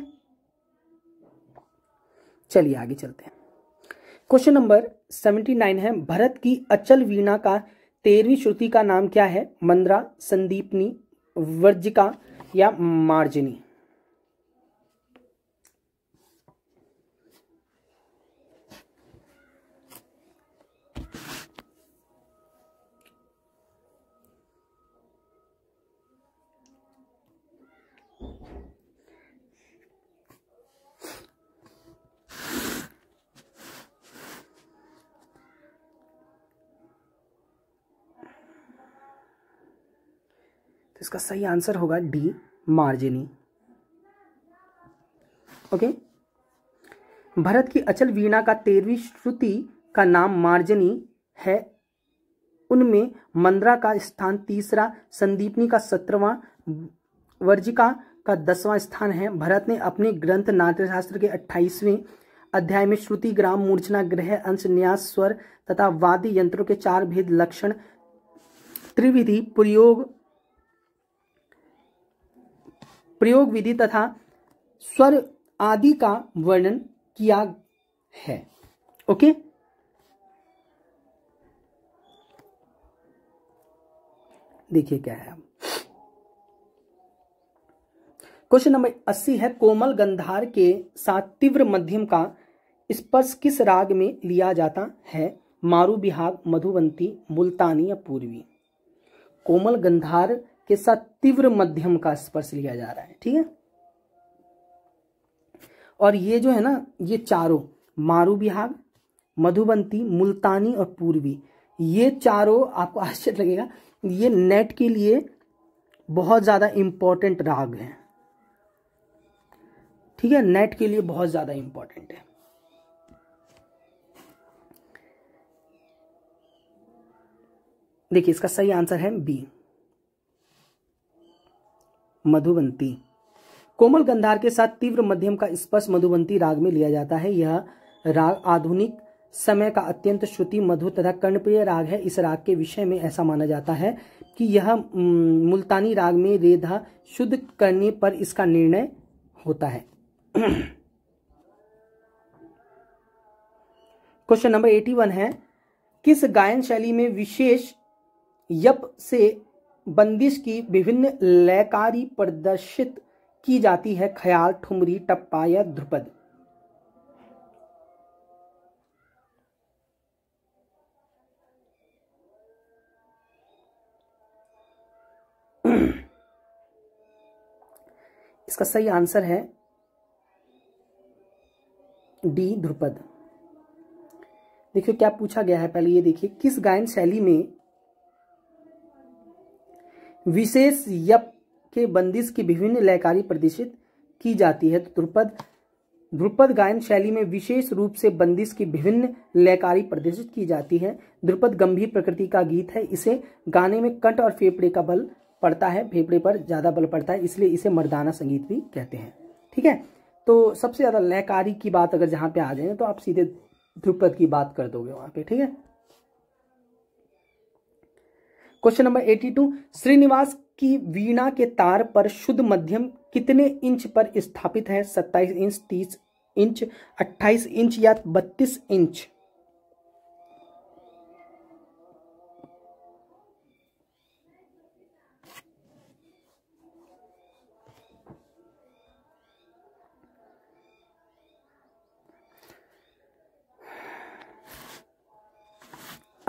चलिए आगे चलते हैं क्वेश्चन नंबर सेवेंटी नाइन है भरत की अचल वीणा का तेरहवीं श्रुति का नाम क्या है मंद्रा संदीपनी वर्जिका या मार्जिनी इसका सही आंसर होगा डी मार्जिनी ओके भरत की अचल वीणा का तेरहवीं श्रुति का नाम मार्जनी है उनमें मंद्रा का स्थान तीसरा संदीपनी का सत्रवा वर्जिका का दसवां स्थान है भरत ने अपने ग्रंथ नाट्यशास्त्र के अट्ठाईसवें अध्याय में श्रुति ग्राम मूर्छना ग्रह अंश न्यास स्वर तथा वाद्य यंत्रों के चार भेद लक्षण त्रिविधि प्रयोग प्रयोग विधि तथा स्वर आदि का वर्णन किया है ओके देखिए क्या है क्वेश्चन नंबर अस्सी है कोमल गंधार के साथ तीव्र मध्यम का स्पर्श किस राग में लिया जाता है मारू बिहाग मधुबंती मुल्तानी या पूर्वी कोमल गंधार के साथ तीव्र मध्यम का स्पर्श लिया जा रहा है ठीक है और ये जो है ना ये चारों मारू बिहार मधुबंती मुल्तानी और पूर्वी ये चारों आपको आश्चर्य लगेगा ये नेट के लिए बहुत ज़्यादा इंपॉर्टेंट राग है ठीक है नेट के लिए बहुत ज़्यादा इंपॉर्टेंट है देखिए इसका सही आंसर है बी मधुबंती कोमल गंधार के साथ तीव्र मध्यम का स्पर्श मधुबंती राग में लिया जाता है यह राग आधुनिक समय का अत्यंत श्रुति मधु तथा कर्णप्रिय राग है इस राग के विषय में ऐसा माना जाता है कि यह मुल्तानी राग में रेधा शुद्ध करने पर इसका निर्णय होता है क्वेश्चन नंबर एटी वन है किस गायन शैली में विशेष यप से बंदिश की विभिन्न लयकारी प्रदर्शित की जाती है ख्याल ठुमरी टप्पा या ध्रुपद इसका सही आंसर है डी ध्रुपद देखिए क्या पूछा गया है पहले ये देखिए किस गायन शैली में विशेष यप के बंदिश की विभिन्न लयकारी प्रदर्शित की जाती है तो ध्रुपद ध्रुपद गायन शैली में विशेष रूप से बंदिश की विभिन्न लयकारी प्रदर्शित की जाती है ध्रुपद गंभीर प्रकृति का गीत है इसे गाने में कंठ और फेफड़े का बल पड़ता है फेफड़े पर ज़्यादा बल पड़ता है इसलिए इसे मर्दाना संगीत भी कहते हैं ठीक है तो सबसे ज़्यादा लयकारी की बात अगर जहाँ पे आ जाए तो आप सीधे ध्रुपद की बात कर दोगे वहाँ पे ठीक है question number eighty two Srinivas की वीणा के तार पर शुद्ध मध्यम कितने इंच पर स्थापित है सत्ताईस इंच तीस इंच अट्ठाईस इंच या बत्तीस इंच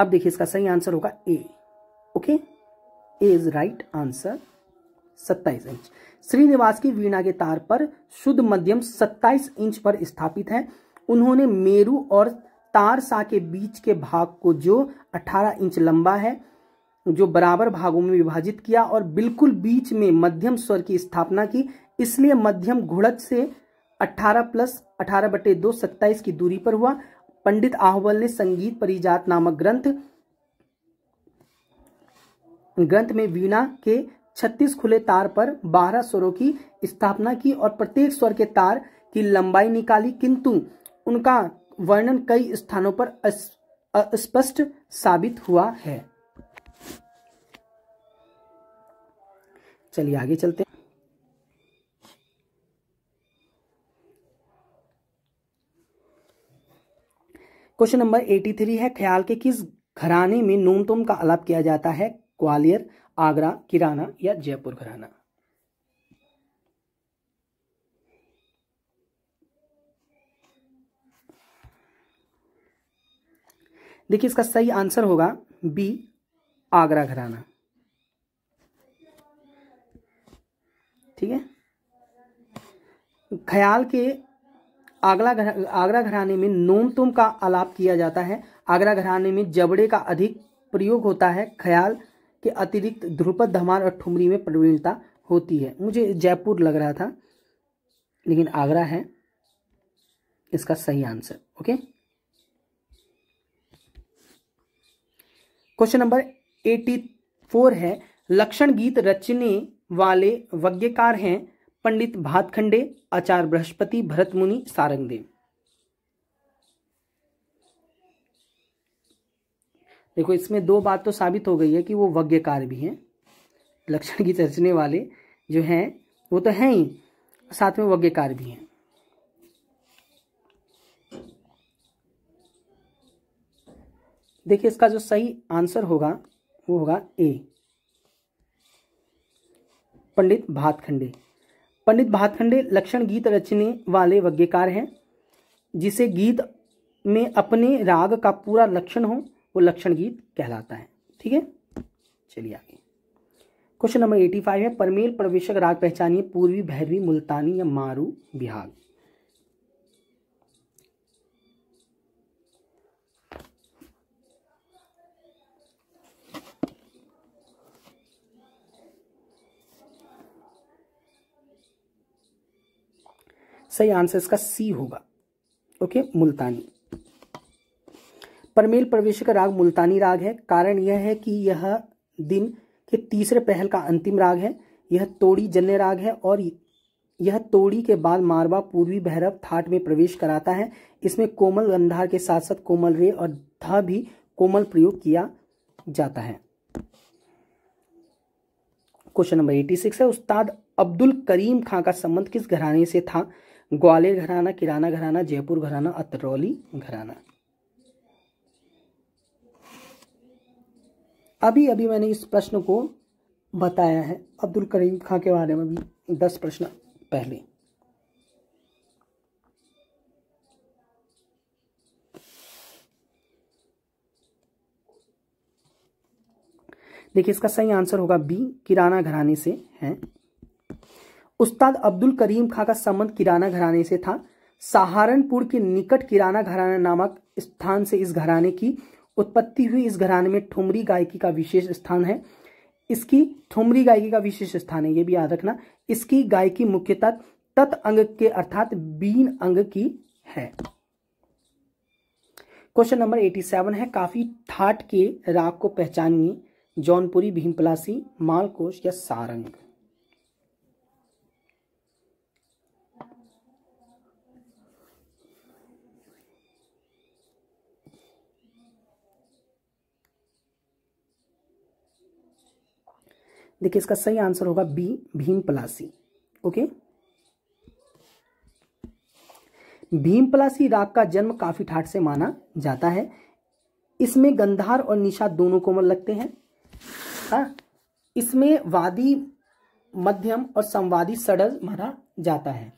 अब देखिए इसका सही आंसर होगा A okay A is right answer सत्ताईस इंच श्रीनिवास की वीणा के तार पर शुद्ध मध्यम सत्ताईस इंच पर स्थापित है उन्होंने मेरू और तार सा के बीच के भाग को जो 18 इंच लंबा है जो बराबर भागों में विभाजित किया और बिल्कुल बीच में मध्यम स्वर की स्थापना की इसलिए मध्यम घुड़क से 18 प्लस 18 बटे दो सत्ताईस की दूरी पर हुआ पंडित आहवल ने संगीत परिजात नामक ग्रंथ ग्रंथ में वीणा के छत्तीस खुले तार पर बारह स्वरों की स्थापना की और प्रत्येक स्वर के तार की लंबाई निकाली किंतु उनका वर्णन कई स्थानों पर स्पष्ट साबित हुआ है चलिए आगे चलते हैं क्वेश्चन नंबर एटी थ्री है ख्याल के किस घराने में नोमतोम का आलाप किया जाता है ग्वालियर आगरा किराना या जयपुर घराना देखिए इसका सही आंसर होगा बी आगरा घराना ठीक है ख्याल के आगरा घर आगरा घराने में नोम तुम का आलाप किया जाता है आगरा घराने में जबड़े का अधिक प्रयोग होता है ख्याल के अतिरिक्त ध्रुपद धमाल और ठुमरी में प्रवीणता होती है मुझे जयपुर लग रहा था लेकिन आगरा है इसका सही answer okay question number eighty four है लक्षण गीत रचने वाले वज्ञकार हैं पंडित भातखंडे आचार्य बृहस्पति भरत मुनि सारंगदेव देखो इसमें दो बात तो साबित हो गई है कि वो वज्ञकार भी हैं लक्षण गीत रचने वाले जो हैं वो तो हैं ही साथ में वज्ञकार भी हैं देखिए इसका जो सही आंसर होगा वो होगा ए पंडित भातखंडे पंडित भातखंडे लक्षण गीत रचने वाले वज्ञकार हैं जिसे गीत में अपने राग का पूरा लक्षण हो वो लक्षण गीत कहलाता है ठीक है चलिए आगे क्वेश्चन नंबर एटी फाइव है परमेल प्रवेशक राग पहचानिए पूर्वी भैरवी मुल्तानी या मारू बिहाग सही आंसर इसका सी होगा ओके मुल्तानी परमेल प्रवेश का राग मुल्तानी राग है कारण यह है कि यह दिन के तीसरे पहल का अंतिम राग है यह तोड़ी जन्य राग है और यह तोड़ी के बाद मारवा पूर्वी भैरव थाट में प्रवेश कराता है इसमें कोमल गंधार के साथ साथ कोमल रे और ध भी कोमल प्रयोग किया जाता है क्वेश्चन नंबर एटी सिक्स है उस्ताद अब्दुल करीम खां का संबंध किस घराने से था ग्वालियर घराना किराना घराना जयपुर घराना अतरौली घराना अभी अभी मैंने इस प्रश्न को बताया है अब्दुल करीम खां के बारे में भी दस प्रश्न पहले देखिए इसका सही आंसर होगा बी किराना घराने से है उस्ताद अब्दुल करीम खां का संबंध किराना घराने से था सहारनपुर के निकट किराना घराना नामक स्थान से इस घराने की उत्पत्ति हुई इस घराने में ठुमरी गायकी का विशेष स्थान है इसकी ठुमरी गायकी का विशेष स्थान है ये भी याद रखना इसकी गायकी मुख्यतः तत् अंग के अर्थात बीन अंग की है क्वेश्चन नंबर एटी सेवन है काफी ठाट के राग को पहचानिए जौनपुरी भीमपलासी मालकोश या सारंग देखिए इसका सही आंसर होगा B Bhimpalasi okay Bhimpalasi raga का जन्म काफी ठाट से माना जाता है इसमें गंधार और निषाद दोनों कोमल लगते हैं आ? हाँ? इसमें वादी मध्यम और संवादी सड़ज माना जाता है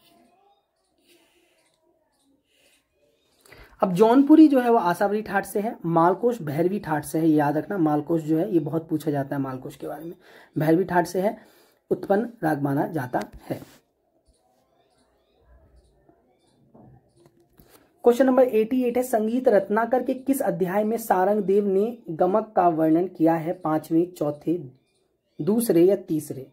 अब जौनपुरी जो है वो आसावरी ठाट से है मालकोश भैरवी ठाट से है याद रखना मालकोश जो है ये बहुत पूछा जाता है मालकोश के बारे में भैरवी ठाट से है उत्पन्न राग माना जाता है क्वेश्चन नंबर 88 है संगीत रत्नाकर के किस अध्याय में सारंग देव ने गमक का वर्णन किया है पांचवें चौथे दूसरे या तीसरे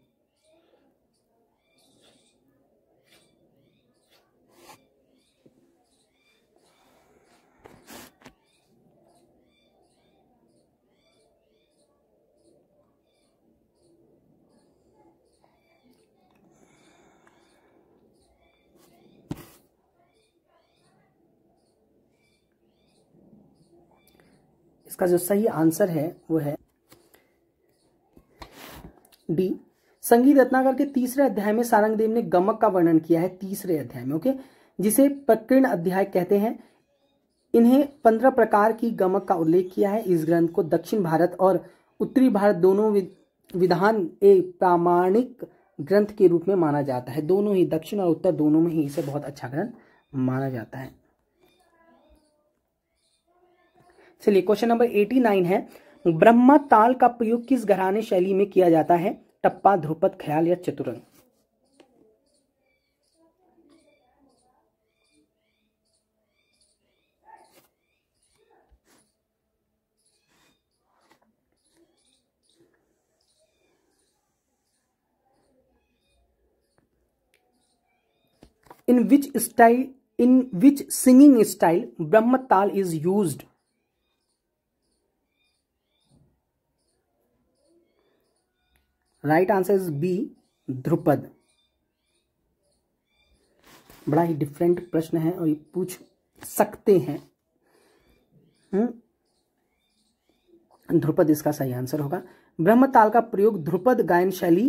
इसका जो सही आंसर है वो है डी संगीत रत्नाकर के तीसरे अध्याय में सारंगदेव ने गमक का वर्णन किया है तीसरे अध्याय में ओके जिसे प्रकीर्ण अध्याय कहते हैं इन्हें पंद्रह प्रकार की गमक का उल्लेख किया है इस ग्रंथ को दक्षिण भारत और उत्तरी भारत दोनों विधान ए प्रामाणिक ग्रंथ के रूप में माना जाता है दोनों ही दक्षिण और उत्तर दोनों में ही इसे बहुत अच्छा ग्रंथ माना जाता है चलिए क्वेश्चन नंबर एटी नाइन है ब्रह्मा ताल का प्रयोग किस घराने शैली में किया जाता है टप्पा ध्रुपद ख्याल या chaturang in which style in which singing style Brahma taal is used right answer is B dhrupad बड़ा ही डिफरेंट प्रश्न है और ये पूछ सकते हैं ध्रुपद हम्म? इसका सही आंसर होगा ब्रह्म ताल का प्रयोग ध्रुपद गायन शैली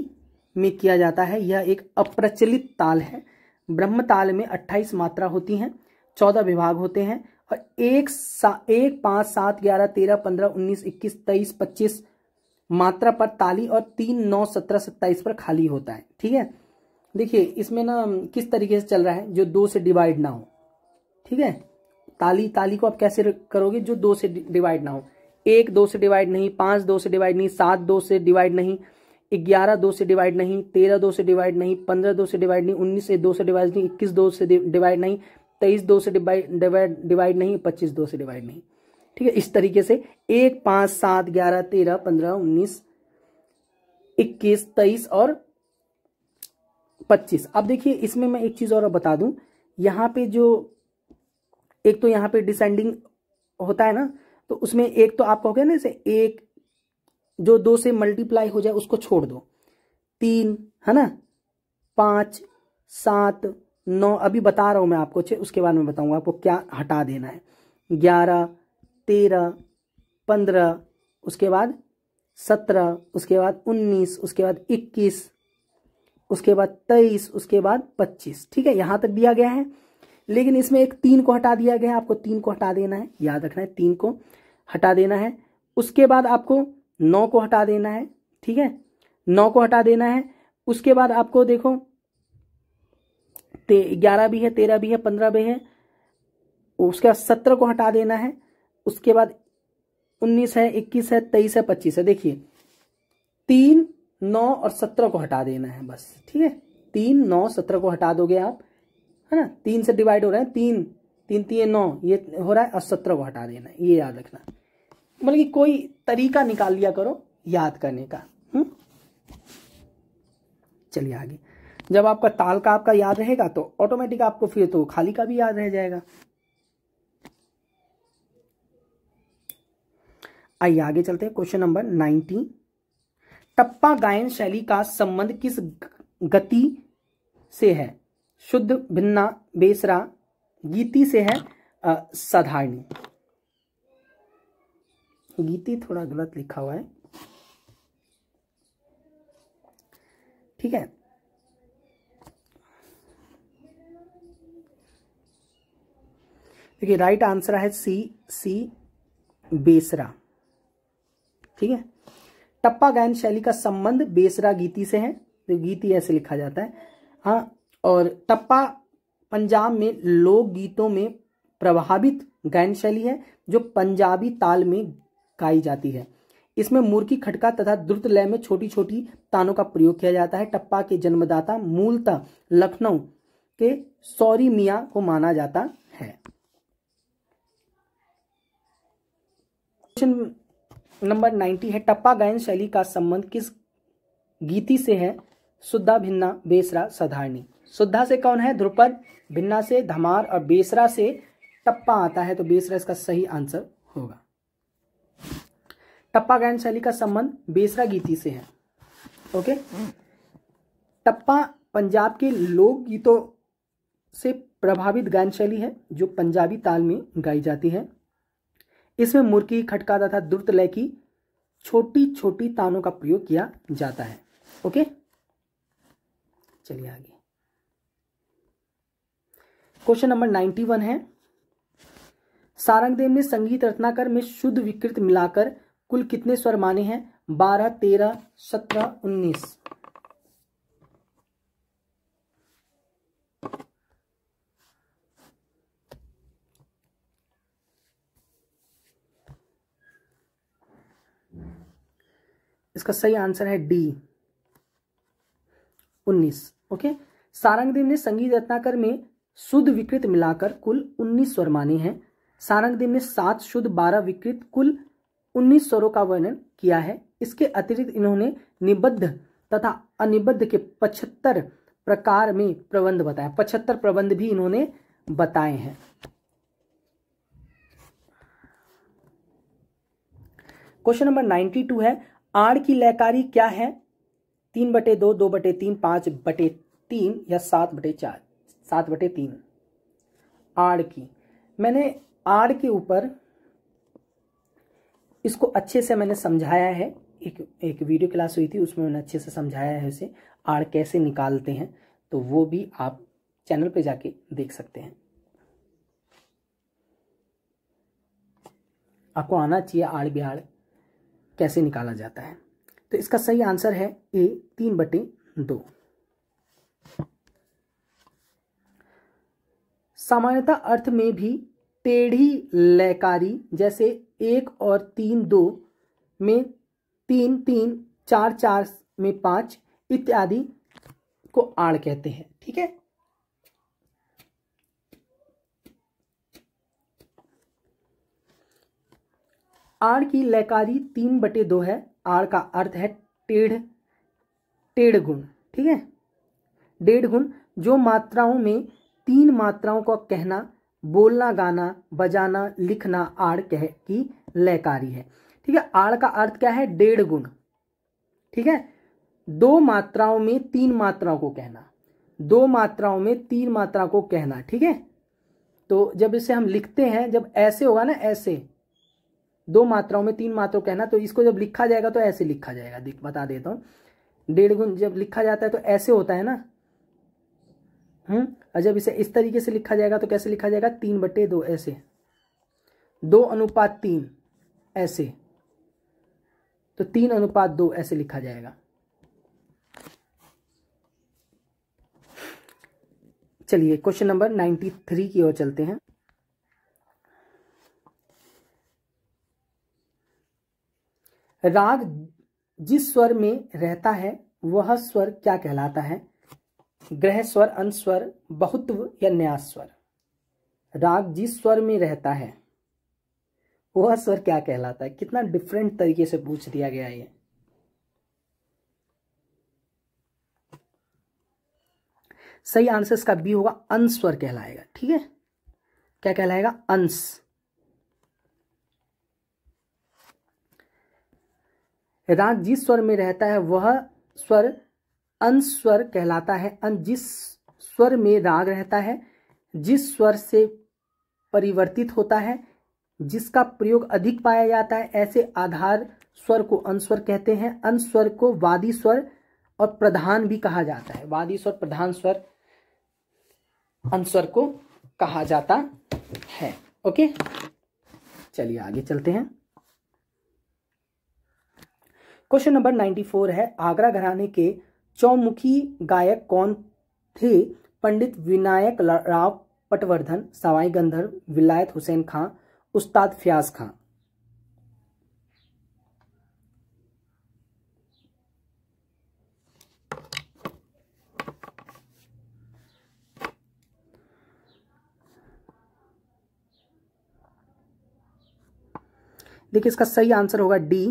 में किया जाता है यह एक अप्रचलित ताल है ब्रह्म ताल में 28 मात्रा होती हैं 14 विभाग होते हैं और एक सा एक पाँच सात ग्यारह तेरह पंद्रह उन्नीस इक्कीस तेईस पच्चीस मात्रा पर ताली और तीन नौ सत्रह सत्ताईस पर खाली होता है ठीक है देखिए इसमें ना किस तरीके से चल रहा है जो दो से डिवाइड ना हो ठीक है ताली ताली को आप कैसे करोगे जो दो से डिवाइड ना हो एक दो से डिवाइड नहीं पांच दो से डिवाइड नहीं सात दो से डिवाइड नहीं ग्यारह दो से डिवाइड नहीं तेरह दो से डिवाइड नहीं पंद्रह दो से डिवाइड नहीं उन्नीस से दो से डिवाइड नहीं इक्कीस दो से डिवाइड नहीं तेईस दो से डिवाइड डिवाइड नहीं पच्चीस दो से डिवाइड नहीं ठीक है इस तरीके से एक पांच सात ग्यारह तेरह पंद्रह उन्नीस इक्कीस तेईस और पच्चीस अब देखिए इसमें मैं एक चीज और बता दूं यहां पे जो एक तो यहां पे डिसेंडिंग होता है ना तो उसमें एक तो आप कहोगे ना इसे एक जो दो से मल्टीप्लाई हो जाए उसको छोड़ दो तीन है ना पांच सात नौ अभी बता रहा हूं मैं आपको उसके बाद में बताऊंगा आपको क्या हटा देना है ग्यारह तेरह पंद्रह उसके बाद सत्रह उसके बाद उन्नीस उसके बाद इक्कीस उसके बाद तेईस उसके बाद पच्चीस ठीक है यहां तक दिया गया है लेकिन इसमें एक तीन को हटा दिया गया है आपको तीन को हटा देना है याद रखना है तीन को हटा देना है उसके बाद आपको नौ को हटा देना है ठीक है नौ को हटा देना है उसके बाद आपको देखो ग्यारह भी है तेरह भी है पंद्रह भी है उसके बाद सत्रह को हटा देना है उसके बाद उन्नीस है इक्कीस है तेईस है पच्चीस है देखिए तीन नौ और सत्रह को हटा देना है बस ठीक है तीन नौ सत्रह को हटा दोगे आप है ना तीन से डिवाइड हो रहा है तीन तीन तीन नौ ये हो रहा है और सत्रह को हटा देना है ये याद रखना मतलब कि कोई तरीका निकाल लिया करो याद करने का हम्म? चलिए आगे जब आपका ताल का आपका याद रहेगा तो ऑटोमेटिक आपको फिर तो खाली का भी याद रह जाएगा आइए आगे चलते हैं क्वेश्चन नंबर नाइनटीन टप्पा गायन शैली का संबंध किस गति से है शुद्ध भिन्ना बेसरा गीति से है साधारणी गीति थोड़ा गलत लिखा हुआ है ठीक है देखिए राइट आंसर है सी सी बेसरा ठीक है टप्पा गायन शैली का संबंध बेसरा गीति से है तो गीति ऐसे लिखा जाता है हाँ और टप्पा पंजाब में लोक गीतों में प्रभावित गायन शैली है जो पंजाबी ताल में गाई जाती है इसमें मूर्खी खटका तथा द्रुत लय में छोटी छोटी तानों का प्रयोग किया जाता है टप्पा के जन्मदाता मूलतः लखनऊ के सौरी मिया को माना जाता है नंबर नाइन्टी है टप्पा गायन शैली का संबंध किस गीति से है सुद्धा भिन्ना बेसरा साधारणी सुद्धा से कौन है ध्रुपद भिन्ना से धमार और बेसरा से टप्पा आता है तो बेसरा इसका सही आंसर होगा टप्पा गायन शैली का संबंध बेसरा गीति से है ओके टप्पा पंजाब के लोक गीतों से प्रभावित गायन शैली है जो पंजाबी ताल में गाई जाती है इसमें मुर्की खटका तथा द्रुत लय की छोटी छोटी तानों का प्रयोग किया जाता है ओके चलिए आगे क्वेश्चन नंबर नाइन्टी वन है सारंगदेव ने संगीत रत्नाकर में शुद्ध विकृत मिलाकर कुल कितने स्वर माने हैं बारह तेरह सत्रह उन्नीस इसका सही आंसर है डी उन्नीस ओके सारंगदेव ने संगीत रत्नाकर में शुद्ध विकृत मिलाकर कुल उन्नीस स्वर माने हैं सारंगदेव ने सात शुद्ध बारह विकृत कुल उन्नीस स्वरों का वर्णन किया है इसके अतिरिक्त इन्होंने निबद्ध तथा अनिबद्ध के पचहत्तर प्रकार में प्रबंध बताया पचहत्तर प्रबंध भी इन्होंने बताए हैं क्वेश्चन नंबर नाइन्टी टू है आर की लयकारी क्या है तीन बटे दो दो बटे तीन पांच बटे तीन या सात बटे चार सात बटे तीन आर की मैंने आर के ऊपर इसको अच्छे से मैंने समझाया है एक एक वीडियो क्लास हुई थी उसमें मैंने अच्छे से समझाया है उसे आर कैसे निकालते हैं तो वो भी आप चैनल पे जाके देख सकते हैं आपको आना चाहिए आड़ बिहाड़ कैसे निकाला जाता है तो इसका सही आंसर है ए तीन बटे दो सामान्यता अर्थ में भी टेढ़ी लयकारी जैसे एक और तीन दो में तीन तीन चार चार में पांच इत्यादि को आड़ कहते हैं ठीक है आर की लयकारी तीन बटे दो है आर का अर्थ है टेढ़ टेढ़ गुण ठीक है डेढ़ गुण जो मात्राओं में तीन मात्राओं का कहना बोलना गाना बजाना लिखना आड़ कह की लयकारी है ठीक है आड़ का अर्थ क्या है डेढ़ गुण ठीक है दो मात्राओं में तीन मात्राओं को कहना दो मात्राओं में तीन मात्रा को कहना ठीक है तो जब इसे हम लिखते हैं जब ऐसे होगा ना ऐसे दो मात्राओं में तीन मात्रों कहना तो इसको जब लिखा जाएगा तो ऐसे लिखा जाएगा बता देता हूँ डेढ़ गुण जब लिखा जाता है तो ऐसे होता है ना हम्म और जब इसे इस तरीके से लिखा जाएगा तो कैसे लिखा जाएगा तीन बटे दो ऐसे दो अनुपात तीन ऐसे तो तीन अनुपात दो ऐसे लिखा जाएगा चलिए क्वेश्चन नंबर नाइन्टी थ्री की ओर चलते हैं राग जिस स्वर में रहता है वह स्वर क्या कहलाता है ग्रह स्वर अनस्वर बहुत्व या न्यास स्वर राग जिस स्वर में रहता है वह स्वर क्या कहलाता है कितना डिफरेंट तरीके से पूछ दिया गया है सही आंसर इसका बी होगा स्वर कहलाएगा ठीक है क्या कहलाएगा अंश राग जिस स्वर में रहता है वह स्वर अनस्वर कहलाता है अन जिस स्वर में राग रहता है जिस स्वर से परिवर्तित होता है जिसका प्रयोग अधिक पाया जाता है ऐसे आधार स्वर को अनस्वर कहते हैं अनस्वर को वादी स्वर और प्रधान भी कहा जाता है वादी स्वर प्रधान स्वर अनस्वर को कहा जाता है ओके चलिए आगे चलते हैं क्वेश्चन नंबर नाइन्टी फोर है आगरा घराने के चौमुखी गायक कौन थे पंडित विनायक राव पटवर्धन सवाई गंधर्व विलायत हुसैन खां उस्ताद फ्याज खां देखिए इसका सही आंसर होगा डी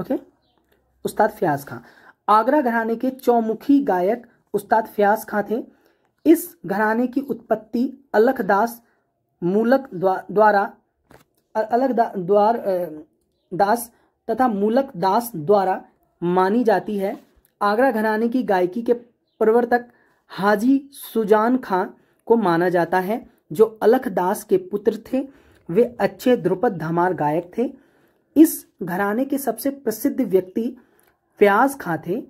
ओके उस्ताद फयाज खां आगरा घराने के चौमुखी गायक उस्ताद फयाज खां थे इस घराने की उत्पत्ति अलखदास मूलक द्वारा अलग दा, द्वार दास तथा मूलक दास द्वारा मानी जाती है आगरा घराने की गायकी के प्रवर्तक हाजी सुजान खां को माना जाता है जो अलख दास के पुत्र थे वे अच्छे ध्रुपद धमार गायक थे इस घराने के सबसे प्रसिद्ध व्यक्ति प्याज खां थे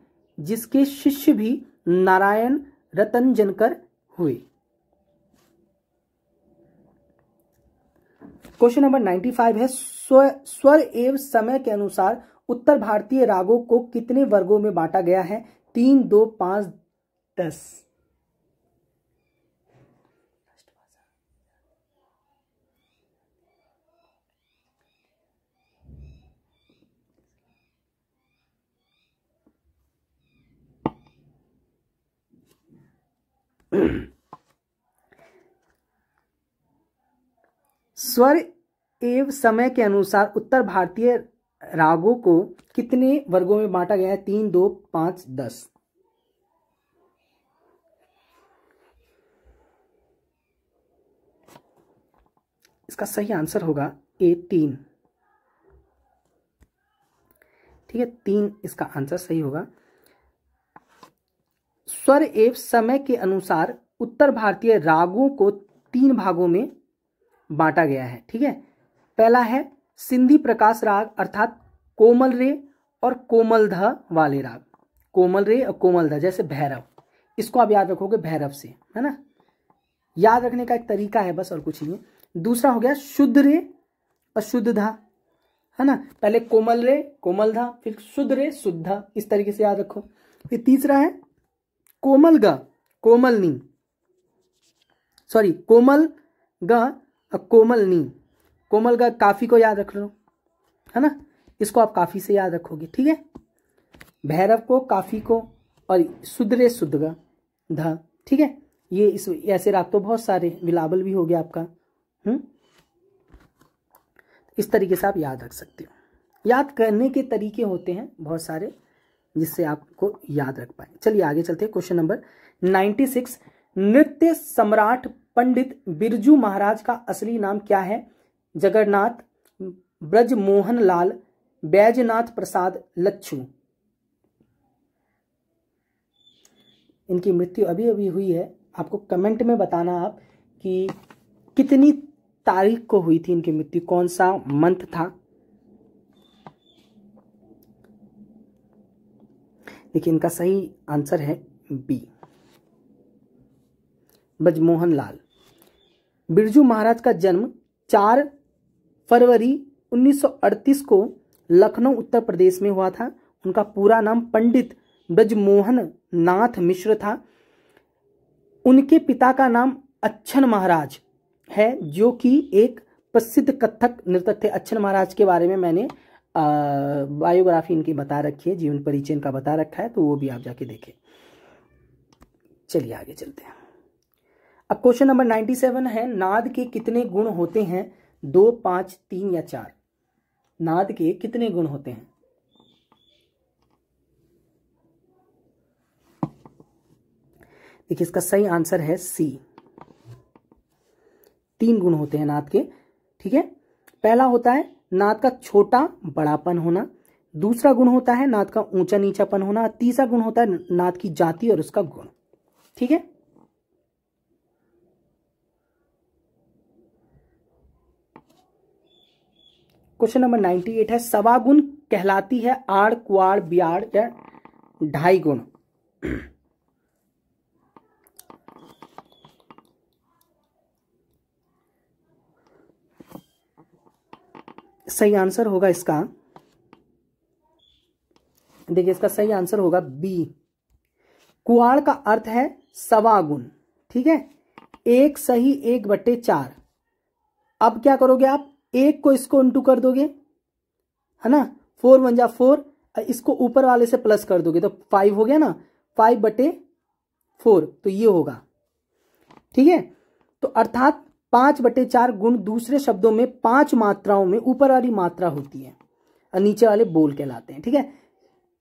जिसके शिष्य भी नारायण रतन जनकर हुए क्वेश्चन नंबर 95 है स्व स्वर एवं समय के अनुसार उत्तर भारतीय रागों को कितने वर्गों में बांटा गया है तीन दो पांच दस स्वर एवं समय के अनुसार उत्तर भारतीय रागों को कितने वर्गों में बांटा गया है तीन दो पांच दस इसका सही आंसर होगा ए तीन ठीक है तीन इसका आंसर सही होगा स्वर एवं समय के अनुसार उत्तर भारतीय रागों को तीन भागों में बांटा गया है ठीक है पहला है सिंधी प्रकाश राग अर्थात कोमल रे और कोमल ध वाले राग कोमल रे और कोमल ध जैसे भैरव इसको आप याद रखोगे भैरव से है ना याद रखने का एक तरीका है बस और कुछ नहीं दूसरा हो गया शुद्ध रे और शुद्ध धा है ना पहले कोमल रे कोमल धा फिर शुद्ध रे शुद्ध धा इस तरीके से याद रखो फिर तीसरा है कोमल गा नी सॉरी कोमल गा कोमलनी कोमल गा काफ़ी को याद रख लो है ना इसको आप काफ़ी से याद रखोगे ठीक है भैरव को काफ़ी को और सुधरे शुद्ध ध ठीक है ये इस ऐसे रात तो बहुत सारे विलाबल भी हो गया आपका हम्म इस तरीके से आप याद रख सकते हो याद करने के तरीके होते हैं बहुत सारे जिससे आपको याद रख पाए चलिए आगे चलते हैं क्वेश्चन नंबर 96 नृत्य सम्राट पंडित बिरजू महाराज का असली नाम क्या है जगन्नाथ ब्रज मोहन लाल बैजनाथ प्रसाद लच्छू इनकी मृत्यु अभी अभी हुई है आपको कमेंट में बताना आप कि कितनी तारीख को हुई थी इनकी मृत्यु कौन सा मंथ था देखिए इनका सही आंसर है बी ब्रजमोहन लाल बिरजू महाराज का जन्म 4 फरवरी 1938 को लखनऊ उत्तर प्रदेश में हुआ था उनका पूरा नाम पंडित ब्रजमोहन नाथ मिश्र था उनके पिता का नाम अच्छन महाराज है जो कि एक प्रसिद्ध कथक नृतक थे अच्छन महाराज के बारे में मैंने बायोग्राफी इनकी बता रखी है जीवन परिचय इनका बता रखा है तो वो भी आप जाके देखें चलिए आगे चलते हैं अब क्वेश्चन नंबर नाइनटी सेवन है नाद के कितने गुण होते हैं दो पांच तीन या चार नाद के कितने गुण होते हैं देखिए इसका सही आंसर है सी तीन गुण होते हैं नाद के ठीक है पहला होता है नाद का छोटा बड़ापन होना दूसरा गुण होता है नाद का ऊंचा नीचापन होना तीसरा गुण होता है नाद की जाति और उसका गुण ठीक है क्वेश्चन नंबर नाइन्टी एट है सवा गुण कहलाती है आड़ कुआड़ बियाड़ या ढाई गुण सही आंसर होगा इसका देखिए इसका सही आंसर होगा बी कुआड़ का अर्थ है सवागुन ठीक है एक सही एक बट्टे चार अब क्या करोगे आप एक को इसको इंटू कर दोगे है ना फोर वन जा फोर इसको ऊपर वाले से प्लस कर दोगे तो फाइव हो गया ना फाइव बटे फोर तो ये होगा ठीक है तो अर्थात पांच बटे चार गुण दूसरे शब्दों में पांच मात्राओं में ऊपर वाली मात्रा होती है और नीचे वाले बोल कहलाते हैं ठीक है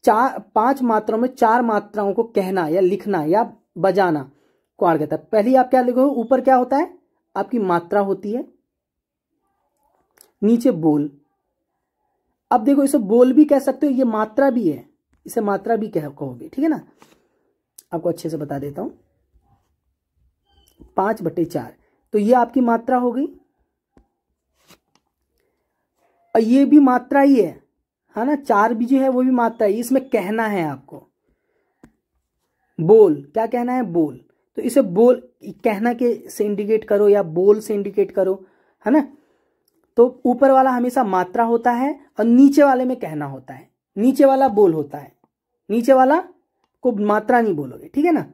चार पांच मात्राओं में चार मात्राओं को कहना या लिखना या बजाना को कहता है पहली आप क्या लिखोगे ऊपर क्या होता है आपकी मात्रा होती है नीचे बोल अब देखो इसे बोल भी कह सकते हो ये मात्रा भी है इसे मात्रा भी कह कहोगे ठीक है ना आपको अच्छे से बता देता हूं पांच बटे चार तो ये आपकी मात्रा हो गई और ये भी मात्रा ही है है ना चार भी जो है वो भी मात्रा है इसमें कहना है आपको बोल क्या कहना है बोल तो इसे बोल कहना के से इंडिकेट करो या बोल से इंडिकेट करो है ना तो ऊपर वाला हमेशा मात्रा होता है और नीचे वाले में कहना होता है नीचे वाला बोल होता है नीचे वाला को मात्रा नहीं बोलोगे ठीक है ना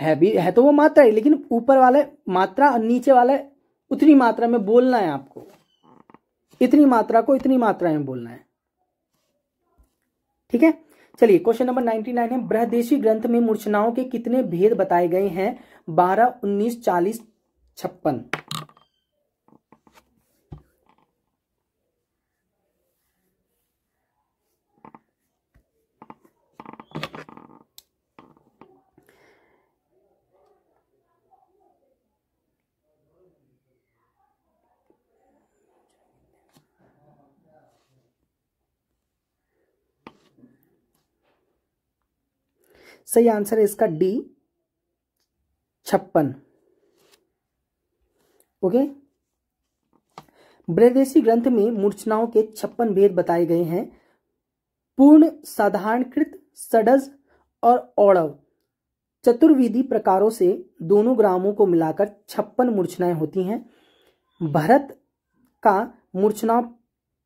है भी है तो वो मात्रा ही लेकिन ऊपर वाले मात्रा और नीचे वाले उतनी मात्रा में बोलना है आपको इतनी मात्रा को इतनी मात्रा में बोलना है ठीक है चलिए क्वेश्चन नंबर 99 है बृहदेशी ग्रंथ में मूर्छनाओं के कितने भेद बताए गए हैं 12, 19, 40, छप्पन सही आंसर है इसका डी छप्पन ओके ब्रदेशी ग्रंथ में मूर्छनाओं के छप्पन भेद बताए गए हैं पूर्ण साधारणकृत सडज और औड़व चतुर्विधि प्रकारों से दोनों ग्रामों को मिलाकर छप्पन मूर्छनाएं होती हैं भरत का मूर्छना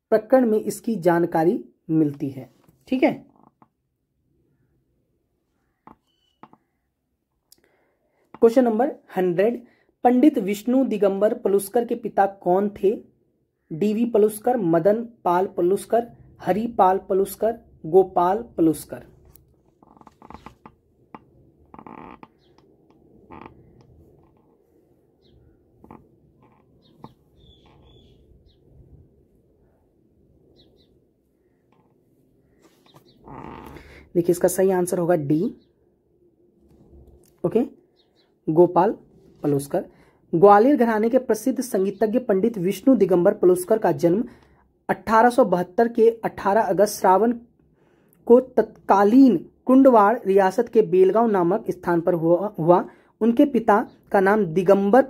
प्रकरण में इसकी जानकारी मिलती है ठीक है question number hundred Pandit Vishnu Digambar Paluskar के पिता कौन थे डीवी पलुस्कर मदन पाल पलुस्कर हरिपाल पलुस्कर गोपाल पलुस्कर देखिए इसका सही आंसर होगा D okay okay? Gopal Paluskar Gwalior घराने के प्रसिद्ध संगीतज्ञ पंडित विष्णु दिगंबर पलुस्कर का जन्म 1872 के 18 अगस्त श्रावण को तत्कालीन कुंडवाड़ रियासत के बेलगांव नामक स्थान पर हुआ उनके पिता का नाम दिगंबर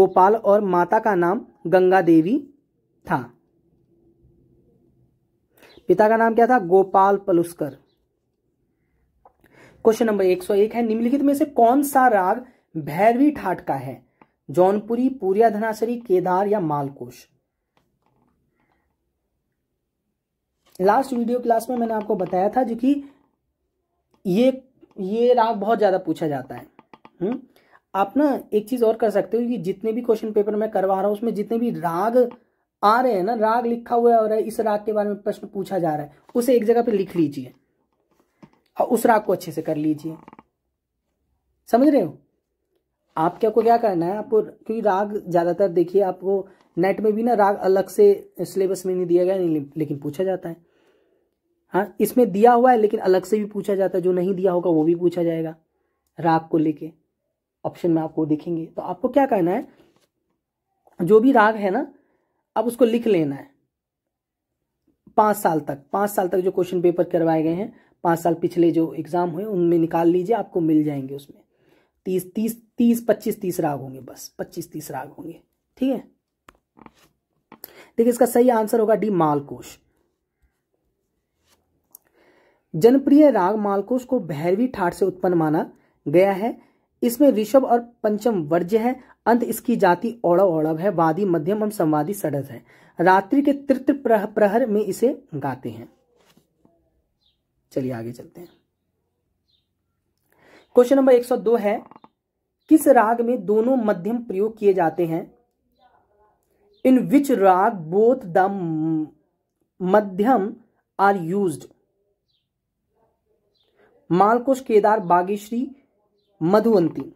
गोपाल और माता का नाम गंगा देवी था पिता का नाम क्या था गोपाल पलुस्कर क्वेश्चन नंबर 101 है निम्नलिखित में से कौन सा राग भैरवी ठाट का है जौनपुरी पूरिया धनासरी केदार या मालकोश लास्ट वीडियो क्लास में मैंने आपको बताया था जो कि ये ये राग बहुत ज़्यादा पूछा जाता है हुँ? हम्म? आप ना एक चीज़ और कर सकते हो कि जितने भी क्वेश्चन पेपर मैं करवा रहा हूं उसमें जितने भी राग आ रहे हैं ना राग लिखा हुआ है और इस राग के बारे में प्रश्न पूछा जा रहा है उसे एक जगह पर लिख लीजिए और उस राग को अच्छे से कर लीजिए समझ रहे हो आपके आपको क्या करना है आपको क्योंकि राग ज़्यादातर देखिए आपको नेट में भी ना राग अलग से सिलेबस में नहीं दिया गया नहीं लेकिन पूछा जाता है हाँ इसमें दिया हुआ है लेकिन अलग से भी पूछा जाता है जो नहीं दिया होगा वो भी पूछा जाएगा राग को लेके ऑप्शन में आपको देखेंगे तो आपको क्या करना है जो भी राग है ना अब उसको लिख लेना है पांच साल तक पांच साल तक जो क्वेश्चन पेपर करवाए गए हैं पांच साल पिछले जो एग्ज़ाम हुए उनमें निकाल लीजिए आपको मिल जाएंगे उसमें तीस तीस तीस पच्चीस तीस राग होंगे बस पच्चीस तीस राग होंगे ठीक है देखिए इसका सही आंसर होगा डी मालकोश जनप्रिय राग मालकोश को भैरवी ठाट से उत्पन्न माना गया है इसमें ऋषभ और पंचम वर्ज्य है अंत इसकी जाति औड़व औड़व है वादी मध्यम एवं संवादी सड़स है रात्रि के तृत प्रहर में इसे गाते हैं चलिए आगे चलते हैं क्वेश्चन नंबर 102 है किस राग में दोनों मध्यम प्रयोग किए जाते हैं in which raga both the madhyam are used Malkauns Kedar Bageshri Madhuvanti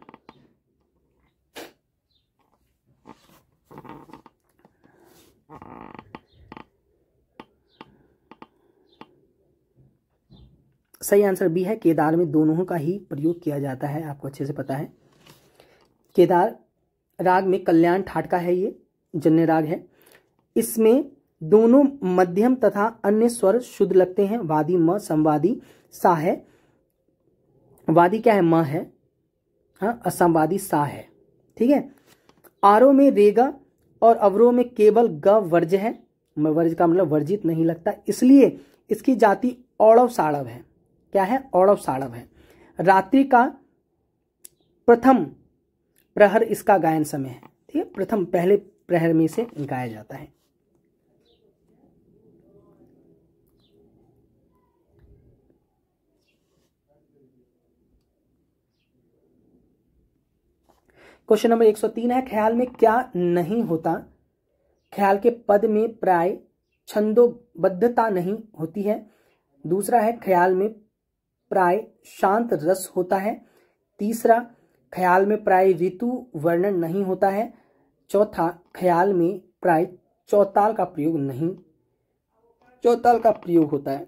सही आंसर बी है केदार में दोनों का ही प्रयोग किया जाता है आपको अच्छे से पता है केदार राग में कल्याण ठाटका का है ये जन्य राग है इसमें दोनों मध्यम तथा अन्य स्वर शुद्ध लगते हैं वादी म संवादी सा है वादी क्या है म है हाँ असंवादी सा है ठीक है आरो में रेगा और अवरो में केवल ग वर्ज है वर्ज का मतलब वर्जित नहीं लगता इसलिए इसकी जाति औड़व साड़व है क्या है औड़व साड़व है रात्रि का प्रथम प्रहर इसका गायन समय है ठीक है प्रथम पहले प्रहर में से गाया जाता है क्वेश्चन नंबर 103 है ख्याल में क्या नहीं होता ख्याल के पद में प्राय छंदोबद्धता नहीं होती है दूसरा है ख्याल में प्राय शांत रस होता है तीसरा ख्याल में प्राय ऋतु वर्णन नहीं होता है चौथा ख्याल में प्राय चौताल का प्रयोग नहीं चौताल का प्रयोग होता है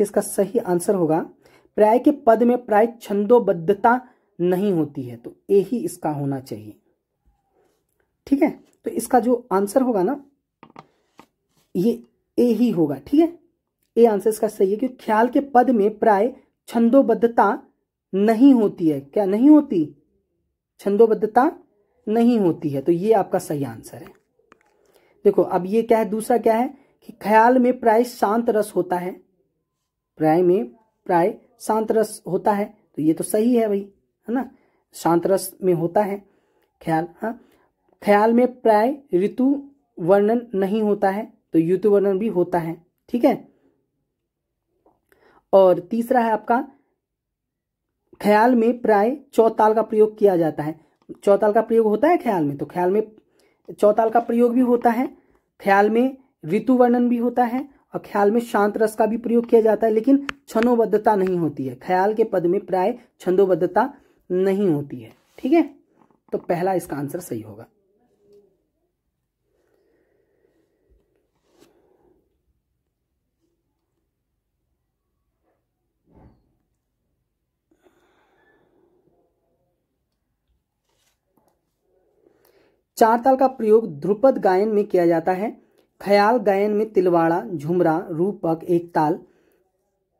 देखिए इसका सही आंसर होगा प्राय के पद में प्राय छंदोबद्धता नहीं होती है तो ए ही इसका होना चाहिए ठीक है तो इसका जो आंसर होगा ना ये ए ही होगा ठीक है ए आंसर इसका सही है क्योंकि ख्याल के पद में प्राय छंदोबद्धता नहीं होती है क्या नहीं होती छंदोबद्धता नहीं होती है तो ये आपका सही आंसर है देखो अब ये क्या है दूसरा क्या है कि ख्याल में प्राय शांत रस होता है प्राय में प्राय शांत रस होता है तो ये तो सही है भाई है ना शांत रस में होता है ख्याल हाँ ख्याल में प्राय ऋतु वर्णन नहीं होता है तो ऋतु वर्णन भी होता है ठीक है और तीसरा है आपका ख्याल में प्राय चौताल का प्रयोग किया जाता है चौताल का प्रयोग होता है ख्याल में तो ख्याल में चौताल का प्रयोग भी होता है ख्याल में ऋतु वर्णन भी होता है और ख्याल में शांत रस का भी प्रयोग किया जाता है लेकिन छनोबद्धता नहीं होती है ख्याल के पद में प्राय छंदोबद्धता नहीं होती है ठीक है तो पहला इसका आंसर सही होगा चार ताल का प्रयोग ध्रुपद गायन में किया जाता है ख्याल गायन में तिलवाड़ा झुमरा रूपक एक ताल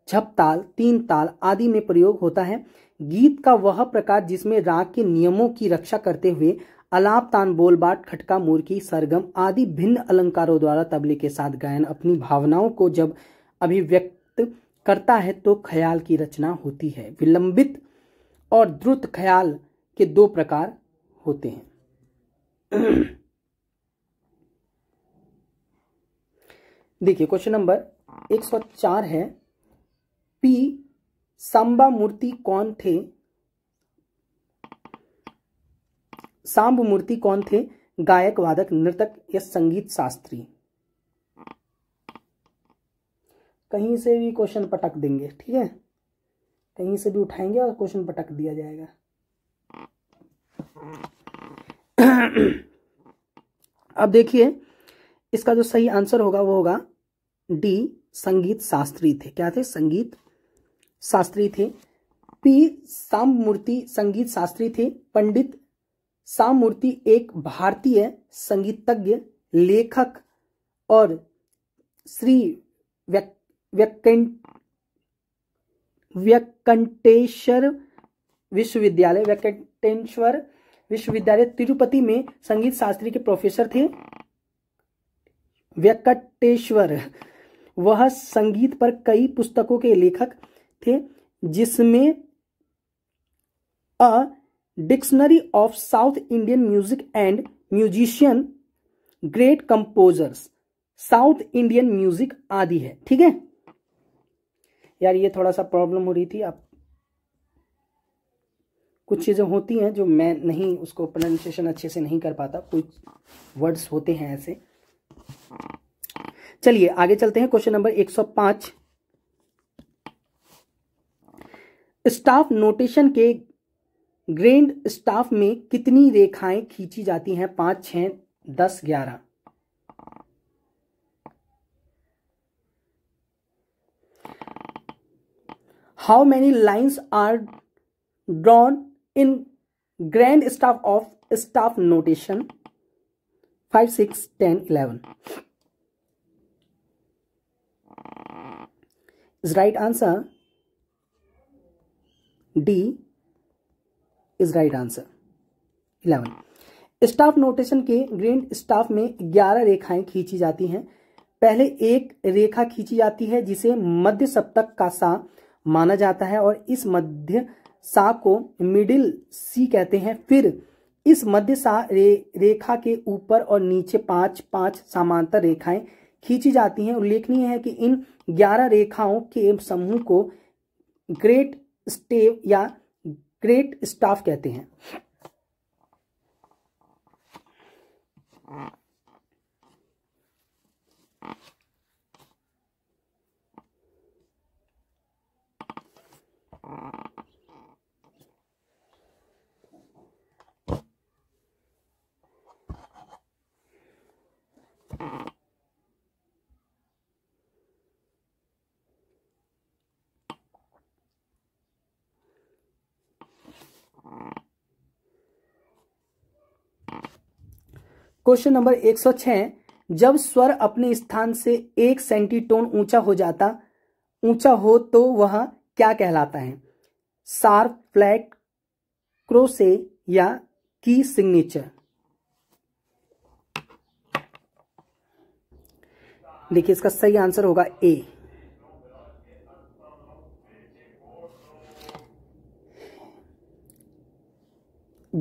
छप ताल तीन ताल आदि में प्रयोग होता है गीत का वह प्रकार जिसमें राग के नियमों की रक्षा करते हुए अलाप तान बोलबाट खटका मूर्खी सरगम आदि भिन्न अलंकारों द्वारा तबले के साथ गायन अपनी भावनाओं को जब अभिव्यक्त करता है तो ख्याल की रचना होती है विलंबित और द्रुत ख्याल के दो प्रकार होते हैं देखिए क्वेश्चन नंबर 104 है पी सांबा मूर्ति कौन थे सांब मूर्ति कौन थे गायक वादक नृतक या संगीत शास्त्री कहीं से भी क्वेश्चन पटक देंगे ठीक है कहीं से भी उठाएंगे और क्वेश्चन पटक दिया जाएगा अब देखिए इसका जो सही आंसर होगा वो होगा डी संगीत शास्त्री थे क्या थे संगीत शास्त्री थे पी साममूर्ति मूर्ति संगीत शास्त्री थे पंडित साममूर्ति मूर्ति एक भारतीय संगीतज्ञ लेखक और श्री व्यकंटेश्वर विश्वविद्यालय व्यकटेश्वर विश्वविद्यालय तिरुपति में संगीत शास्त्री के प्रोफेसर थे व्यकटेश्वर वह संगीत पर कई पुस्तकों के लेखक थे जिसमें a dictionary of South Indian music and musician great composers South Indian music आदि है ठीक है यार ये थोड़ा सा प्रॉब्लम हो रही थी आप कुछ चीज़ें होती हैं जो मैं नहीं उसको प्रोनाउंसिएशन अच्छे से नहीं कर पाता कुछ वर्ड्स होते हैं ऐसे चलिए आगे चलते हैं क्वेश्चन नंबर 105 स्टाफ नोटेशन के ग्रेंड स्टाफ में कितनी रेखाएं खींची जाती हैं पांच छह दस ग्यारह how many lines are drawn in grand staff of staff notation five six ten eleven is right answer d is right answer 11 staff notation के ग्रेड स्टाफ में 11 रेखाएं खींची जाती हैं पहले एक रेखा खींची जाती है जिसे मध्य सप्तक का सा माना जाता है और इस मध्य सा को मिडिल सी कहते हैं फिर इस मध्य रे, रेखा के ऊपर और नीचे पांच पांच समांतर रेखाएं खींची जाती हैं उल्लेखनीय है कि इन ग्यारह रेखाओं के समूह को ग्रेट स्टेव या ग्रेट स्टाफ कहते हैं क्वेश्चन नंबर 106 जब स्वर अपने स्थान से एक सेंटीटोन ऊंचा हो जाता ऊंचा हो तो वह क्या कहलाता है सार्क फ्लैट क्रोसे या की सिग्नेचर देखिए इसका सही आंसर होगा ए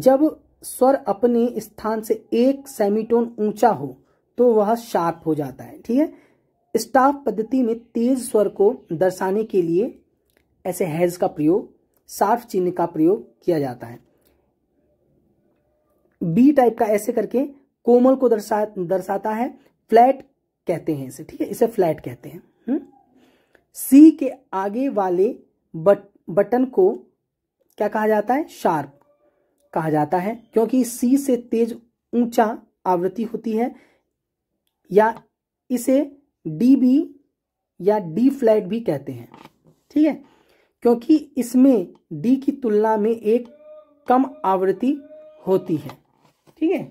जब स्वर अपने स्थान से एक सेमीटोन ऊंचा हो तो वह शार्प हो जाता है ठीक है स्टाफ पद्धति में तेज स्वर को दर्शाने के लिए ऐसे हैज का प्रयोग साफ चिन्ह का प्रयोग किया जाता है बी टाइप का ऐसे करके कोमल को दर्शा दर्शाता है फ्लैट कहते हैं इसे ठीक है इसे फ्लैट कहते हैं सी हम्म? के आगे वाले बट बटन को क्या कहा जाता है शार्प कहा जाता है क्योंकि सी से तेज ऊंचा आवृत्ति होती है या इसे डी बी या डी फ्लैट भी कहते हैं ठीक है क्योंकि इसमें डी की तुलना में एक कम आवृत्ति होती है ठीक है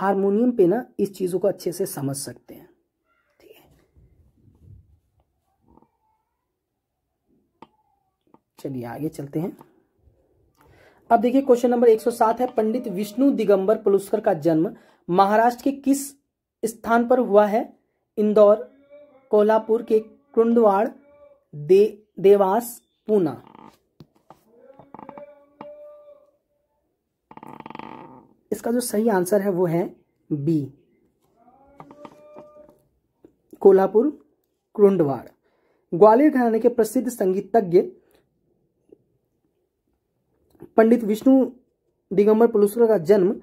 हारमोनियम पे ना इस चीज़ों को अच्छे से समझ सकते हैं ठीक है चलिए आगे चलते हैं अब देखिए क्वेश्चन नंबर 107 है पंडित विष्णु दिगंबर पलुस्कर का जन्म महाराष्ट्र के किस स्थान पर हुआ है इंदौर कोल्हापुर के कुंडवाड़ दे देवास पूना इसका जो सही आंसर है वो है बी कोल्हापुर क्रुंडवाड़ ग्वालियर घराने के प्रसिद्ध संगीतज्ञ पंडित विष्णु दिगंबर पुलुसकर का जन्म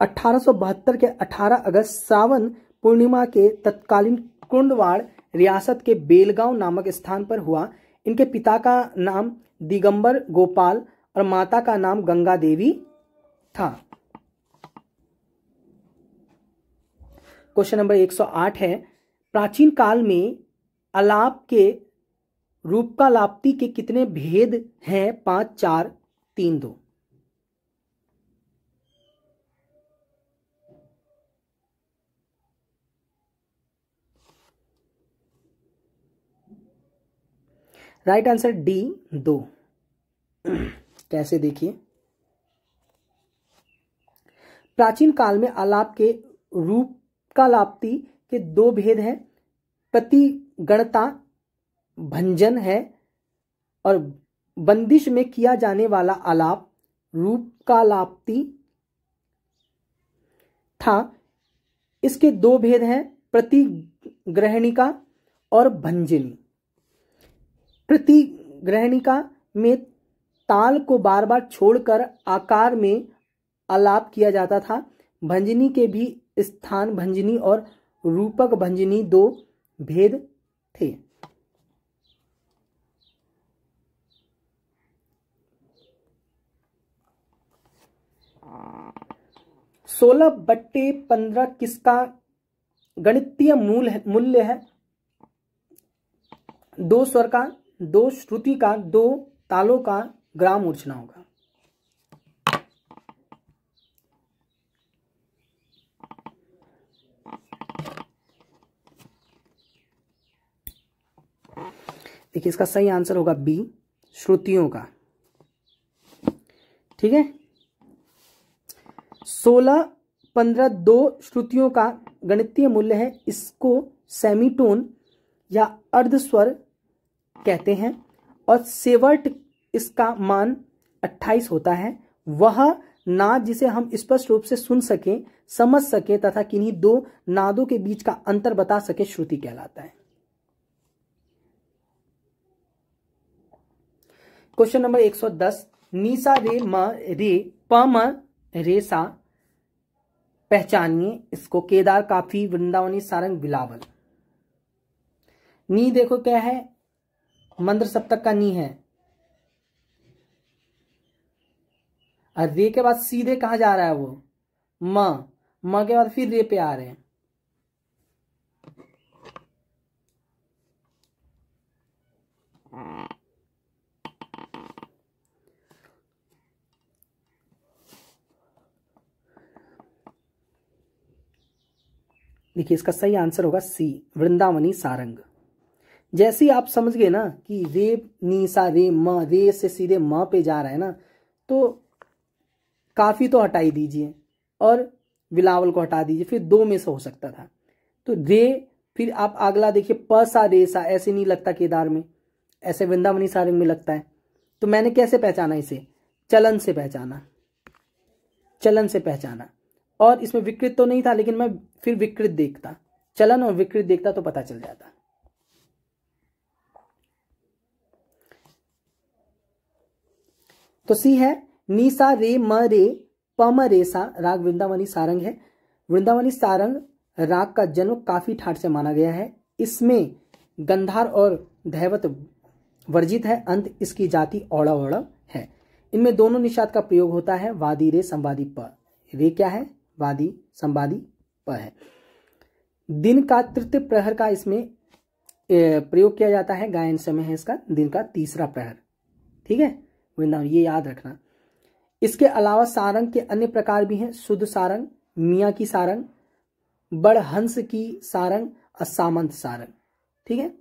अठारह के 18 अगस्त सावन पूर्णिमा के तत्कालीन कुंडवाड़ रियासत के बेलगांव नामक स्थान पर हुआ इनके पिता का नाम दिगंबर गोपाल और माता का नाम गंगा देवी था क्वेश्चन नंबर 108 है प्राचीन काल में अलाप के रूप का लाप्ति के कितने भेद हैं पांच चार तीन दो राइट आंसर डी दो कैसे देखिए प्राचीन काल में आलाप के रूप कालाप्ति के दो भेद हैं प्रतिगणता भंजन है और बंदिश में किया जाने वाला आलाप रूप कालाप्ति था इसके दो भेद हैं प्रतिग्रहणिका और भंजनी प्रतिग्रहणिका में ताल को बार बार छोड़कर आकार में आलाप किया जाता था भंजनी के भी स्थान भंजनी और रूपक भंजनी दो भेद थे सोलह बट्टे पंद्रह किसका गणितीय मूल मूल्य है दो स्वर का दो श्रुति का दो तालों का ग्राम उर्चना होगा देखिए इसका सही आंसर होगा बी श्रुतियों का ठीक है सोलह पंद्रह दो श्रुतियों का गणितीय मूल्य है इसको सेमीटोन या अर्धस्वर कहते हैं और सेवर्ट इसका मान 28 होता है वह नाद जिसे हम स्पष्ट रूप से सुन सके समझ सके तथा किन्हीं दो नादों के बीच का अंतर बता सके श्रुति कहलाता है क्वेश्चन नंबर 110 नीसा रे म रे प म रे सा पहचानिए इसको केदार काफी वृंदावनी सारंग बिलावल नी देखो क्या है मंद्र सप्तक का नी है और रे के बाद सीधे कहा जा रहा है वो म म के बाद फिर रे पे आ रहे हैं देखिए इसका सही आंसर होगा सी वृंदावनी सारंग जैसे ही आप समझ गए ना कि रे नी सा रे म रे से सीधे म पे जा रहा है ना तो काफ़ी तो हटाई दीजिए और बिलावल को हटा दीजिए फिर दो में से हो सकता था तो रे फिर आप अगला देखिए प सा रे सा ऐसे नहीं लगता केदार में ऐसे वृंदावनी सारंग में लगता है तो मैंने कैसे पहचाना इसे चलन से पहचाना चलन से पहचाना और इसमें विकृत तो नहीं था लेकिन मैं फिर विकृत देखता चलन और विकृत देखता तो पता चल जाता तो सी है नीसा रे म रे पम रे सा राग वृंदावनी सारंग है वृंदावनी सारंग राग का जन्म काफी ठाट से माना गया है इसमें गंधार और धैवत वर्जित है अंत इसकी जाति औड़ा औड़व है इनमें दोनों निषाद का प्रयोग होता है वादी रे संवादी प रे क्या है वादी संवादी पर है दिन का तृतीय प्रहर का इसमें प्रयोग किया जाता है गायन समय है इसका दिन का तीसरा प्रहर ठीक है वृंदावन ये याद रखना इसके अलावा सारंग के अन्य प्रकार भी हैं शुद्ध सारंग मियाँ की सारंग बड़हंस की सारंग और सामंत सारंग ठीक है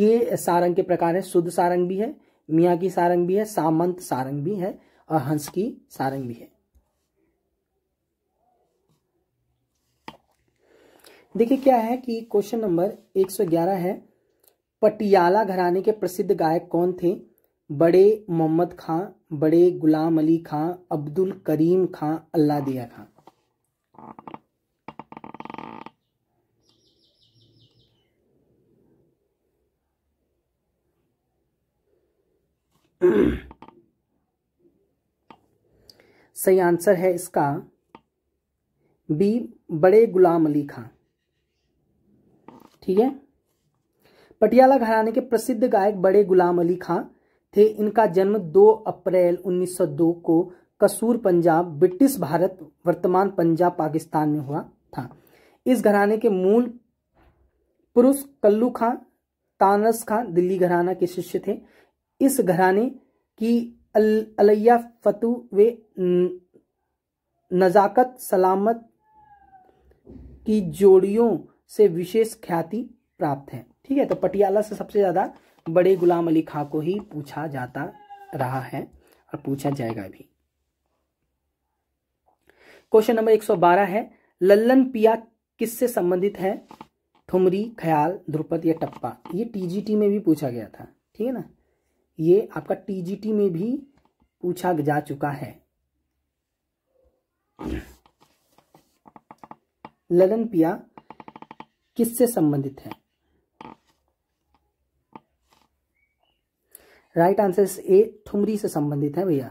ये सारंग के प्रकार हैं शुद्ध सारंग भी है मियाँ की सारंग भी है सामंत सारंग भी है और हंस की सारंग भी है देखिए क्या है कि क्वेश्चन नंबर 111 है पटियाला घराने के प्रसिद्ध गायक कौन थे बड़े मोहम्मद खां बड़े गुलाम अली खां अब्दुल करीम खां अल्लाह दिया खां सही आंसर है इसका बी बड़े गुलाम अली खां ठीक है पटियाला घराने के प्रसिद्ध गायक बड़े गुलाम अली खां थे इनका जन्म 2 अप्रैल 1902 को कसूर पंजाब ब्रिटिश भारत वर्तमान पंजाब पाकिस्तान में हुआ था इस घराने के मूल पुरुष कल्लू खां तानस खां दिल्ली घराना के शिष्य थे इस घराने की अल, अलैया फतु वे नजाकत सलामत की जोड़ियों से विशेष ख्याति प्राप्त है ठीक है तो पटियाला से सबसे ज़्यादा बड़े गुलाम अली खां को ही पूछा जाता रहा है और पूछा जाएगा भी क्वेश्चन नंबर 112 है लल्लन पिया किससे संबंधित है ठुमरी ख्याल ध्रुपद या टप्पा ये टीजीटी में भी पूछा गया था ठीक है ना ये आपका टीजीटी में भी पूछा जा चुका है ललन पिया किससे संबंधित है राइट आंसर ए ठुमरी से संबंधित है भैया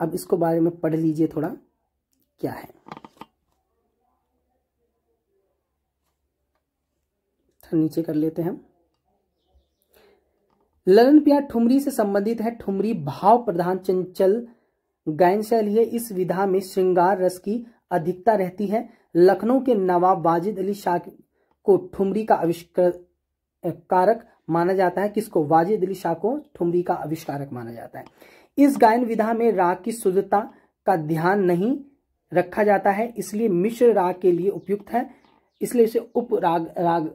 अब इसको बारे में पढ़ लीजिए थोड़ा क्या है नीचे कर लेते हैं ललन प्यार ठुमरी से संबंधित है ठुमरी भाव प्रधान चंचल गायन शैली है इस विधा में श्रृंगार रस की अधिकता रहती है लखनऊ के नवाब वाजिद अली शाह को ठुमरी का आविष्कारक माना जाता है किसको वाजिद अली शाह को ठुमरी का आविष्कारक माना जाता है इस गायन विधा में राग की शुद्धता का ध्यान नहीं रखा जाता है इसलिए मिश्र राग के लिए उपयुक्त है इसलिए इसे उप राग राग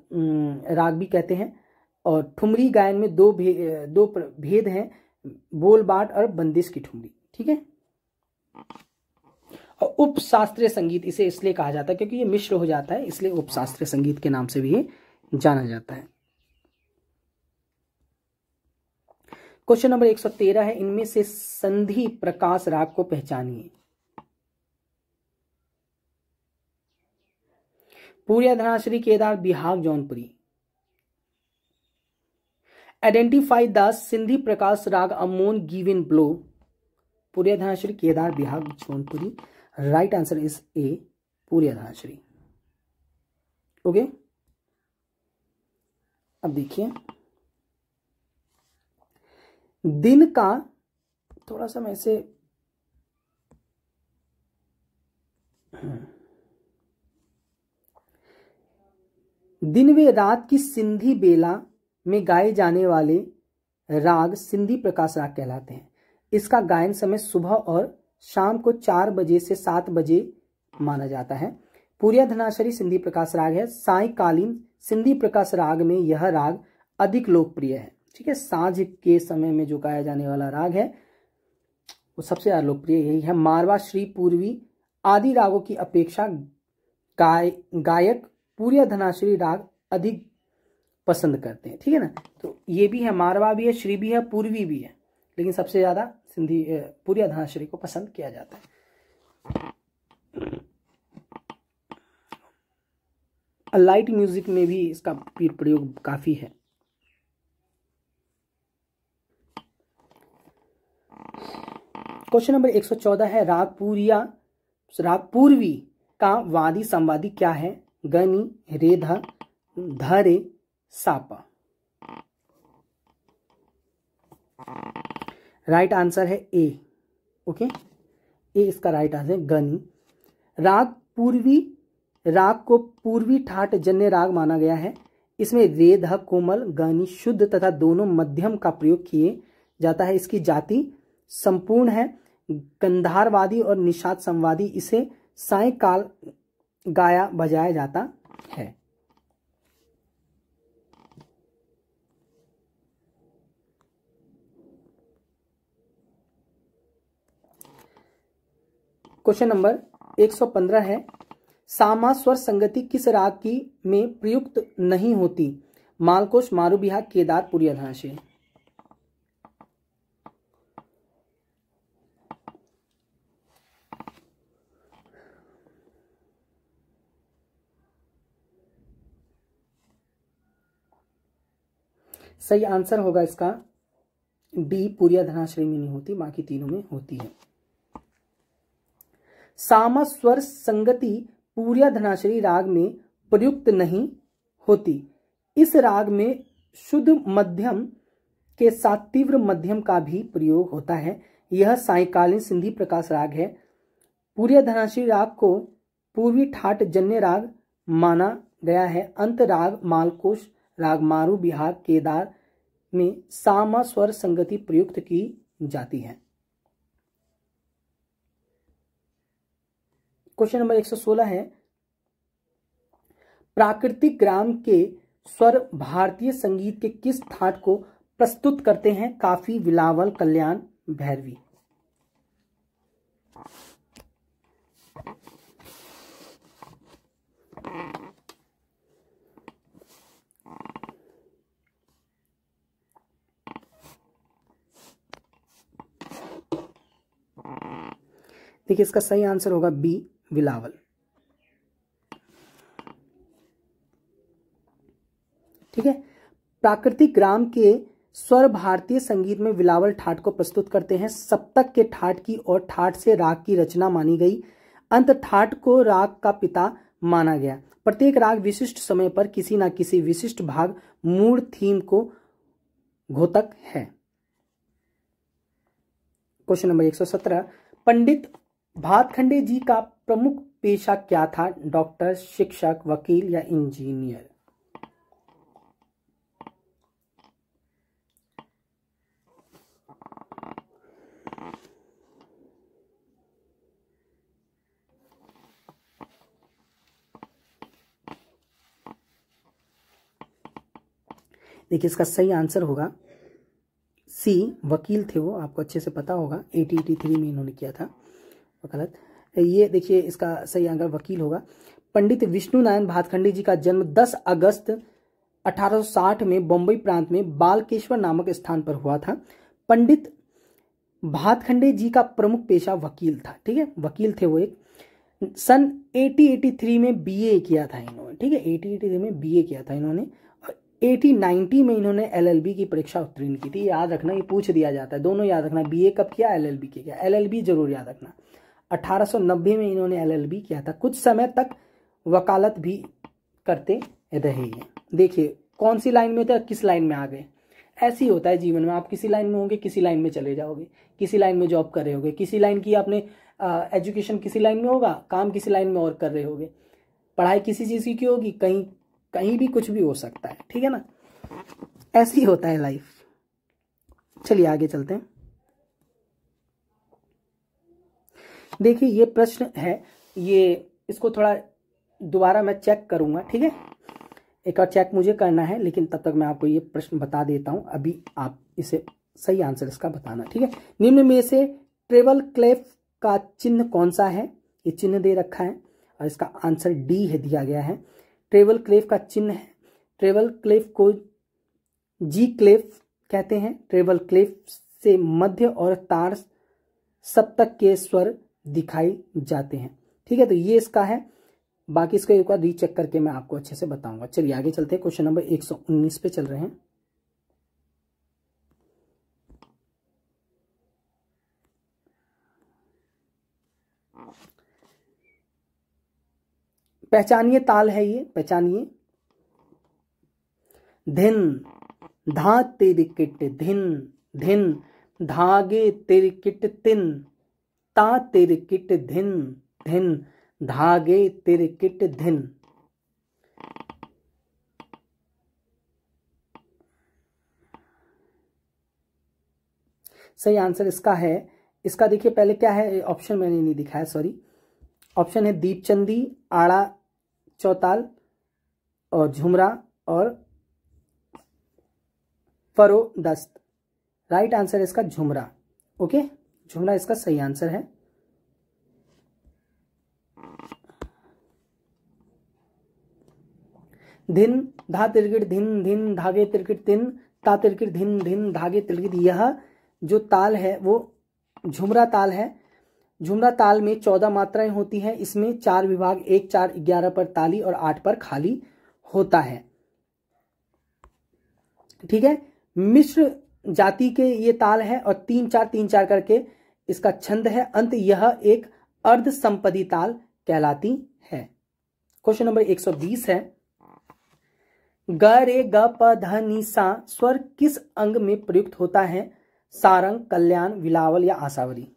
राग भी कहते हैं और ठुमरी गायन में दो भे, दो भेद हैं बोलबाट और बंदिश की ठुमरी ठीक है और उपशास्त्रीय संगीत इसे इसलिए कहा जाता है क्योंकि ये मिश्र हो जाता है इसलिए उपशास्त्रीय संगीत के नाम से भी जाना जाता है क्वेश्चन नंबर 113 है इनमें से संधि प्रकाश राग को पहचानिए Puriya Dhanashri Dhanashri Kedar Bihag Jaunpuri identify the Sindhi Prakash raga among given below Puriya Dhanashri Kedar Bihag Jaunpuri right answer is A Puri Dhanashri okay अब देखिए दिन का थोड़ा सा मैं ऐसे दिन वे रात की सिंधी बेला में गाए जाने वाले राग सिंधी प्रकाश राग कहलाते हैं इसका गायन समय सुबह और शाम को चार बजे से सात बजे माना जाता है पूरिया धनाशरी सिंधी प्रकाश राग है सायकालीन सिंधी प्रकाश राग में यह राग अधिक लोकप्रिय है ठीक है सांझ के समय में जो गाया जाने वाला राग है वो सबसे ज्यादा लोकप्रिय यही है मारवा श्री पूर्वी आदि रागों की अपेक्षा गाय गायक पूरिया धनाश्री राग अधिक पसंद करते हैं ठीक है ना तो ये भी है मारवा भी है श्री भी है पूर्वी भी है लेकिन सबसे ज्यादा सिंधी पूरी धनाश्री को पसंद किया जाता है लाइट म्यूजिक में भी इसका प्रयोग काफ़ी है क्वेश्चन नंबर 114 है रागपुरिया रागपूर्वी का वादी संवादी क्या है गनी रेधा धरे सापा राइट आंसर है ए ओके ए इसका राइट आंसर है गनी राग पूर्वी राग को पूर्वी ठाट जन्य राग माना गया है इसमें रेध कोमल गनी शुद्ध तथा दोनों मध्यम का प्रयोग किए जाता है इसकी जाति संपूर्ण है गंधारवादी और निषाद संवादी इसे साय काल गाया बजाया जाता है क्वेश्चन नंबर 115 है सामा स्वर संगति किस राग की में प्रयुक्त नहीं होती मालकोश मारुबिहा केदार पुरियधाशे सही आंसर होगा इसका डी पूरी धनाश्रेणी में नहीं होती बाकी तीनों में होती है सामस्वर संगति पूर्या धनाश्री राग में प्रयुक्त नहीं होती इस राग में शुद्ध मध्यम के साथ तीव्र मध्यम का भी प्रयोग होता है यह सायकालीन सिंधी प्रकाश राग है पूर्या धनाश्री राग को पूर्वी ठाट जन्य राग माना गया है अंत राग मालकोश राग मारू बिहार केदार में सामा स्वर संगति प्रयुक्त की जाती है क्वेश्चन नंबर 116 है प्राकृतिक ग्राम के स्वर भारतीय संगीत के किस थाट को प्रस्तुत करते हैं काफी विलावल कल्याण भैरवी देखिए इसका सही आंसर होगा बी बिलावल ठीक है प्राकृतिक ग्राम के स्वर भारतीय संगीत में बिलावल ठाट को प्रस्तुत करते हैं सप्तक के ठाट की और ठाट से राग की रचना मानी गई अंत ठाट को राग का पिता माना गया प्रत्येक राग विशिष्ट समय पर किसी ना किसी विशिष्ट भाग मूड थीम को घोतक है क्वेश्चन नंबर 117 पंडित भातखंडे जी का प्रमुख पेशा क्या था डॉक्टर शिक्षक वकील या इंजीनियर देखिए इसका सही आंसर होगा सी वकील थे वो आपको अच्छे से पता होगा एटी एटी थ्री में इन्होंने किया था गलत ये देखिए इसका सही आंकर वकील होगा पंडित विष्णु नारायण भातखंडे जी का जन्म 10 अगस्त 1860 में बम्बई प्रांत में बालकेश्वर नामक स्थान पर हुआ था पंडित भातखंडे जी का प्रमुख पेशा वकील था ठीक है वकील थे वो एक सन 1883 में बीए किया था इन्होंने ठीक है 1883 में बीए किया था इन्होंने और 1890 में इन्होंने एलएलबी की परीक्षा उत्तीर्ण की थी याद रखना ये पूछ दिया जाता है दोनों याद रखना बीए कब किया एलएलबी के किया एलएलबी जरूर याद रखना 1890 में इन्होंने एलएलबी किया था कुछ समय तक वकालत भी करते रहे हैं देखिए कौन सी लाइन में होते किस लाइन में आ गए ऐसे ही होता है जीवन में आप किसी लाइन में होंगे किसी लाइन में चले जाओगे किसी लाइन में जॉब कर रहे होगे किसी लाइन की आपने एजुकेशन किसी लाइन में होगा काम किसी लाइन में और कर रहे होगे पढ़ाई किसी चीज़ की होगी कहीं कहीं भी कुछ भी हो सकता है ठीक है ना ऐसे ही होता है लाइफ चलिए आगे चलते हैं देखिए ये प्रश्न है ये इसको थोड़ा दोबारा मैं चेक करूंगा ठीक है एक और चेक मुझे करना है लेकिन तब तक मैं आपको ये प्रश्न बता देता हूं अभी आप इसे सही आंसर इसका बताना ठीक है निम्न में से ट्रेबल क्लेफ का चिन्ह कौन सा है ये चिन्ह दे रखा है और इसका आंसर डी है दिया गया है ट्रेबल क्लेफ का चिन्ह है ट्रेबल क्लेफ को जी क्लेफ कहते हैं ट्रेबल क्लेफ से मध्य और तार सप्तक के स्वर दिखाई जाते हैं ठीक है तो ये इसका है बाकी इसका एक बार रीचेक करके मैं आपको अच्छे से बताऊंगा चलिए आगे चलते हैं क्वेश्चन नंबर 119 पे चल रहे हैं पहचानिए ताल है ये पहचानिए धिन धा तेरी किट धिन धिन धागे तेरी किट तिन ता तिरकिट धिन धिन धागे तिरकिट धिन सही आंसर इसका है इसका देखिए पहले क्या है ऑप्शन मैंने नहीं दिखाया सॉरी ऑप्शन है दीपचंदी आड़ा चौताल और झुमरा और फरो दस्त राइट आंसर इसका झुमरा ओके जुमला इसका सही आंसर है धिन धा तिरगिट धिन धिन धागे तिरकिट तिन ता तिरकिट धिन धिन धागे तिरकिट यह जो ताल है वो झुमरा ताल है झुमरा ताल में चौदह मात्राएं होती हैं इसमें चार विभाग एक चार ग्यारह पर ताली और आठ पर खाली होता है ठीक है मिश्र जाति के ये ताल है और तीन चार तीन चार करके इसका छंद है अंत यह एक अर्ध संपदी ताल कहलाती है क्वेश्चन नंबर 120 है ग रे ग प ध नी सा स्वर किस अंग में प्रयुक्त होता है सारंग कल्याण विलावल या आसावरी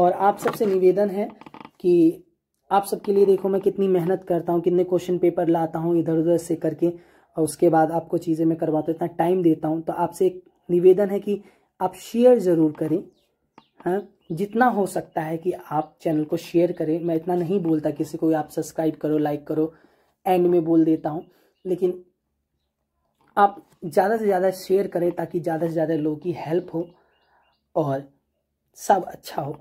और आप सबसे निवेदन है कि आप सबके लिए देखो मैं कितनी मेहनत करता हूँ कितने क्वेश्चन पेपर लाता हूँ इधर उधर से करके और उसके बाद आपको चीज़ें मैं करवाता हूँ इतना टाइम देता हूँ तो आपसे एक निवेदन है कि आप शेयर ज़रूर करें हाँ जितना हो सकता है कि आप चैनल को शेयर करें मैं इतना नहीं बोलता किसी को आप सब्सक्राइब करो लाइक करो एंड में बोल देता हूँ लेकिन आप ज़्यादा से ज़्यादा शेयर करें ताकि ज़्यादा से ज़्यादा लोगों की हेल्प हो और सब अच्छा हो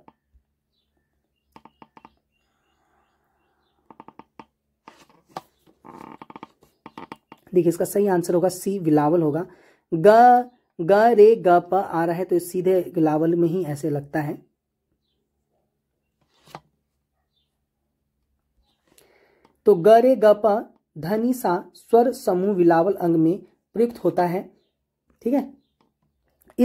देखिए इसका सही आंसर होगा सी विलावल होगा ग ग रे ग प आ रहा है तो सीधे विलावल में ही ऐसे लगता है तो ग रे ग प धनी सा स्वर समूह विलावल अंग में प्रयुक्त होता है ठीक है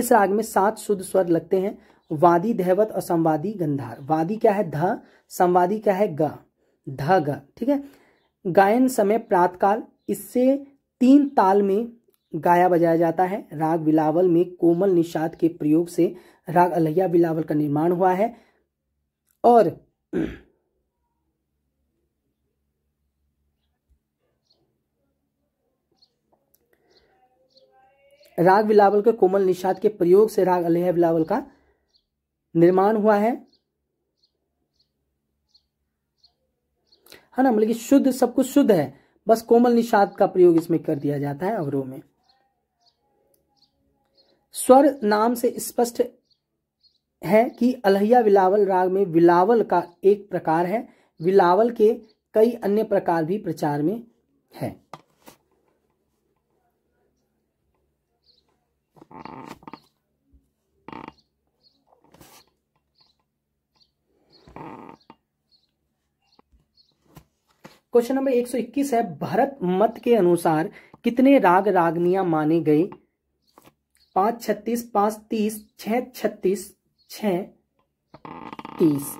इस राग में सात शुद्ध स्वर लगते हैं वादी धैवत और संवादी गंधार वादी क्या है ध संवादी क्या है ग ध ग ठीक है गायन समय प्रातकाल इससे तीन ताल में गाया बजाया जाता है राग बिलावल में कोमल निषाद के प्रयोग से राग अलहिया बिलावल का निर्माण हुआ है और राग बिलावल के कोमल निषाद के प्रयोग से राग अलहिया बिलावल का निर्माण हुआ है है ना मतलब कि शुद्ध सब कुछ शुद्ध है बस कोमल निषाद का प्रयोग इसमें कर दिया जाता है अवरोह में स्वर नाम से स्पष्ट है कि अलहिया विलावल राग में विलावल का एक प्रकार है विलावल के कई अन्य प्रकार भी प्रचार में है क्वेश्चन नंबर 121 है भारत मत के अनुसार कितने राग रागनिया माने गई पांच छत्तीस पांच तीस छ छत्तीस छ तीस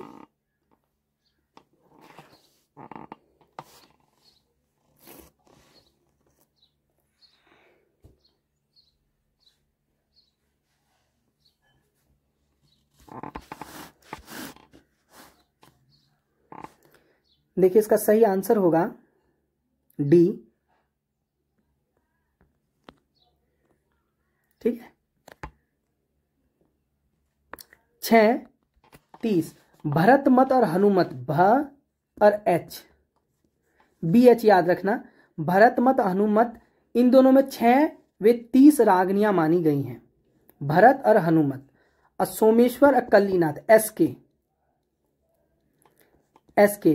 देखिए इसका सही आंसर होगा डी ठीक है छ तीस भरत मत और हनुमत भ और एच बी एच याद रखना भरत मत हनुमत इन दोनों में छह वे तीस रागनियां मानी गई हैं भरत और हनुमत और सोमेश्वर और कल्लीनाथ एस के एस के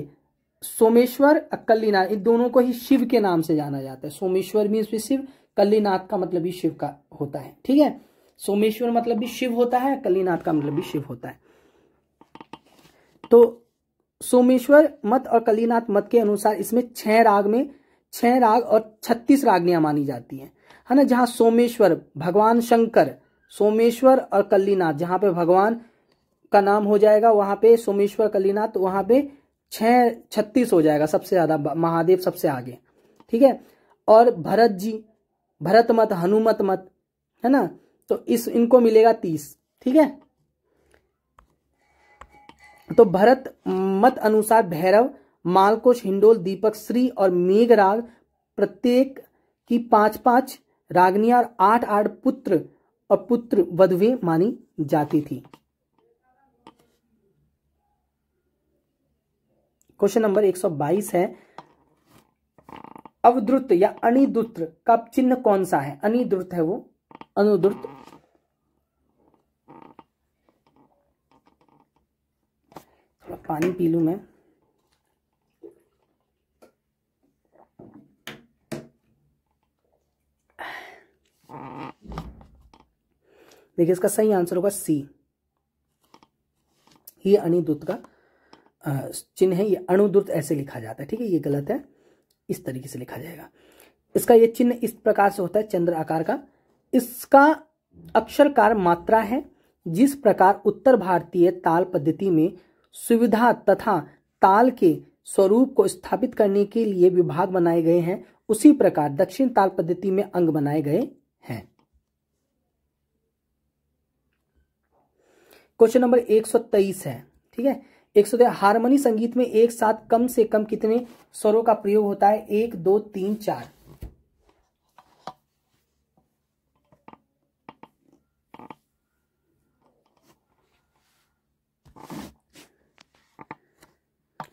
सोमेश्वर कल्लीनाथ इन दोनों को ही शिव के नाम से जाना जाता है सोमेश्वर मीन्स भी शिव कल्लीनाथ का मतलब भी शिव का होता है ठीक है सोमेश्वर मतलब भी शिव होता है कल्लीनाथ का मतलब भी शिव होता है तो सोमेश्वर मत और कल्लीनाथ मत के अनुसार इसमें छह राग में छह राग और छत्तीस रागनियां मानी जाती हैं है ना जहां सोमेश्वर भगवान शंकर सोमेश्वर और कल्लीनाथ जहां पे भगवान का नाम हो जाएगा वहां पे सोमेश्वर कल्लीनाथ वहां पे छह छत्तीस हो जाएगा सबसे ज़्यादा महादेव सबसे आगे ठीक है और भरत जी भरत मत हनुमत मत है ना तो इस इनको मिलेगा तीस ठीक है तो भरत मत अनुसार भैरव मालकोश हिंडोल दीपक श्री और मेघराग प्रत्येक की पांच पांच रागनिया और आठ आठ पुत्र और पुत्र वधवे मानी जाती थी क्वेश्चन नंबर 122 है अवद्रुत या अनिद्रुत का चिन्ह कौन सा है अनिद्रुत है वो अनुद्रुत थोड़ा पानी पी लू मैं देखिए इसका सही आंसर होगा सी ये अनिद्रुत का चिन्ह है ये अणुद्रुत ऐसे लिखा जाता है ठीक है ये गलत है इस तरीके से लिखा जाएगा इसका ये चिन्ह इस प्रकार से होता है चंद्र आकार का इसका अक्षरकार मात्रा है जिस प्रकार उत्तर भारतीय ताल पद्धति में सुविधा तथा ताल के स्वरूप को स्थापित करने के लिए विभाग बनाए गए हैं उसी प्रकार दक्षिण ताल पद्धति में अंग बनाए गए हैं क्वेश्चन नंबर एक है ठीक है एक सौ हारमोनी संगीत में एक साथ कम से कम कितने स्वरों का प्रयोग होता है एक दो तीन चार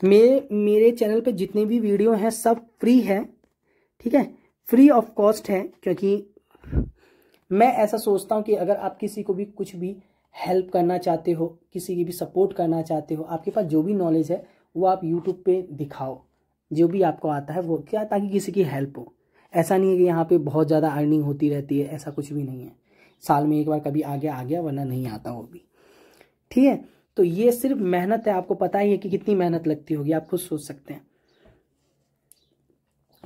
मेरे मेरे चैनल पे जितने भी वीडियो हैं सब फ्री है ठीक है फ्री ऑफ कॉस्ट है क्योंकि मैं ऐसा सोचता हूं कि अगर आप किसी को भी कुछ भी हेल्प करना चाहते हो किसी की भी सपोर्ट करना चाहते हो आपके पास जो भी नॉलेज है वो आप यूट्यूब पे दिखाओ जो भी आपको आता है वो क्या ताकि किसी की हेल्प हो ऐसा नहीं है कि यहाँ पे बहुत ज़्यादा अर्निंग होती रहती है ऐसा कुछ भी नहीं है साल में एक बार कभी आ गया आ गया वरना नहीं आता वो भी ठीक है तो ये सिर्फ मेहनत है आपको पता ही है कि कितनी मेहनत लगती होगी आप खुद सोच सकते हैं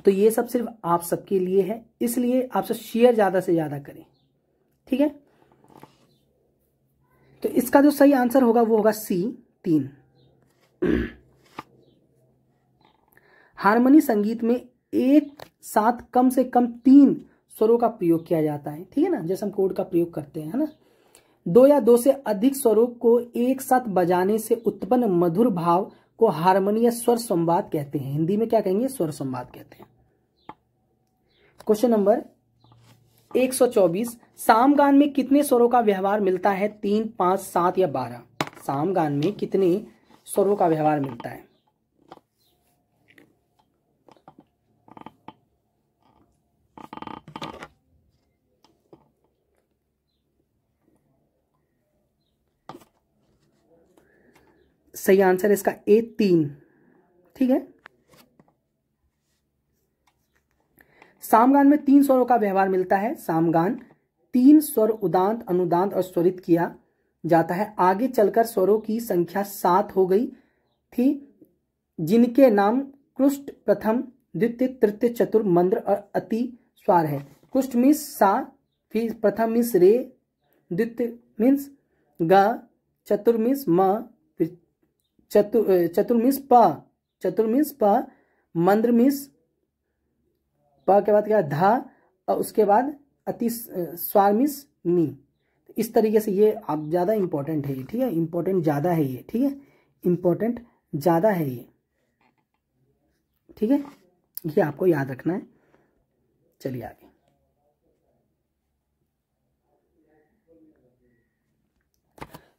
तो ये सब सिर्फ आप सबके लिए है इसलिए आप सब शेयर ज़्यादा से ज़्यादा करें ठीक है तो इसका जो सही आंसर होगा वो होगा सी तीन हारमोनी संगीत में एक साथ कम से कम तीन स्वरों का प्रयोग किया जाता है ठीक है ना जैसे हम कोड का प्रयोग करते हैं है ना दो या दो से अधिक स्वरों को एक साथ बजाने से उत्पन्न मधुर भाव को हारमोनी या स्वर संवाद कहते हैं हिंदी में क्या कहेंगे स्वर संवाद कहते हैं क्वेश्चन नंबर 124 सामगान में कितने स्वरों का व्यवहार मिलता है तीन पांच सात या बारह सामगान में कितने स्वरों का व्यवहार मिलता है सही आंसर इसका ए तीन ठीक है सामगान में तीन स्वरों का व्यवहार मिलता है सामगान तीन स्वर उदांत अनुदांत और स्वरित किया जाता है आगे चलकर स्वरों की संख्या सात हो गई थी जिनके नाम कृष्ट प्रथम द्वितीय तृतीय चतुर मंद्र और अति स्वार है कृष्ट मीन्स सा फिर प्रथम मीन्स रे द्वितीय मीन्स ग चतुर मीन्स म फिर चतुर चतुर मीन्स प चतुर मीन्स प मंद्र मीन्स प के बाद क्या धा और उसके बाद अति स्वामिस नी इस तरीके से ये आप ज़्यादा इंपॉर्टेंट है ये ठीक है इंपॉर्टेंट ज़्यादा है ये ठीक है इम्पोर्टेंट ज़्यादा है ये ठीक है ये आपको याद रखना है चलिए आगे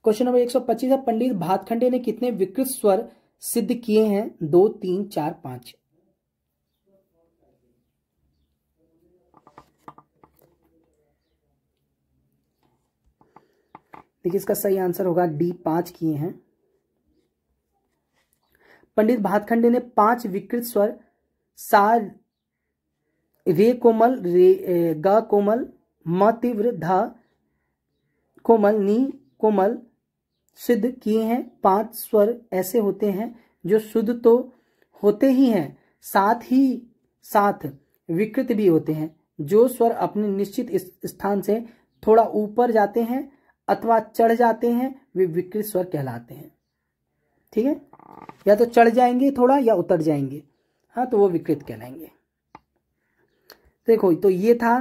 क्वेश्चन नंबर 125 है पंडित भातखंडे ने कितने विकृत स्वर सिद्ध किए हैं दो तीन चार पांच देखिए इसका सही आंसर होगा डी पांच किए हैं पंडित भातखंडे ने पांच विकृत स्वर सार रे कोमल रे ग कोमल म तीव्र ध कोमल नी कोमल सिद्ध किए हैं पांच स्वर ऐसे होते हैं जो शुद्ध तो होते ही हैं साथ ही साथ विकृत भी होते हैं जो स्वर अपने निश्चित स्थान से थोड़ा ऊपर जाते हैं अथवा चढ़ जाते हैं वे विकृत स्वर कहलाते हैं ठीक है या तो चढ़ जाएंगे थोड़ा या उतर जाएंगे हाँ तो वो विकृत कहलाएंगे देखो तो ये था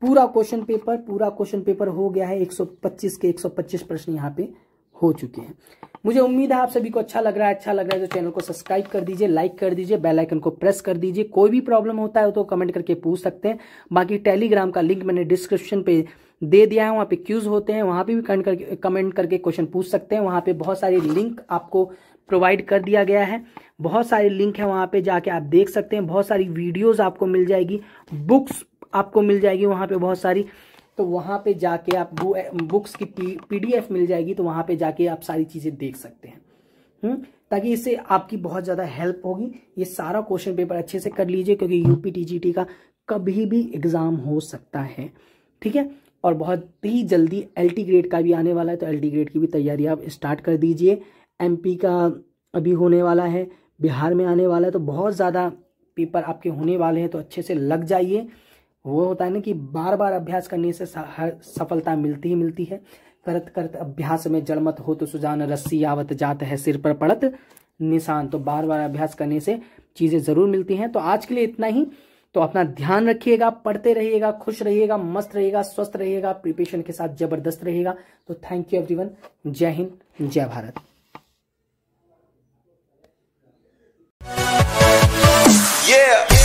पूरा क्वेश्चन पेपर पूरा क्वेश्चन पेपर हो गया है 125 के 125 प्रश्न यहाँ पे हो चुके हैं मुझे उम्मीद है आप सभी को अच्छा लग रहा है अच्छा लग रहा है तो चैनल को सब्सक्राइब कर दीजिए लाइक कर दीजिए बेल आइकन को प्रेस कर दीजिए कोई भी प्रॉब्लम होता है तो कमेंट करके पूछ सकते हैं बाकी टेलीग्राम का लिंक मैंने डिस्क्रिप्शन पे दे दिया है वहाँ पे क्यूज होते हैं वहाँ पे भी कमेंट करके कमेंट करके क्वेश्चन पूछ सकते हैं वहाँ पे बहुत सारे लिंक आपको प्रोवाइड कर दिया गया है बहुत सारे लिंक है वहाँ पे जाके आप देख सकते हैं बहुत सारी वीडियोज आपको मिल जाएगी बुक्स आपको मिल जाएगी वहाँ पे बहुत सारी तो वहाँ पे जाके आप बुक्स की पी मिल जाएगी तो वहाँ पे जाके आप सारी चीज़ें देख सकते हैं हुँ? हम्म, ताकि इससे आपकी बहुत ज़्यादा हेल्प होगी ये सारा क्वेश्चन पेपर अच्छे से कर लीजिए क्योंकि यूपी टी का कभी भी एग्ज़ाम हो सकता है ठीक है और बहुत ही जल्दी एल ग्रेड का भी आने वाला है तो एल ग्रेड की भी तैयारी आप स्टार्ट कर दीजिए एम का अभी होने वाला है बिहार में आने वाला है तो बहुत ज़्यादा पेपर आपके होने वाले हैं तो अच्छे से लग जाइए वो होता है ना कि बार बार अभ्यास करने से हर सफलता मिलती ही मिलती है करत करत अभ्यास में जड़मत हो तो सुजान रस्सी आवत जात है सिर पर पड़त निशान तो बार बार अभ्यास करने से चीज़ें ज़रूर मिलती हैं तो आज के लिए इतना ही तो अपना ध्यान रखिएगा पढ़ते रहिएगा खुश रहिएगा मस्त रहिएगा स्वस्थ रहिएगा प्रिपरेशन के साथ जबरदस्त रहेगा तो थैंक यू एवरीवन जय हिंद जय भारत Yeah.